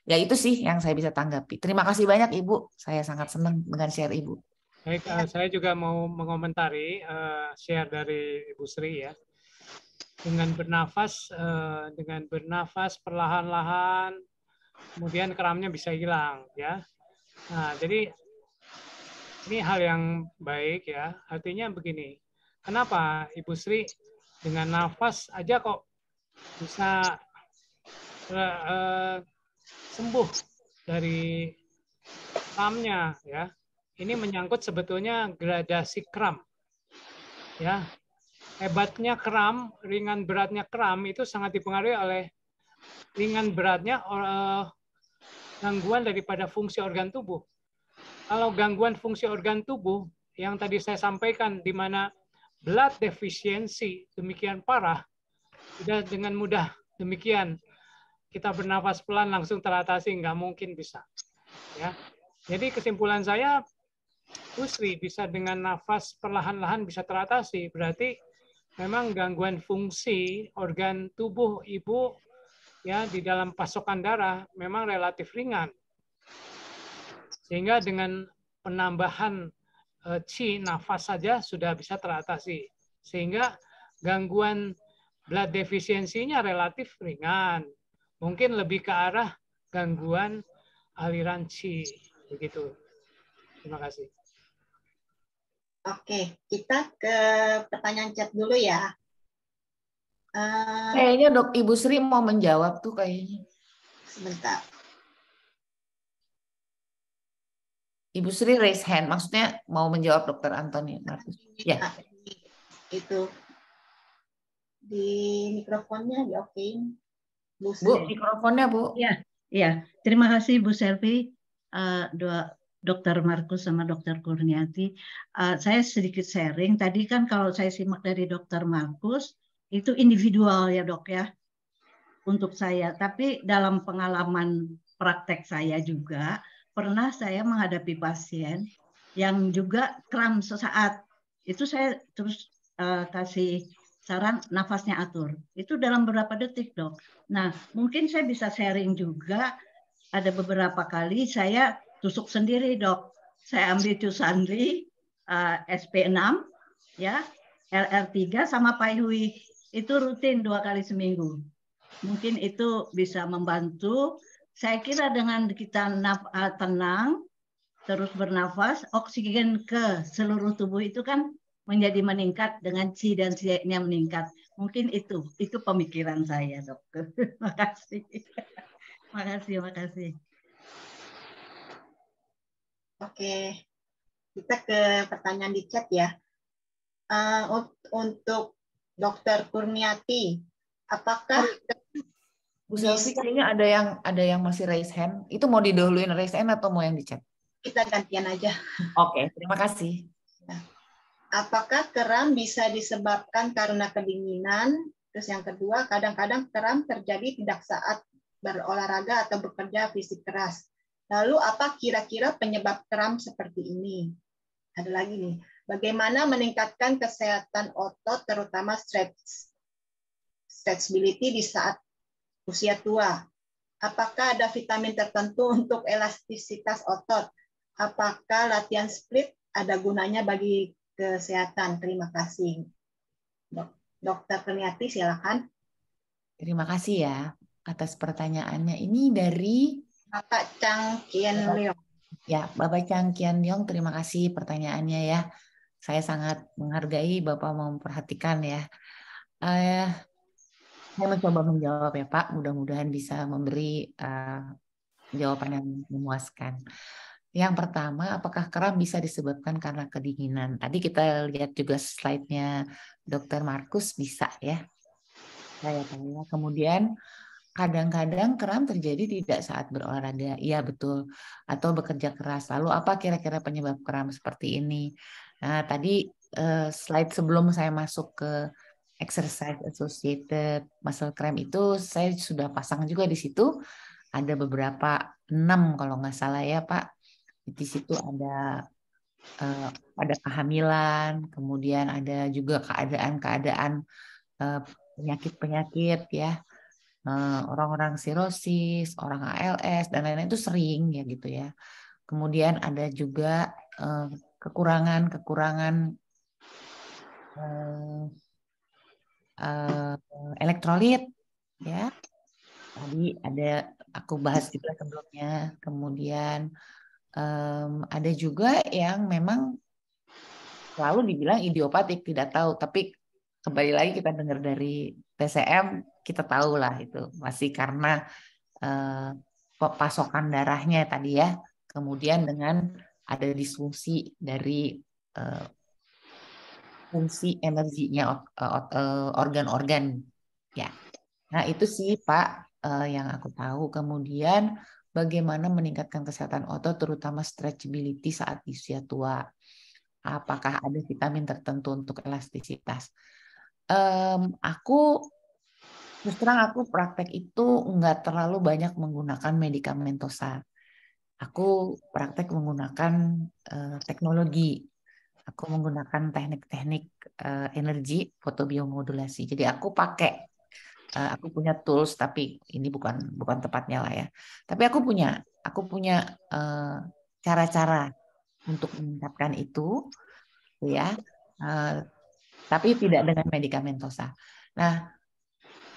Ya itu sih yang saya bisa tanggapi. Terima kasih banyak Ibu. Saya sangat senang dengan share Ibu. Baik, uh, saya juga mau mengomentari uh, share dari Ibu Sri ya. Dengan bernafas, uh, dengan bernafas perlahan-lahan, kemudian keramnya bisa hilang ya. Nah, jadi ini hal yang baik ya. Artinya begini, kenapa Ibu Sri dengan nafas aja kok bisa uh, sembuh dari kramnya ya. Ini menyangkut sebetulnya gradasi kram. Ya. Hebatnya kram, ringan beratnya kram itu sangat dipengaruhi oleh ringan beratnya eh, gangguan daripada fungsi organ tubuh kalau gangguan fungsi organ tubuh yang tadi saya sampaikan di mana blood deficiency demikian parah sudah dengan mudah demikian kita bernafas pelan langsung teratasi nggak mungkin bisa ya jadi kesimpulan saya Usri bisa dengan nafas perlahan-lahan bisa teratasi berarti memang gangguan fungsi organ tubuh ibu ya di dalam pasokan darah memang relatif ringan sehingga dengan penambahan e, nafas saja sudah bisa teratasi. Sehingga gangguan blood defisiensinya relatif ringan. Mungkin lebih ke arah gangguan aliran chi. Begitu. Terima kasih. Oke, kita ke pertanyaan chat dulu ya. Eh, kayaknya dok Ibu Sri mau menjawab tuh kayaknya. Sebentar. Ibu Sri raise hand, maksudnya mau menjawab Dokter Antoni Markus. Iya, ya. Itu di mikrofonnya di oke. Bu, Bu mikrofonnya Bu. Ya, ya. Terima kasih Bu Selvi, eh, dua Dokter Markus sama Dokter Kurniati. Eh, saya sedikit sharing. Tadi kan kalau saya simak dari Dokter Markus itu individual ya dok ya untuk saya. Tapi dalam pengalaman praktek saya juga pernah saya menghadapi pasien yang juga kram sesaat. Itu saya terus uh, kasih saran nafasnya atur. Itu dalam beberapa detik, Dok. Nah, mungkin saya bisa sharing juga ada beberapa kali saya tusuk sendiri, Dok. Saya ambil Cusandri uh, eh, SP6 ya, LR3 sama Paihui. Itu rutin dua kali seminggu. Mungkin itu bisa membantu saya kira dengan kita eh, tenang, terus bernafas, oksigen ke seluruh tubuh itu kan menjadi meningkat dengan C dan C-nya meningkat. Mungkin itu, itu pemikiran saya, dokter. kasih. makasih, makasih. Oke, kita ke pertanyaan di chat ya. Uh, untuk Dokter Kurniati, apakah oh, iya. Bu Selvi kayaknya ada yang ada yang masih raise hand. Itu mau didahuluin raise hand atau mau yang dicat? Kita gantian aja. Oke, okay, terima kasih. Ya. Apakah kram bisa disebabkan karena kedinginan? Terus yang kedua, kadang-kadang kram terjadi tidak saat berolahraga atau bekerja fisik keras. Lalu apa kira-kira penyebab kram seperti ini? Ada lagi nih. Bagaimana meningkatkan kesehatan otot terutama stretch stretchability di saat usia tua. Apakah ada vitamin tertentu untuk elastisitas otot? Apakah latihan split ada gunanya bagi kesehatan? Terima kasih. Dok, Dokter Kurniati, silakan. Terima kasih ya atas pertanyaannya. Ini dari Bapak Chang Kian Leong. Ya, Bapak Chang Kian Leong, terima kasih pertanyaannya ya. Saya sangat menghargai Bapak memperhatikan ya. Uh, saya mencoba menjawab ya Pak. Mudah-mudahan bisa memberi uh, jawaban yang memuaskan. Yang pertama, apakah kram bisa disebabkan karena kedinginan? Tadi kita lihat juga slide-nya Dr. Markus bisa ya. Saya tanya. Kemudian kadang-kadang kram terjadi tidak saat berolahraga. Iya betul. Atau bekerja keras. Lalu apa kira-kira penyebab kram seperti ini? Nah, tadi eh, slide sebelum saya masuk ke exercise associated muscle cramp itu saya sudah pasang juga di situ ada beberapa enam kalau nggak salah ya Pak di situ ada uh, ada kehamilan kemudian ada juga keadaan-keadaan eh, penyakit-penyakit ya orang eh, orang-orang sirosis orang ALS dan lain-lain itu sering ya gitu ya kemudian ada juga kekurangan-kekurangan uh, elektrolit ya tadi ada aku bahas juga sebelumnya kemudian um, ada juga yang memang selalu dibilang idiopatik tidak tahu tapi kembali lagi kita dengar dari TCM kita tahu lah itu masih karena uh, pasokan darahnya tadi ya kemudian dengan ada disfungsi dari uh, fungsi energinya eh, eh, organ-organ ya. Nah, itu sih Pak eh, yang aku tahu. Kemudian bagaimana meningkatkan kesehatan otot terutama stretchability saat di usia tua. Apakah ada vitamin tertentu untuk elastisitas? Um, aku terus terang aku praktek itu nggak terlalu banyak menggunakan medikamentosa. Aku praktek menggunakan uh, teknologi aku menggunakan teknik-teknik uh, energi fotobiomodulasi. Jadi aku pakai uh, aku punya tools tapi ini bukan bukan tepatnya lah ya. Tapi aku punya aku punya eh, cara-cara uh, untuk meningkatkan itu ya. Uh, tapi tidak dengan medikamentosa. Nah,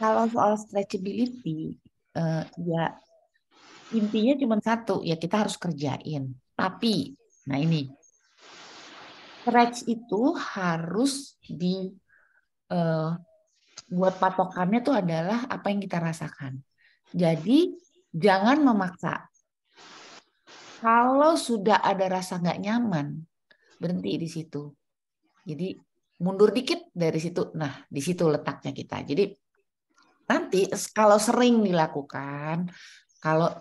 kalau soal stretchability uh, ya intinya cuma satu ya kita harus kerjain. Tapi nah ini stretch itu harus di uh, buat patokannya itu adalah apa yang kita rasakan. Jadi jangan memaksa. Kalau sudah ada rasa nggak nyaman, berhenti di situ. Jadi mundur dikit dari situ. Nah, di situ letaknya kita. Jadi nanti kalau sering dilakukan, kalau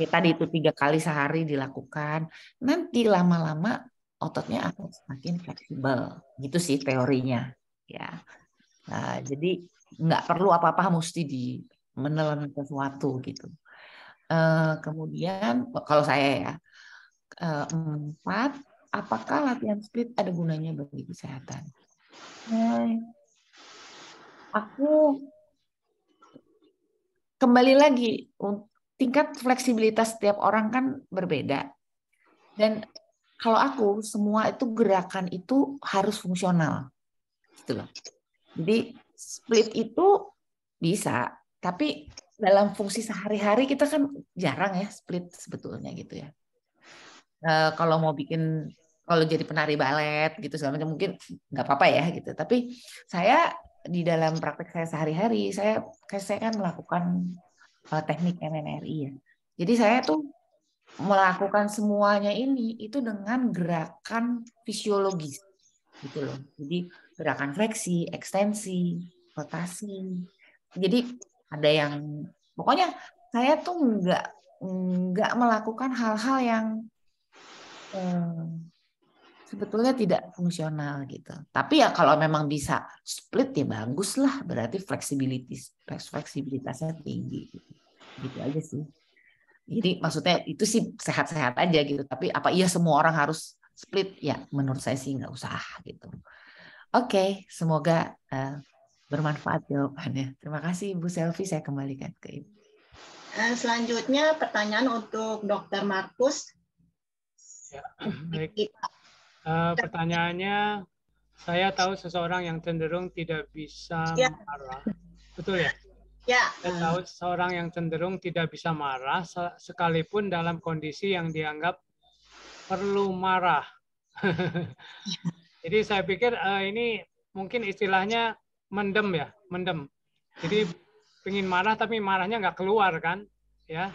ya tadi itu tiga kali sehari dilakukan, nanti lama-lama ototnya akan semakin fleksibel. Gitu sih teorinya. Ya. Nah, jadi nggak perlu apa-apa mesti di menelan sesuatu gitu. Eh, kemudian kalau saya ya eh, empat, apakah latihan split ada gunanya bagi kesehatan? Eh, aku kembali lagi tingkat fleksibilitas setiap orang kan berbeda dan kalau aku semua itu gerakan itu harus fungsional. Gitu loh. Jadi split itu bisa, tapi dalam fungsi sehari-hari kita kan jarang ya split sebetulnya gitu ya. E, kalau mau bikin kalau jadi penari balet gitu segala macam mungkin nggak apa-apa ya gitu. Tapi saya di dalam praktek saya sehari-hari saya saya kan melakukan eh, teknik MNRI ya. Jadi saya tuh melakukan semuanya ini itu dengan gerakan fisiologis gitu loh. Jadi gerakan fleksi, ekstensi, rotasi. Jadi ada yang pokoknya saya tuh nggak nggak melakukan hal-hal yang eh, sebetulnya tidak fungsional gitu. Tapi ya kalau memang bisa split ya bagus lah. Berarti fleksibilitas fleksibilitasnya tinggi. Gitu, gitu aja sih. Jadi maksudnya itu sih sehat-sehat aja gitu. Tapi apa iya semua orang harus split? Ya menurut saya sih nggak usah gitu. Oke, okay, semoga uh, bermanfaat jawabannya. Terima kasih Bu Selvi, saya kembalikan ke Ibu. Eh, selanjutnya pertanyaan untuk Dr. Markus. Ya, baik. Uh, pertanyaannya, saya tahu seseorang yang cenderung tidak bisa ya. marah. Betul ya? Ya. Saya tahu seorang yang cenderung tidak bisa marah sekalipun dalam kondisi yang dianggap perlu marah. Jadi saya pikir eh, ini mungkin istilahnya mendem ya, mendem. Jadi pengen marah tapi marahnya nggak keluar kan, ya.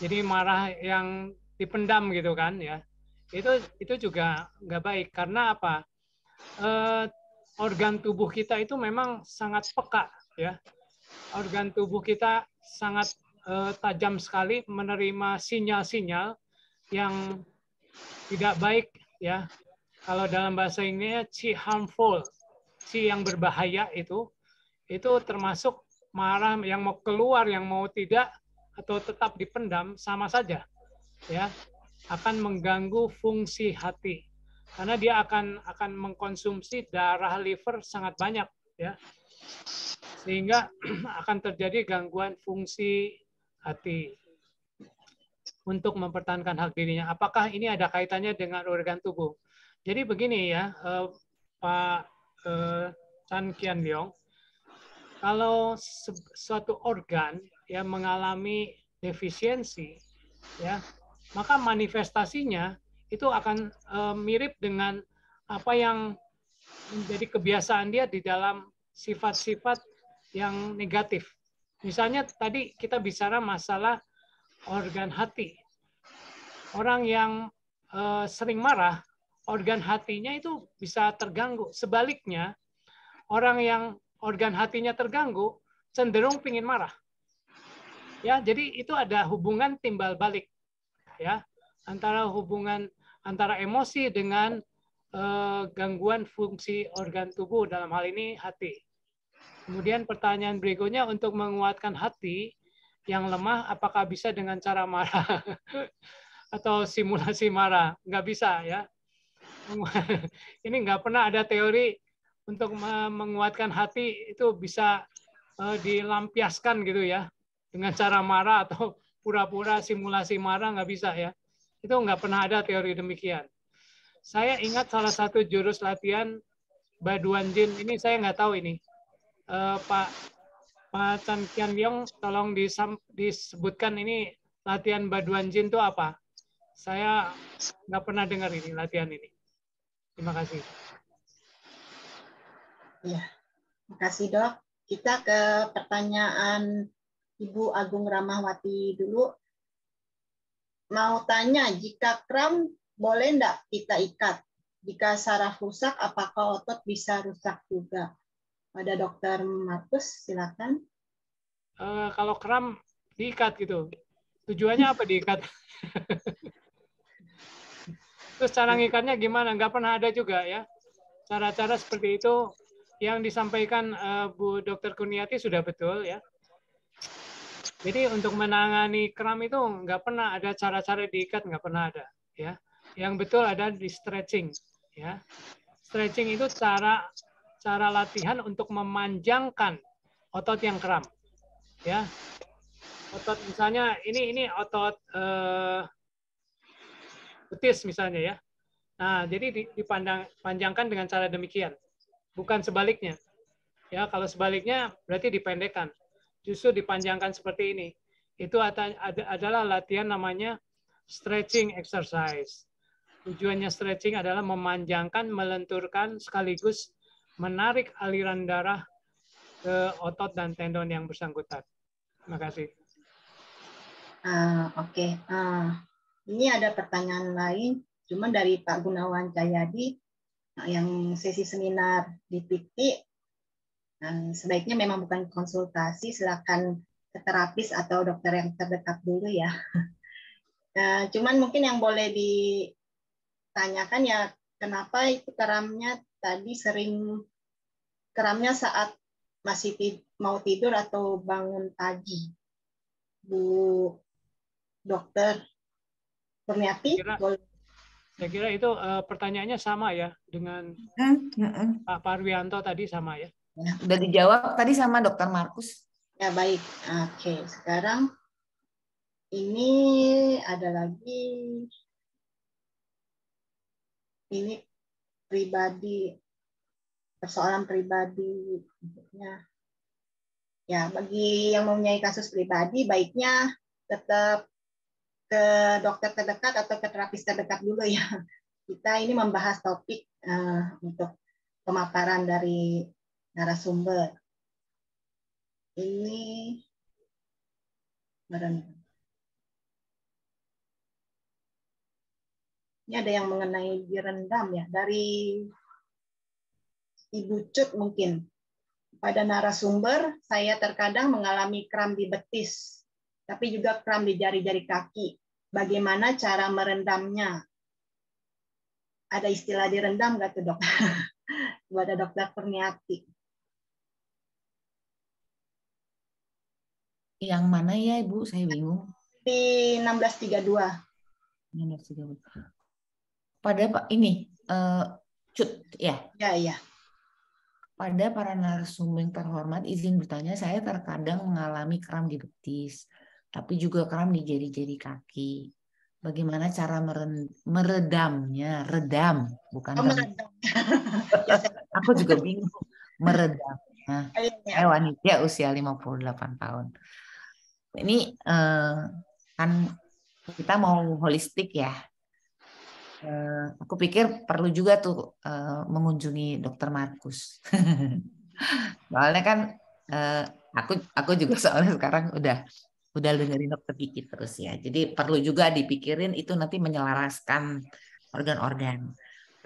Jadi marah yang dipendam gitu kan, ya. Itu itu juga nggak baik karena apa? Uh, organ tubuh kita itu memang sangat peka, ya organ tubuh kita sangat uh, tajam sekali menerima sinyal-sinyal yang tidak baik ya. Kalau dalam bahasa ini si harmful, si yang berbahaya itu itu termasuk marah yang mau keluar yang mau tidak atau tetap dipendam sama saja ya akan mengganggu fungsi hati karena dia akan akan mengkonsumsi darah liver sangat banyak ya sehingga akan terjadi gangguan fungsi hati untuk mempertahankan hak dirinya. Apakah ini ada kaitannya dengan organ tubuh? Jadi begini ya, eh, Pak eh, Chan Kian Leong, kalau suatu organ yang mengalami defisiensi, ya, maka manifestasinya itu akan eh, mirip dengan apa yang menjadi kebiasaan dia di dalam sifat-sifat yang negatif. Misalnya tadi kita bicara masalah organ hati. Orang yang e, sering marah, organ hatinya itu bisa terganggu. Sebaliknya, orang yang organ hatinya terganggu cenderung pingin marah. Ya, jadi itu ada hubungan timbal balik ya antara hubungan antara emosi dengan e, gangguan fungsi organ tubuh dalam hal ini hati. Kemudian pertanyaan berikutnya untuk menguatkan hati yang lemah apakah bisa dengan cara marah atau simulasi marah? Nggak bisa ya. Ini nggak pernah ada teori untuk menguatkan hati itu bisa eh, dilampiaskan gitu ya dengan cara marah atau pura-pura simulasi marah nggak bisa ya. Itu nggak pernah ada teori demikian. Saya ingat salah satu jurus latihan Baduan Jin, ini saya nggak tahu ini uh, Pak Pak Chan Kian Yong tolong disam, disebutkan ini latihan baduan jin itu apa? Saya nggak pernah dengar ini latihan ini. Terima kasih. Ya, terima kasih dok. Kita ke pertanyaan Ibu Agung Ramahwati dulu. Mau tanya, jika kram boleh enggak kita ikat? Jika saraf rusak, apakah otot bisa rusak juga? pada dokter Markus silakan uh, kalau kram diikat gitu tujuannya apa diikat terus cara ngikatnya gimana nggak pernah ada juga ya cara-cara seperti itu yang disampaikan uh, Bu Dokter Kurniati sudah betul ya jadi untuk menangani kram itu nggak pernah ada cara-cara diikat nggak pernah ada ya yang betul ada di stretching ya stretching itu cara cara latihan untuk memanjangkan otot yang kram. Ya. Otot misalnya ini ini otot eh, betis misalnya ya. Nah, jadi dipandang panjangkan dengan cara demikian. Bukan sebaliknya. Ya, kalau sebaliknya berarti dipendekkan. Justru dipanjangkan seperti ini. Itu adalah latihan namanya stretching exercise. Tujuannya stretching adalah memanjangkan, melenturkan sekaligus menarik aliran darah ke otot dan tendon yang bersangkutan. Terima kasih. Uh, Oke, okay. uh, ini ada pertanyaan lain, cuman dari Pak Gunawan Jayadi ah, yang sesi seminar di PT uh, ah, sebaiknya memang bukan konsultasi, silakan ke terapis atau dokter yang terdekat dulu ya. Uh, cuman mungkin yang boleh ditanyakan ya kenapa itu keramnya tadi sering keramnya saat masih tid mau tidur atau bangun pagi Bu Dokter Kurniati saya kira, kira itu uh, pertanyaannya sama ya dengan uh, Pak Parwianto tadi sama ya sudah ya, dijawab tadi sama Dokter Markus ya baik oke sekarang ini ada lagi ini pribadi persoalan pribadi ya. ya bagi yang mempunyai kasus pribadi baiknya tetap ke dokter terdekat atau ke terapis terdekat dulu ya kita ini membahas topik uh, untuk pemaparan dari narasumber ini barang Ini ada yang mengenai direndam ya dari Ibu Cut mungkin. Pada narasumber, saya terkadang mengalami kram di betis, tapi juga kram di jari-jari kaki. Bagaimana cara merendamnya? Ada istilah direndam nggak tuh dok? Buat dokter Perniati. Yang mana ya Ibu? Saya bingung. Di 1632. 1632 pada pak ini uh, cut ya. Ya ya. Pada para narasumber yang terhormat, izin bertanya, saya terkadang mengalami kram di betis, tapi juga kram di jari-jari kaki. Bagaimana cara meredamnya? Redam, bukan oh, meredam. ya, Aku juga bingung. Meredam. Nah, iya, iya. saya wanita usia 58 tahun. Ini uh, kan kita mau holistik ya Eh, aku pikir perlu juga tuh eh, mengunjungi dokter Markus. soalnya kan eh, aku aku juga soalnya sekarang udah udah dengerin dokter pikir terus ya. Jadi perlu juga dipikirin itu nanti menyelaraskan organ-organ.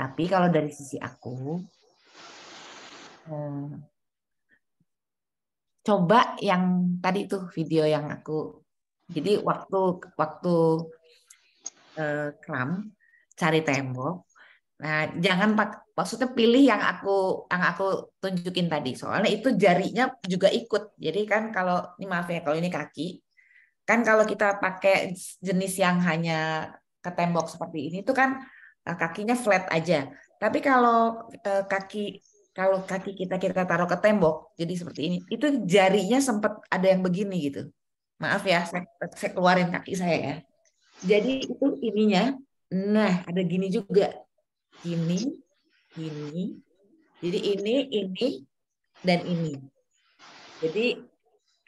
Tapi kalau dari sisi aku coba yang tadi tuh video yang aku jadi waktu waktu uh, kram cari tembok. Nah, jangan pak, maksudnya pilih yang aku yang aku tunjukin tadi. Soalnya itu jarinya juga ikut. Jadi kan kalau ini maaf ya kalau ini kaki, kan kalau kita pakai jenis yang hanya ke tembok seperti ini itu kan eh, kakinya flat aja. Tapi kalau eh, kaki kalau kaki kita kita taruh ke tembok, jadi seperti ini, itu jarinya sempat ada yang begini gitu. Maaf ya, saya, saya keluarin kaki saya ya. Jadi itu ininya Nah, ada gini juga. Ini, ini. Jadi ini, ini, dan ini. Jadi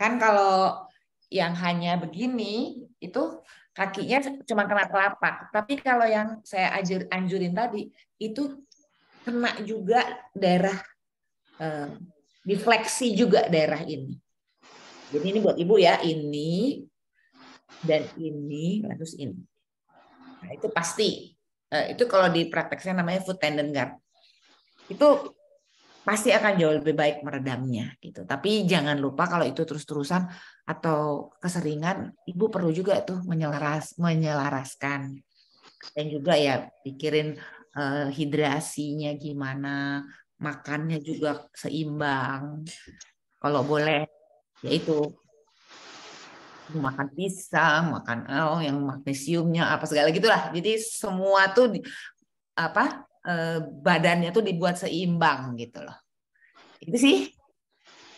kan kalau yang hanya begini itu kakinya cuma kena telapak. Tapi kalau yang saya ajur, anjurin tadi itu kena juga daerah eh, difleksi juga daerah ini. Jadi ini buat ibu ya, ini dan ini, terus ini. Nah, itu pasti. Eh, itu kalau di prakteknya namanya food tendon guard. Itu pasti akan jauh lebih baik meredamnya gitu. Tapi jangan lupa kalau itu terus-terusan atau keseringan, ibu perlu juga tuh menyelaras menyelaraskan dan juga ya pikirin uh, hidrasinya gimana, makannya juga seimbang. Kalau boleh yaitu makan pisang, makan oh, yang magnesiumnya apa segala gitulah. Jadi semua tuh apa eh, badannya tuh dibuat seimbang gitu loh. Itu sih.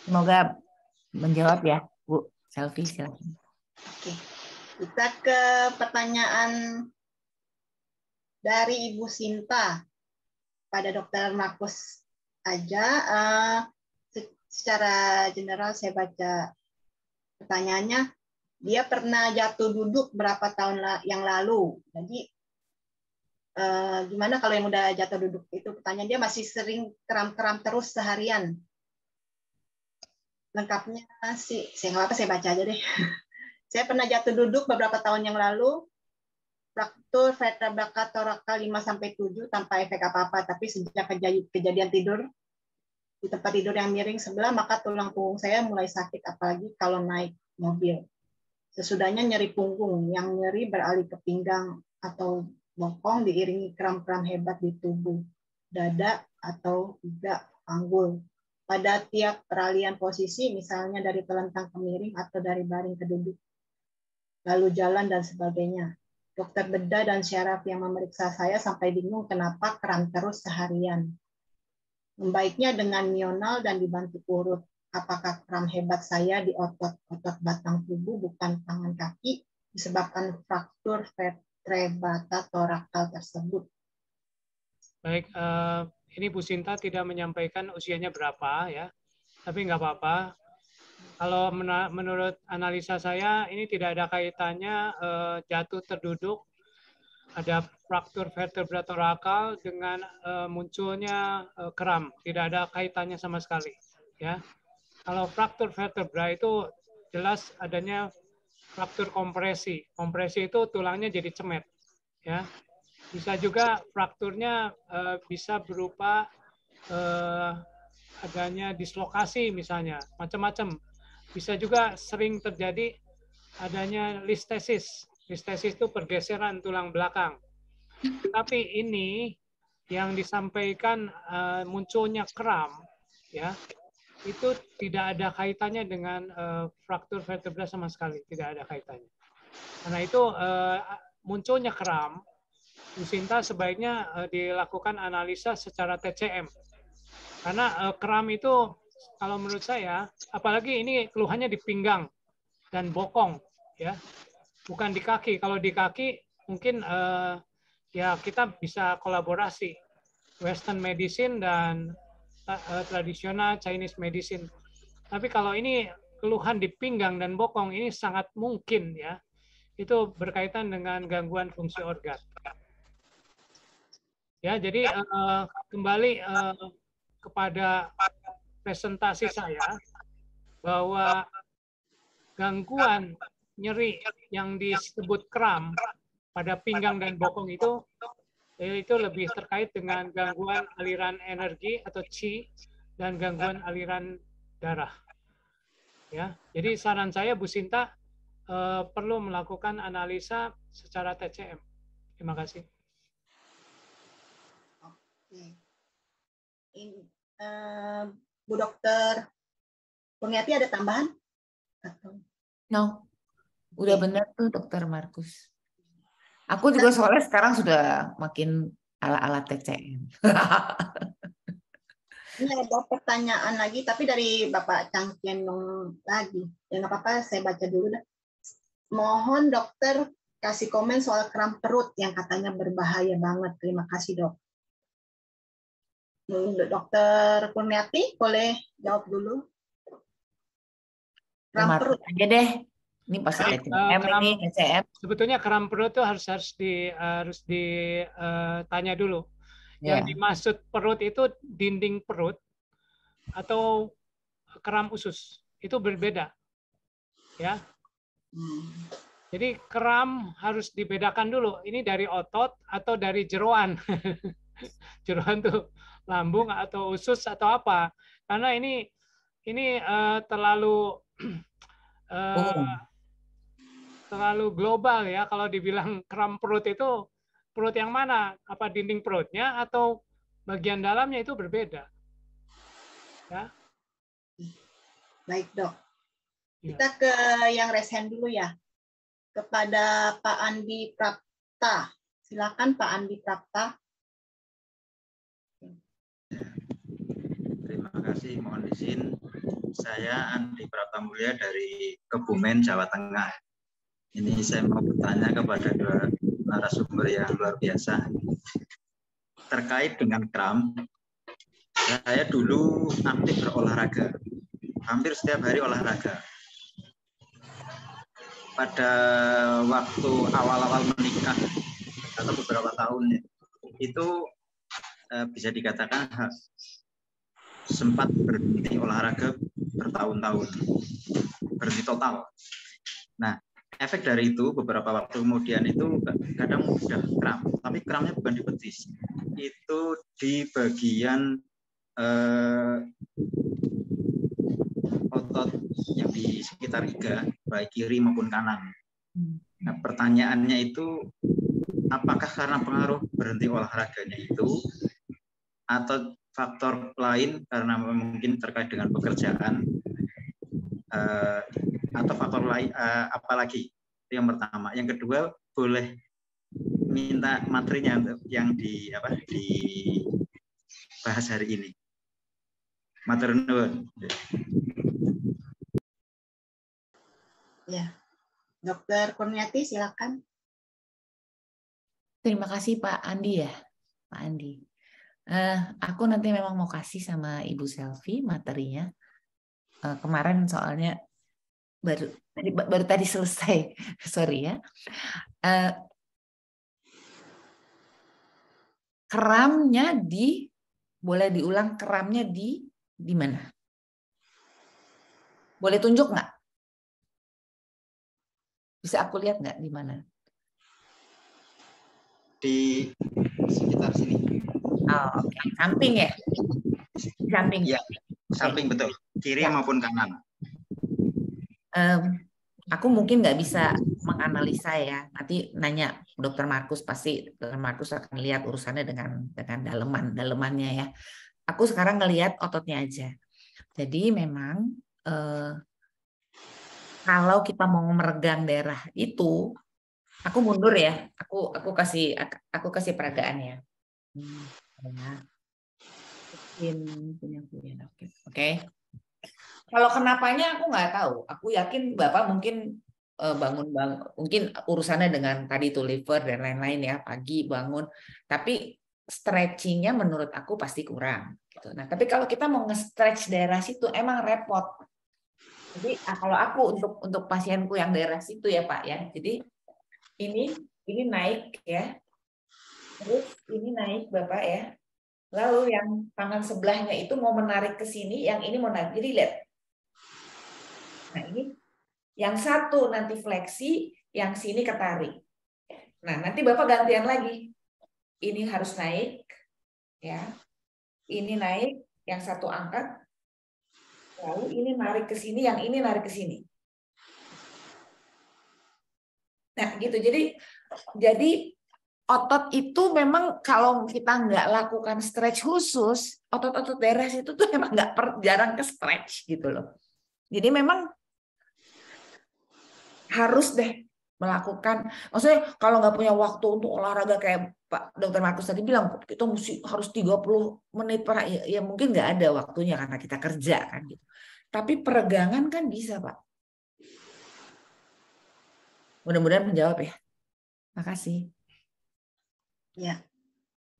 Semoga menjawab ya, Bu. Selfie silakan. Oke. Kita ke pertanyaan dari Ibu Sinta pada Dokter Markus aja. Uh, secara general saya baca pertanyaannya dia pernah jatuh duduk berapa tahun yang lalu. Jadi eh, gimana kalau yang udah jatuh duduk itu pertanyaan dia masih sering kram-kram terus seharian. Lengkapnya sih, saya nggak apa saya baca aja deh. saya pernah jatuh duduk beberapa tahun yang lalu, fraktur vertebra torakal 5 sampai 7 tanpa efek apa-apa, tapi sejak kejadian tidur di tempat tidur yang miring sebelah, maka tulang punggung saya mulai sakit, apalagi kalau naik mobil Sesudahnya nyeri punggung, yang nyeri beralih ke pinggang atau bokong diiringi kram-kram hebat di tubuh, dada atau juga panggul. Pada tiap peralihan posisi, misalnya dari telentang ke miring atau dari baring ke duduk, lalu jalan dan sebagainya. Dokter bedah dan syaraf yang memeriksa saya sampai bingung kenapa kram terus seharian. Membaiknya dengan mional dan dibantu urut apakah kram hebat saya di otot-otot batang tubuh bukan tangan kaki disebabkan fraktur vertebrata torakal tersebut. Baik, uh, ini Bu Sinta tidak menyampaikan usianya berapa ya, tapi nggak apa-apa. Kalau menurut analisa saya ini tidak ada kaitannya uh, jatuh terduduk ada fraktur vertebra torakal dengan uh, munculnya uh, kram, tidak ada kaitannya sama sekali ya. Kalau fraktur vertebra itu jelas adanya fraktur kompresi. Kompresi itu tulangnya jadi cemet, ya. Bisa juga frakturnya e, bisa berupa e, adanya dislokasi misalnya, macam-macam. Bisa juga sering terjadi adanya listesis. Listesis itu pergeseran tulang belakang. Tapi ini yang disampaikan e, munculnya kram, ya itu tidak ada kaitannya dengan uh, fraktur vertebra sama sekali, tidak ada kaitannya. Karena itu uh, munculnya kram, Sinta sebaiknya uh, dilakukan analisa secara TCM. Karena uh, kram itu kalau menurut saya, apalagi ini keluhannya di pinggang dan bokong, ya, bukan di kaki. Kalau di kaki mungkin uh, ya kita bisa kolaborasi Western medicine dan uh, tradisional Chinese medicine. Tapi kalau ini keluhan di pinggang dan bokong ini sangat mungkin ya. Itu berkaitan dengan gangguan fungsi organ. Ya, jadi uh, kembali uh, kepada presentasi saya bahwa gangguan nyeri yang disebut kram pada pinggang dan bokong itu Eh, itu lebih terkait dengan gangguan aliran energi atau chi dan gangguan aliran darah. Ya, jadi saran saya Bu Sinta uh, perlu melakukan analisa secara TCM. Terima kasih. Oke. In, uh, eh, Bu Dokter Kurniati ada tambahan? Atau? No, udah okay. benar tuh Dokter Markus. Aku juga soalnya sekarang sudah makin ala-ala TCM. Ini ada pertanyaan lagi, tapi dari Bapak Cangkienong lagi. Ya nggak apa-apa, saya baca dulu dah. Mohon dokter kasih komen soal kram perut yang katanya berbahaya banget. Terima kasih dok. Hmm, dokter Kurniati, boleh jawab dulu. Kram perut. aja deh. Ini pasti nah, TCM ini ECM. Sebetulnya keram perut itu harus harus di harus ditanya eh, uh, dulu. Yeah. Yang dimaksud perut itu dinding perut atau keram usus itu berbeda, ya. Hmm. Jadi keram harus dibedakan dulu. Ini dari otot atau dari jeroan. jeroan tuh lambung atau usus atau apa? Karena ini ini uh, terlalu uh, terlalu global ya kalau dibilang kram perut itu perut yang mana? Apa dinding perutnya atau bagian dalamnya itu berbeda? Ya. Baik dok. Ya. Kita ke yang resen dulu ya. Kepada Pak Andi Prapta. Silakan Pak Andi Prapta. Terima kasih, mohon izin. Saya Andi Prapta Mulia dari Kebumen, Jawa Tengah. Ini saya mau bertanya kepada dua narasumber yang luar biasa. Terkait dengan kram, saya dulu aktif berolahraga. Hampir setiap hari olahraga. Pada waktu awal-awal menikah, atau beberapa tahun, itu eh, bisa dikatakan sempat berhenti olahraga bertahun-tahun berhenti total. Nah, efek dari itu beberapa waktu kemudian itu kadang mudah kram, tapi kramnya bukan di betis, itu di bagian eh, otot yang di sekitar iga, baik kiri maupun kanan. Nah, pertanyaannya itu apakah karena pengaruh berhenti olahraganya itu atau faktor lain karena mungkin terkait dengan pekerjaan uh, atau faktor lain uh, eh, apalagi yang pertama yang kedua boleh minta materinya yang di apa di bahas hari ini materi nuwun ya dokter Kurniati silakan terima kasih Pak Andi ya Pak Andi Uh, aku nanti memang mau kasih sama Ibu Selfie materinya. Eh, kemarin soalnya baru tadi baru tadi selesai sorry ya eh, keramnya di boleh diulang keramnya di di mana boleh tunjuk nggak bisa aku lihat nggak di mana di sekitar sini oh, okay. samping ya samping ya samping betul kiri ya. maupun kanan um, aku mungkin nggak bisa menganalisa ya nanti nanya dokter Markus pasti dokter Markus akan lihat urusannya dengan dengan daleman dalemannya ya aku sekarang ngelihat ototnya aja jadi memang uh, kalau kita mau meregang daerah itu aku mundur ya aku aku kasih aku kasih peragaan hmm, ya masukin punya punya Oke. Oke. Kalau kenapanya aku nggak tahu. Aku yakin bapak mungkin eh, bangun bang, mungkin urusannya dengan tadi itu liver dan lain-lain ya pagi bangun tapi stretchingnya menurut aku pasti kurang gitu nah tapi kalau kita mau nge-stretch daerah situ emang repot jadi ah, kalau aku untuk untuk pasienku yang daerah situ ya pak ya jadi ini ini naik ya terus ini naik bapak ya Lalu yang tangan sebelahnya itu mau menarik ke sini, yang ini mau narik. Jadi lihat. Nah ini yang satu nanti fleksi, yang sini ketarik. Nah nanti Bapak gantian lagi. Ini harus naik. ya. Ini naik, yang satu angkat. Lalu ini narik ke sini, yang ini narik ke sini. Nah gitu, jadi jadi otot itu memang kalau kita nggak lakukan stretch khusus, otot-otot daerah itu tuh memang nggak per, jarang ke stretch gitu loh. Jadi memang harus deh melakukan. Maksudnya kalau nggak punya waktu untuk olahraga kayak Pak Dokter Markus tadi bilang kita mesti harus 30 menit per ya, ya mungkin nggak ada waktunya karena kita kerja kan gitu. Tapi peregangan kan bisa Pak. Mudah-mudahan menjawab ya. Makasih. Ya.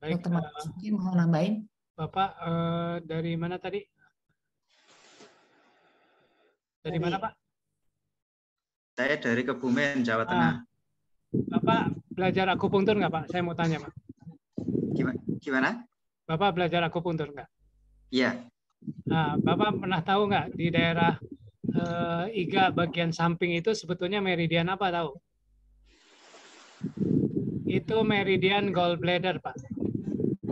Baik, Dokter eh, mungkin mau nambahin? Bapak uh, dari mana tadi? Dari, mana Pak? Saya dari Kebumen, Jawa ah. Tengah. Bapak belajar aku puntur nggak Pak? Saya mau tanya Pak. Gimana? Gimana? Bapak belajar aku puntur nggak? Iya. Nah, Bapak pernah tahu nggak di daerah eh, iga bagian samping itu sebetulnya meridian apa tahu? itu gitu. meridian gallbladder, Pak.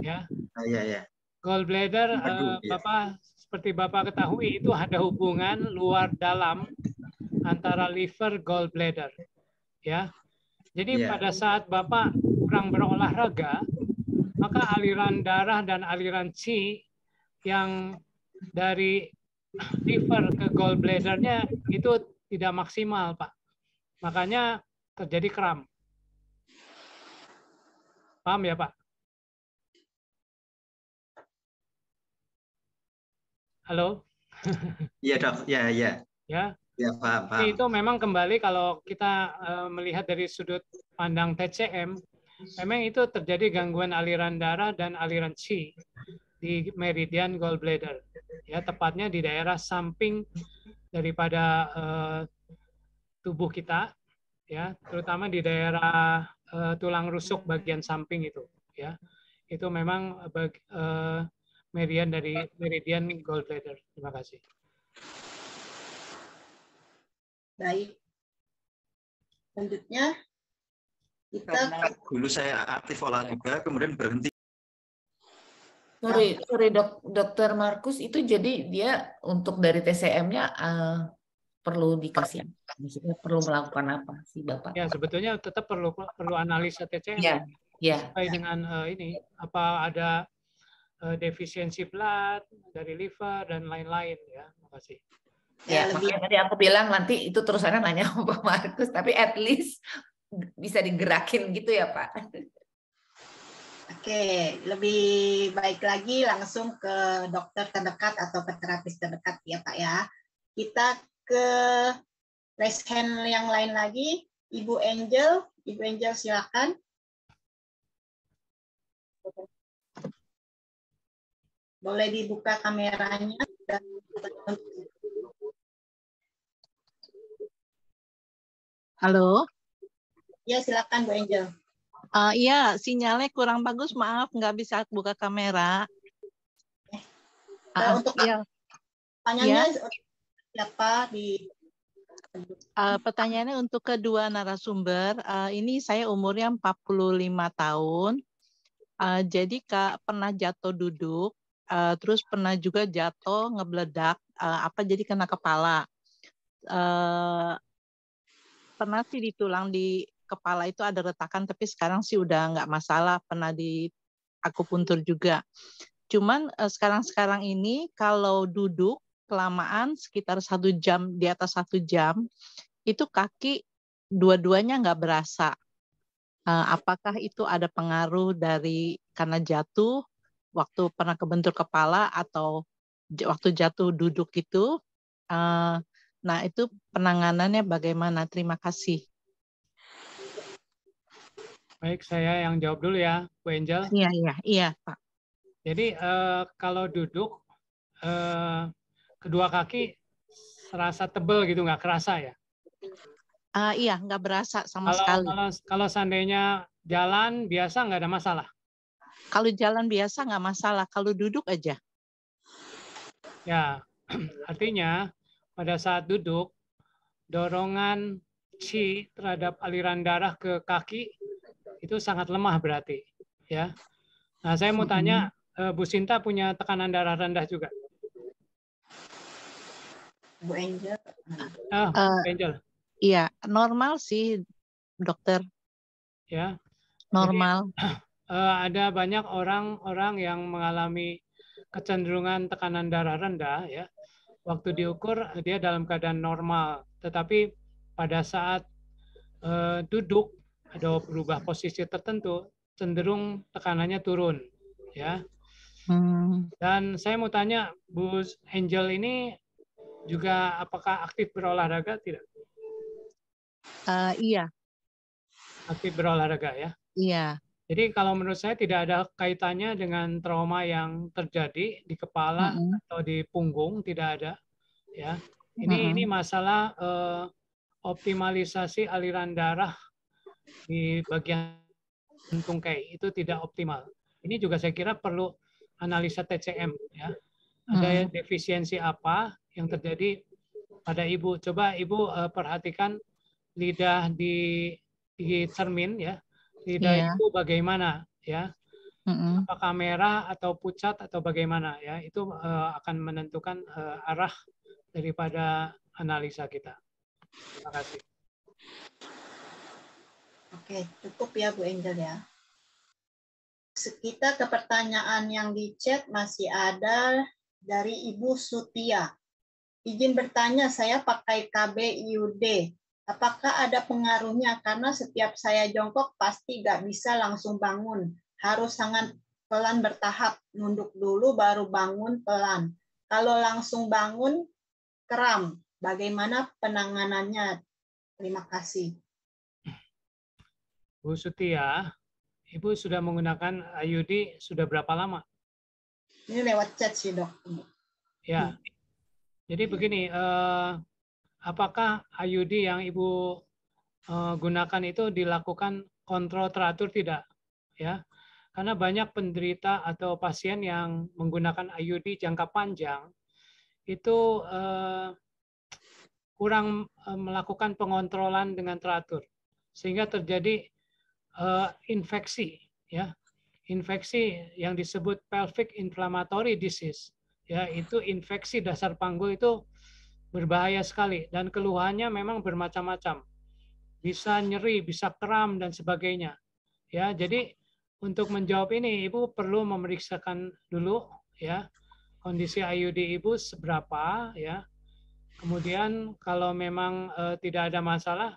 Ya. Ah, ya, Gallbladder eh, Aduh, ya. Bapak seperti Bapak ketahui itu ada hubungan luar dalam antara liver gallbladder. Ya. Jadi ya. pada saat Bapak kurang berolahraga, maka aliran darah dan aliran qi yang dari liver ke gallbladder-nya itu tidak maksimal, Pak. Makanya terjadi kram. Paham ya, Pak? Halo? Iya, Dok. Iya, iya. Ya, ya. Ya. Ya, paham, paham. Itu memang kembali kalau kita eh, melihat dari sudut pandang TCM, memang itu terjadi gangguan aliran darah dan aliran chi di meridian gallbladder. Ya, tepatnya di daerah samping daripada uh, tubuh kita, ya, terutama di daerah uh, tulang rusuk bagian samping itu ya itu memang bag, uh, meridian dari meridian gallbladder terima kasih baik selanjutnya kita dulu saya aktif olahraga kemudian berhenti sorry sorry dok dokter Markus itu jadi dia untuk dari TCM-nya uh, eh, perlu dikasih maksudnya perlu melakukan apa sih bapak? Ya sebetulnya tetap perlu perlu analisa TCM ya, ya, terkait dengan uh, ini apa ada uh, defisiensi plat dari liver dan lain-lain ya makasih. Ya, ya lebih. tadi aku bilang nanti itu terusannya nanya sama Pak Markus, tapi at least bisa digerakin gitu ya Pak. Oke, lebih baik lagi langsung ke dokter terdekat atau ke terapis terdekat ya Pak ya. Kita ke raise hand yang lain lagi. Ibu Angel, Ibu Angel silakan. Boleh dibuka kameranya dan Halo. Ya, silakan Bu Angel. Uh, iya, sinyalnya kurang bagus. Maaf, nggak bisa buka kamera. Uh, untuk iya. tanyanya ya siapa di Uh, pertanyaannya untuk kedua narasumber, uh, ini saya umurnya 45 tahun, uh, jadi kak pernah jatuh duduk, uh, terus pernah juga jatuh ngebledak, uh, apa jadi kena kepala. Uh, pernah sih di tulang di kepala itu ada retakan, tapi sekarang sih udah nggak masalah, pernah di akupuntur juga. Cuman sekarang-sekarang ini kalau duduk kelamaan sekitar satu jam di atas satu jam itu kaki dua-duanya nggak berasa. Eh, apakah itu ada pengaruh dari karena jatuh waktu pernah kebentur kepala atau waktu jatuh duduk itu? Eh, nah itu penanganannya bagaimana? Terima kasih. Baik, saya yang jawab dulu ya, Bu Angel. Iya, iya, iya, Pak. Jadi eh, kalau duduk kedua kaki serasa tebel gitu, nggak kerasa ya? Uh, iya, nggak berasa sama kalau, sekali. Kalau, kalau seandainya jalan biasa nggak ada masalah? Kalau jalan biasa nggak masalah, kalau duduk aja. Ya, artinya pada saat duduk, dorongan chi terhadap aliran darah ke kaki itu sangat lemah berarti. ya. Nah, saya mau tanya, mm-hmm. eh, Bu Sinta punya tekanan darah rendah juga? Bu Angel. Ah, uh, Angel. Iya, normal sih, dokter. Ya. Normal. Jadi, uh, ada banyak orang-orang yang mengalami kecenderungan tekanan darah rendah ya. Waktu diukur dia dalam keadaan normal, tetapi pada saat uh, duduk ada berubah posisi tertentu cenderung tekanannya turun ya. Hmm. Dan saya mau tanya Bu Angel ini juga apakah aktif berolahraga tidak? Uh, iya. Aktif berolahraga ya? Iya. Jadi kalau menurut saya tidak ada kaitannya dengan trauma yang terjadi di kepala uh -huh. atau di punggung, tidak ada. Ya, ini uh -huh. ini masalah uh, optimalisasi aliran darah di bagian tungkai itu tidak optimal. Ini juga saya kira perlu analisa TCM ya ada yang hmm. defisiensi apa yang terjadi pada ibu. Coba ibu uh, perhatikan lidah di di cermin ya, lidah yeah. ibu bagaimana ya, mm -mm. apakah merah atau pucat atau bagaimana ya, itu uh, akan menentukan uh, arah daripada analisa kita. Terima kasih. Oke, cukup ya Bu Angel ya. Kita ke pertanyaan yang di chat masih ada dari Ibu Sutia. Izin bertanya, saya pakai KB IUD. Apakah ada pengaruhnya? Karena setiap saya jongkok pasti nggak bisa langsung bangun. Harus sangat pelan bertahap. Nunduk dulu baru bangun pelan. Kalau langsung bangun, kram. Bagaimana penanganannya? Terima kasih. Bu Sutia, Ibu sudah menggunakan IUD sudah berapa lama? Ini lewat chat sih dok. Ya. Jadi iya. begini, eh, apakah IUD yang ibu eh, gunakan itu dilakukan kontrol teratur tidak? Ya, karena banyak penderita atau pasien yang menggunakan IUD jangka panjang itu eh, kurang eh, melakukan pengontrolan dengan teratur, sehingga terjadi eh, infeksi. Ya, infeksi yang disebut pelvic inflammatory disease ya itu infeksi dasar panggul itu berbahaya sekali dan keluhannya memang bermacam-macam bisa nyeri bisa kram dan sebagainya ya jadi untuk menjawab ini ibu perlu memeriksakan dulu ya kondisi IUD ibu seberapa ya kemudian kalau memang e, tidak ada masalah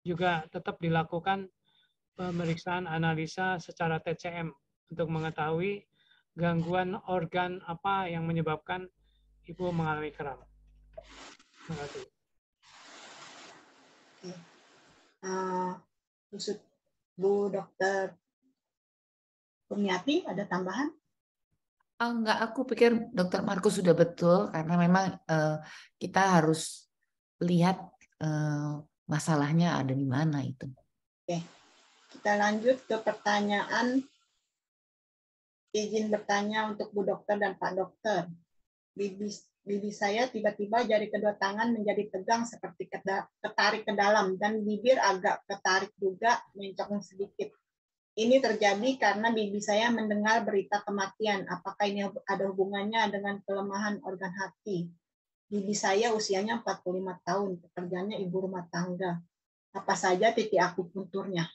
juga tetap dilakukan pemeriksaan analisa secara TCM untuk mengetahui gangguan organ apa yang menyebabkan ibu mengalami kram. Terima kasih. Oke. Uh, maksud Bu Dokter Kurniati ada tambahan? Oh, enggak, aku pikir Dokter Markus sudah betul karena memang uh, kita harus lihat uh, masalahnya ada di mana itu. Oke, kita lanjut ke pertanyaan Izin bertanya untuk Bu Dokter dan Pak Dokter. Bibi, bibi saya tiba-tiba jari kedua tangan menjadi tegang seperti ketarik ke dalam dan bibir agak ketarik juga mencokong sedikit. Ini terjadi karena bibi saya mendengar berita kematian. Apakah ini ada hubungannya dengan kelemahan organ hati? Bibi saya usianya 45 tahun, pekerjaannya ibu rumah tangga. Apa saja titik aku punturnya?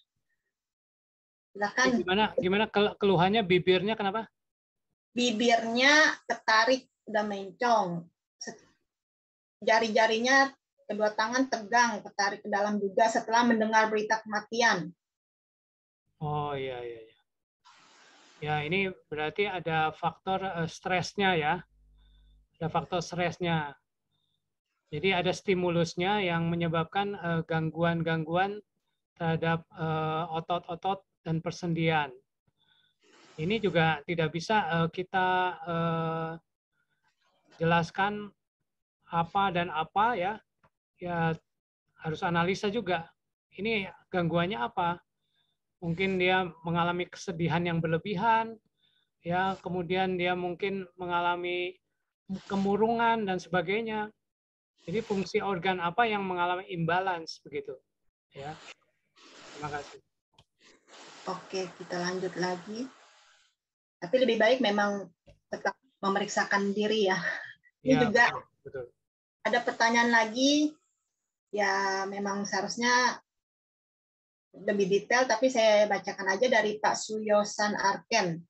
Silakan. Eh, gimana gimana keluhannya bibirnya kenapa? Bibirnya ketarik udah mencong. Jari-jarinya kedua tangan tegang ketarik ke dalam juga setelah mendengar berita kematian. Oh iya iya iya. Ya, ini berarti ada faktor uh, stresnya ya. Ada faktor stresnya. Jadi ada stimulusnya yang menyebabkan eh, gangguan-gangguan uh, terhadap otot-otot dan persendian. Ini juga tidak bisa eh, kita eh, jelaskan apa dan apa ya, ya harus analisa juga. Ini gangguannya apa? Mungkin dia mengalami kesedihan yang berlebihan, ya kemudian dia mungkin mengalami kemurungan dan sebagainya. Jadi fungsi organ apa yang mengalami imbalance begitu, ya. Terima kasih. Oke, kita lanjut lagi. Tapi lebih baik memang tetap memeriksakan diri ya. Ini iya, juga ada pertanyaan lagi, ya memang seharusnya lebih detail, tapi saya bacakan aja dari Pak Suyosan Arken.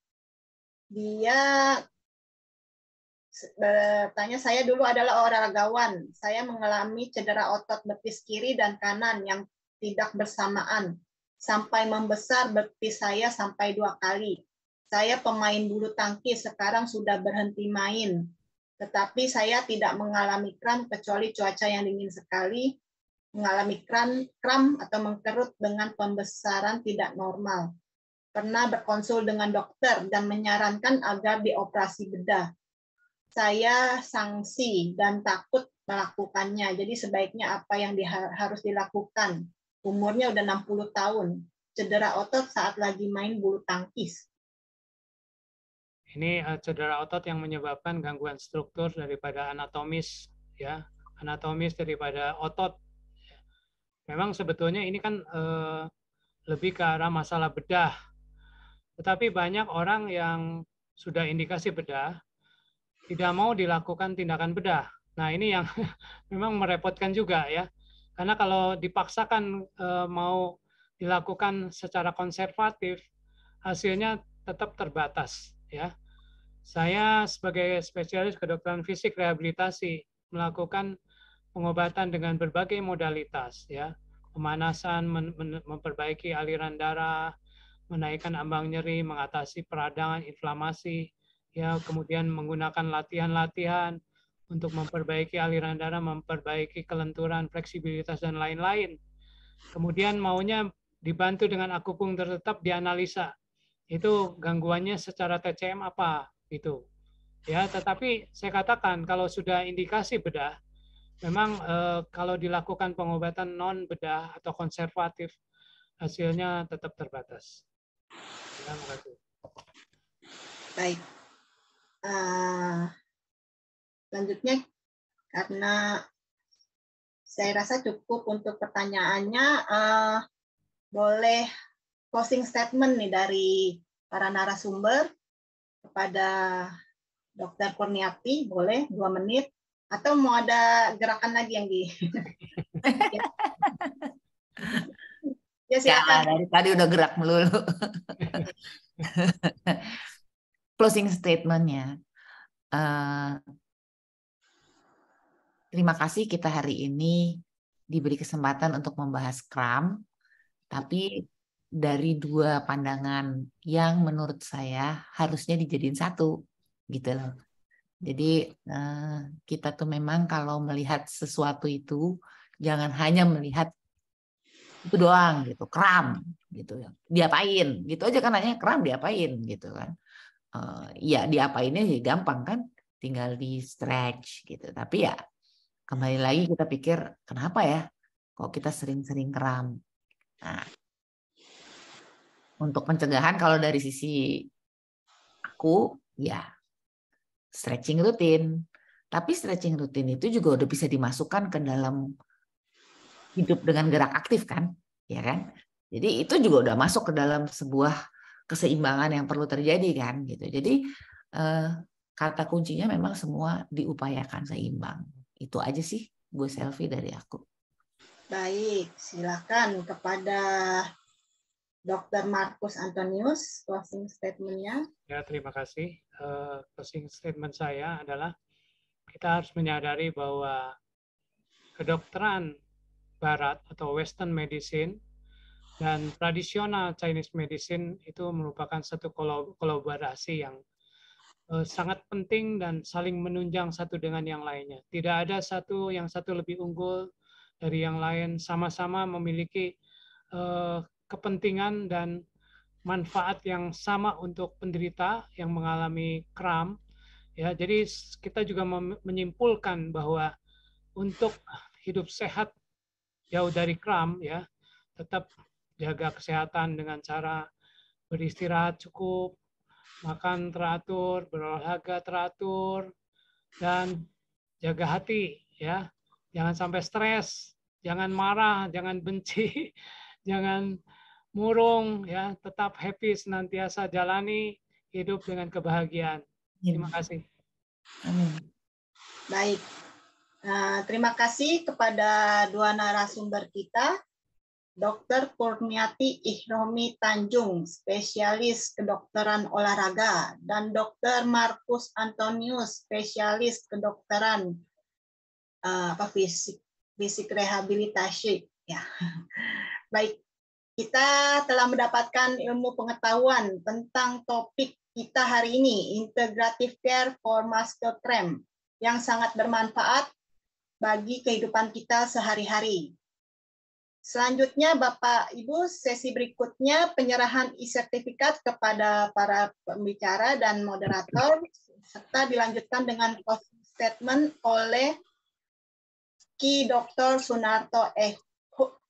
Dia bertanya, saya dulu adalah olahragawan. Saya mengalami cedera otot betis kiri dan kanan yang tidak bersamaan sampai membesar betis saya sampai dua kali. Saya pemain bulu tangkis, sekarang sudah berhenti main. Tetapi saya tidak mengalami kram kecuali cuaca yang dingin sekali, mengalami kram, kram atau mengkerut dengan pembesaran tidak normal. Pernah berkonsul dengan dokter dan menyarankan agar dioperasi bedah. Saya sanksi dan takut melakukannya. Jadi sebaiknya apa yang harus dilakukan? umurnya udah 60 tahun, cedera otot saat lagi main bulu tangkis. Ini eh, cedera otot yang menyebabkan gangguan struktur daripada anatomis ya, anatomis daripada otot. Memang sebetulnya ini kan eh, lebih ke arah masalah bedah. Tetapi banyak orang yang sudah indikasi bedah tidak mau dilakukan tindakan bedah. Nah, ini yang memang merepotkan juga ya karena kalau dipaksakan eh, mau dilakukan secara konservatif, hasilnya tetap terbatas. Ya, saya sebagai spesialis kedokteran fisik rehabilitasi melakukan pengobatan dengan berbagai modalitas. Ya, pemanasan, memperbaiki aliran darah, menaikkan ambang nyeri, mengatasi peradangan, inflamasi. Ya, kemudian menggunakan latihan-latihan untuk memperbaiki aliran darah, memperbaiki kelenturan, fleksibilitas, dan lain-lain. Kemudian maunya dibantu dengan akupunktur tetap dianalisa. Itu gangguannya secara TCM apa itu. Ya, tetapi saya katakan kalau sudah indikasi bedah, memang eh, kalau dilakukan pengobatan non bedah atau konservatif hasilnya tetap terbatas. Ya, kasih. Baik. Uh, Selanjutnya, karena saya rasa cukup untuk pertanyaannya, uh, boleh closing statement nih dari para narasumber kepada Dokter Kurniati, boleh dua menit atau mau ada gerakan lagi yang di ya silakan. Ya, dari tadi udah gerak melulu. Closing statementnya, uh, Terima kasih kita hari ini diberi kesempatan untuk membahas kram, tapi dari dua pandangan yang menurut saya harusnya dijadiin satu, gitu loh. Jadi eh, kita tuh memang kalau melihat sesuatu itu jangan hanya melihat itu doang gitu, kram gitu ya. Diapain? Gitu aja kan nanya kram diapain gitu kan. Uh, ya diapainnya sih ya gampang kan, tinggal di stretch gitu. Tapi ya kembali lagi kita pikir kenapa ya kok kita sering-sering kram. Nah, untuk pencegahan kalau dari sisi aku ya stretching rutin. Tapi stretching rutin itu juga udah bisa dimasukkan ke dalam hidup dengan gerak aktif kan, ya kan? Jadi itu juga udah masuk ke dalam sebuah keseimbangan yang perlu terjadi kan gitu. Jadi eh, kata kuncinya memang semua diupayakan seimbang. Itu aja sih gue Selfie dari aku. Baik, silakan kepada Dr. Markus Antonius, closing statement-nya. Ya, terima kasih. Uh, closing statement saya adalah kita harus menyadari bahwa kedokteran barat atau western medicine dan tradisional Chinese medicine itu merupakan satu kolaborasi yang Eh, sangat penting dan saling menunjang satu dengan yang lainnya. Tidak ada satu yang satu lebih unggul dari yang lain, sama-sama memiliki eh, kepentingan dan manfaat yang sama untuk penderita yang mengalami kram. Ya, jadi kita juga menyimpulkan bahwa untuk hidup sehat jauh dari kram ya, tetap jaga kesehatan dengan cara beristirahat cukup, makan teratur, berolahraga teratur, dan jaga hati ya. Jangan sampai stres, jangan marah, jangan benci, jangan murung ya, tetap happy senantiasa jalani hidup dengan kebahagiaan. Iya. Terima kasih. Baik. Nah, terima kasih kepada dua narasumber kita. Dr. Kurniati Ihromi Tanjung, spesialis kedokteran olahraga, dan Dr. Markus Antonius, spesialis kedokteran uh, apa fisik fisik rehabilitasi. Ya, baik. Kita telah mendapatkan ilmu pengetahuan tentang topik kita hari ini, integrative care for muscle cramp, yang sangat bermanfaat bagi kehidupan kita sehari-hari Selanjutnya, Bapak Ibu, sesi berikutnya penyerahan e-sertifikat kepada para pembicara dan moderator, serta dilanjutkan dengan closing statement oleh Ki Dr. Sunarto Eh,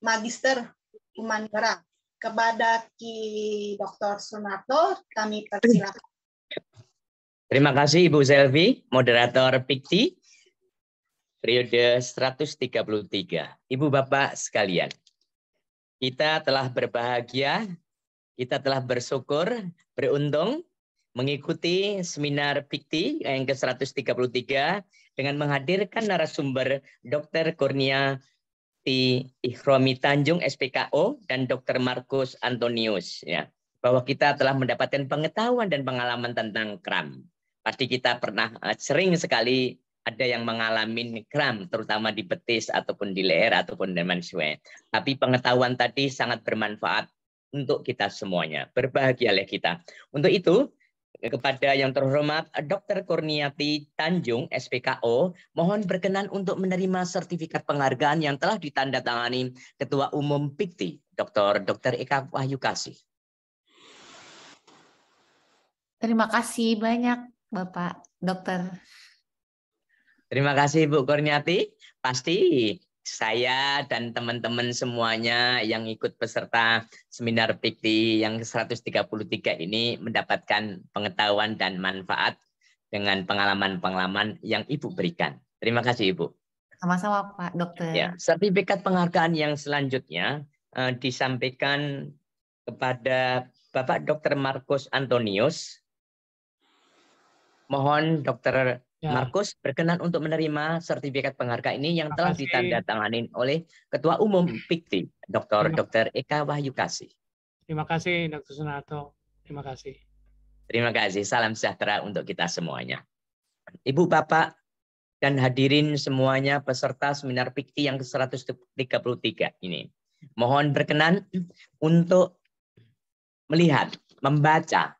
Magister Humanera. Kepada Ki Dr. Sunarto, kami persilakan. Terima kasih Ibu Selvi, moderator Pikti, periode 133. Ibu Bapak sekalian, kita telah berbahagia, kita telah bersyukur, beruntung mengikuti seminar Pikti yang ke-133 dengan menghadirkan narasumber Dr. Kurnia T. Ikhromi Tanjung SPKO dan Dr. Markus Antonius ya bahwa kita telah mendapatkan pengetahuan dan pengalaman tentang kram. Pasti kita pernah eh, sering sekali ada yang mengalami kram, terutama di betis ataupun di leher ataupun di mansue. Tapi pengetahuan tadi sangat bermanfaat untuk kita semuanya. Berbahagialah kita. Untuk itu, kepada yang terhormat Dr. Kurniati Tanjung, SPKO, mohon berkenan untuk menerima sertifikat penghargaan yang telah ditandatangani Ketua Umum PIKTI, Dr. Dr. Eka Wahyu Kasih. Terima kasih banyak, Bapak Dokter Terima kasih Bu Kurniati. Pasti saya dan teman-teman semuanya yang ikut peserta seminar PIKTI yang 133 ini mendapatkan pengetahuan dan manfaat dengan pengalaman-pengalaman yang Ibu berikan. Terima kasih Ibu. Sama-sama Pak Dokter. Ya, sertifikat penghargaan yang selanjutnya uh, disampaikan kepada Bapak Dr. Markus Antonius. Mohon Dr. Ya. Markus berkenan untuk menerima sertifikat penghargaan ini yang telah ditandatangani oleh Ketua Umum Pikti, Dr. Dr. Eka Wahyu Kasih. Terima kasih, Dr. Sunarto. Terima kasih. Terima kasih. Salam sejahtera untuk kita semuanya. Ibu, Bapak, dan hadirin semuanya peserta seminar Pikti yang ke-133 ini. Mohon berkenan untuk melihat, membaca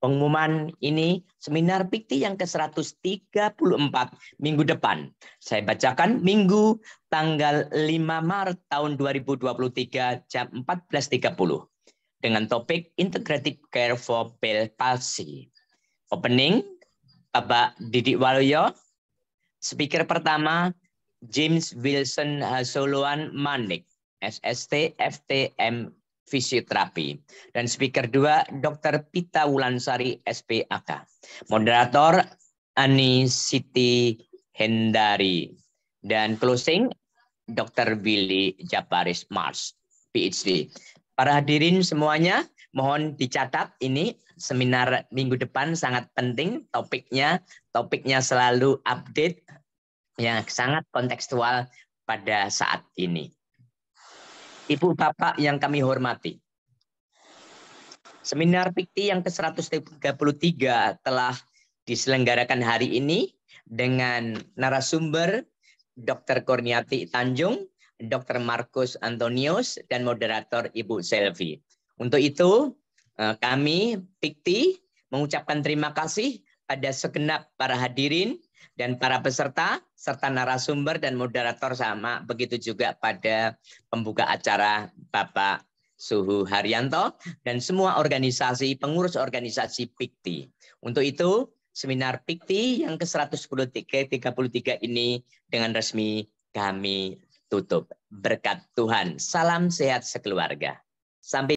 pengumuman ini seminar Pikti yang ke-134 minggu depan. Saya bacakan minggu tanggal 5 Maret tahun 2023 jam 14.30 dengan topik Integrative Care for Bell Palsy. Opening Bapak Didik Waluyo. Speaker pertama James Wilson Hasoluan Manik, SST, FT, fisioterapi. Dan speaker dua Dr. Pita Wulansari, SPAK. Moderator, Ani Siti Hendari. Dan closing, Dr. Billy Japaris Mars, PhD. Para hadirin semuanya, mohon dicatat ini seminar minggu depan sangat penting topiknya. Topiknya selalu update yang sangat kontekstual pada saat ini. Ibu Bapak yang kami hormati. Seminar Pikti yang ke-133 telah diselenggarakan hari ini dengan narasumber Dr. Korniati Tanjung, Dr. Markus Antonius, dan moderator Ibu Selvi. Untuk itu, eh, kami Pikti mengucapkan terima kasih pada segenap para hadirin dan para peserta serta narasumber dan moderator sama, begitu juga pada pembuka acara Bapak Suhu Haryanto dan semua organisasi pengurus organisasi PIKTI. Untuk itu, seminar PIKTI yang ke-133 ini dengan resmi kami tutup. Berkat Tuhan, salam sehat sekeluarga. Sampai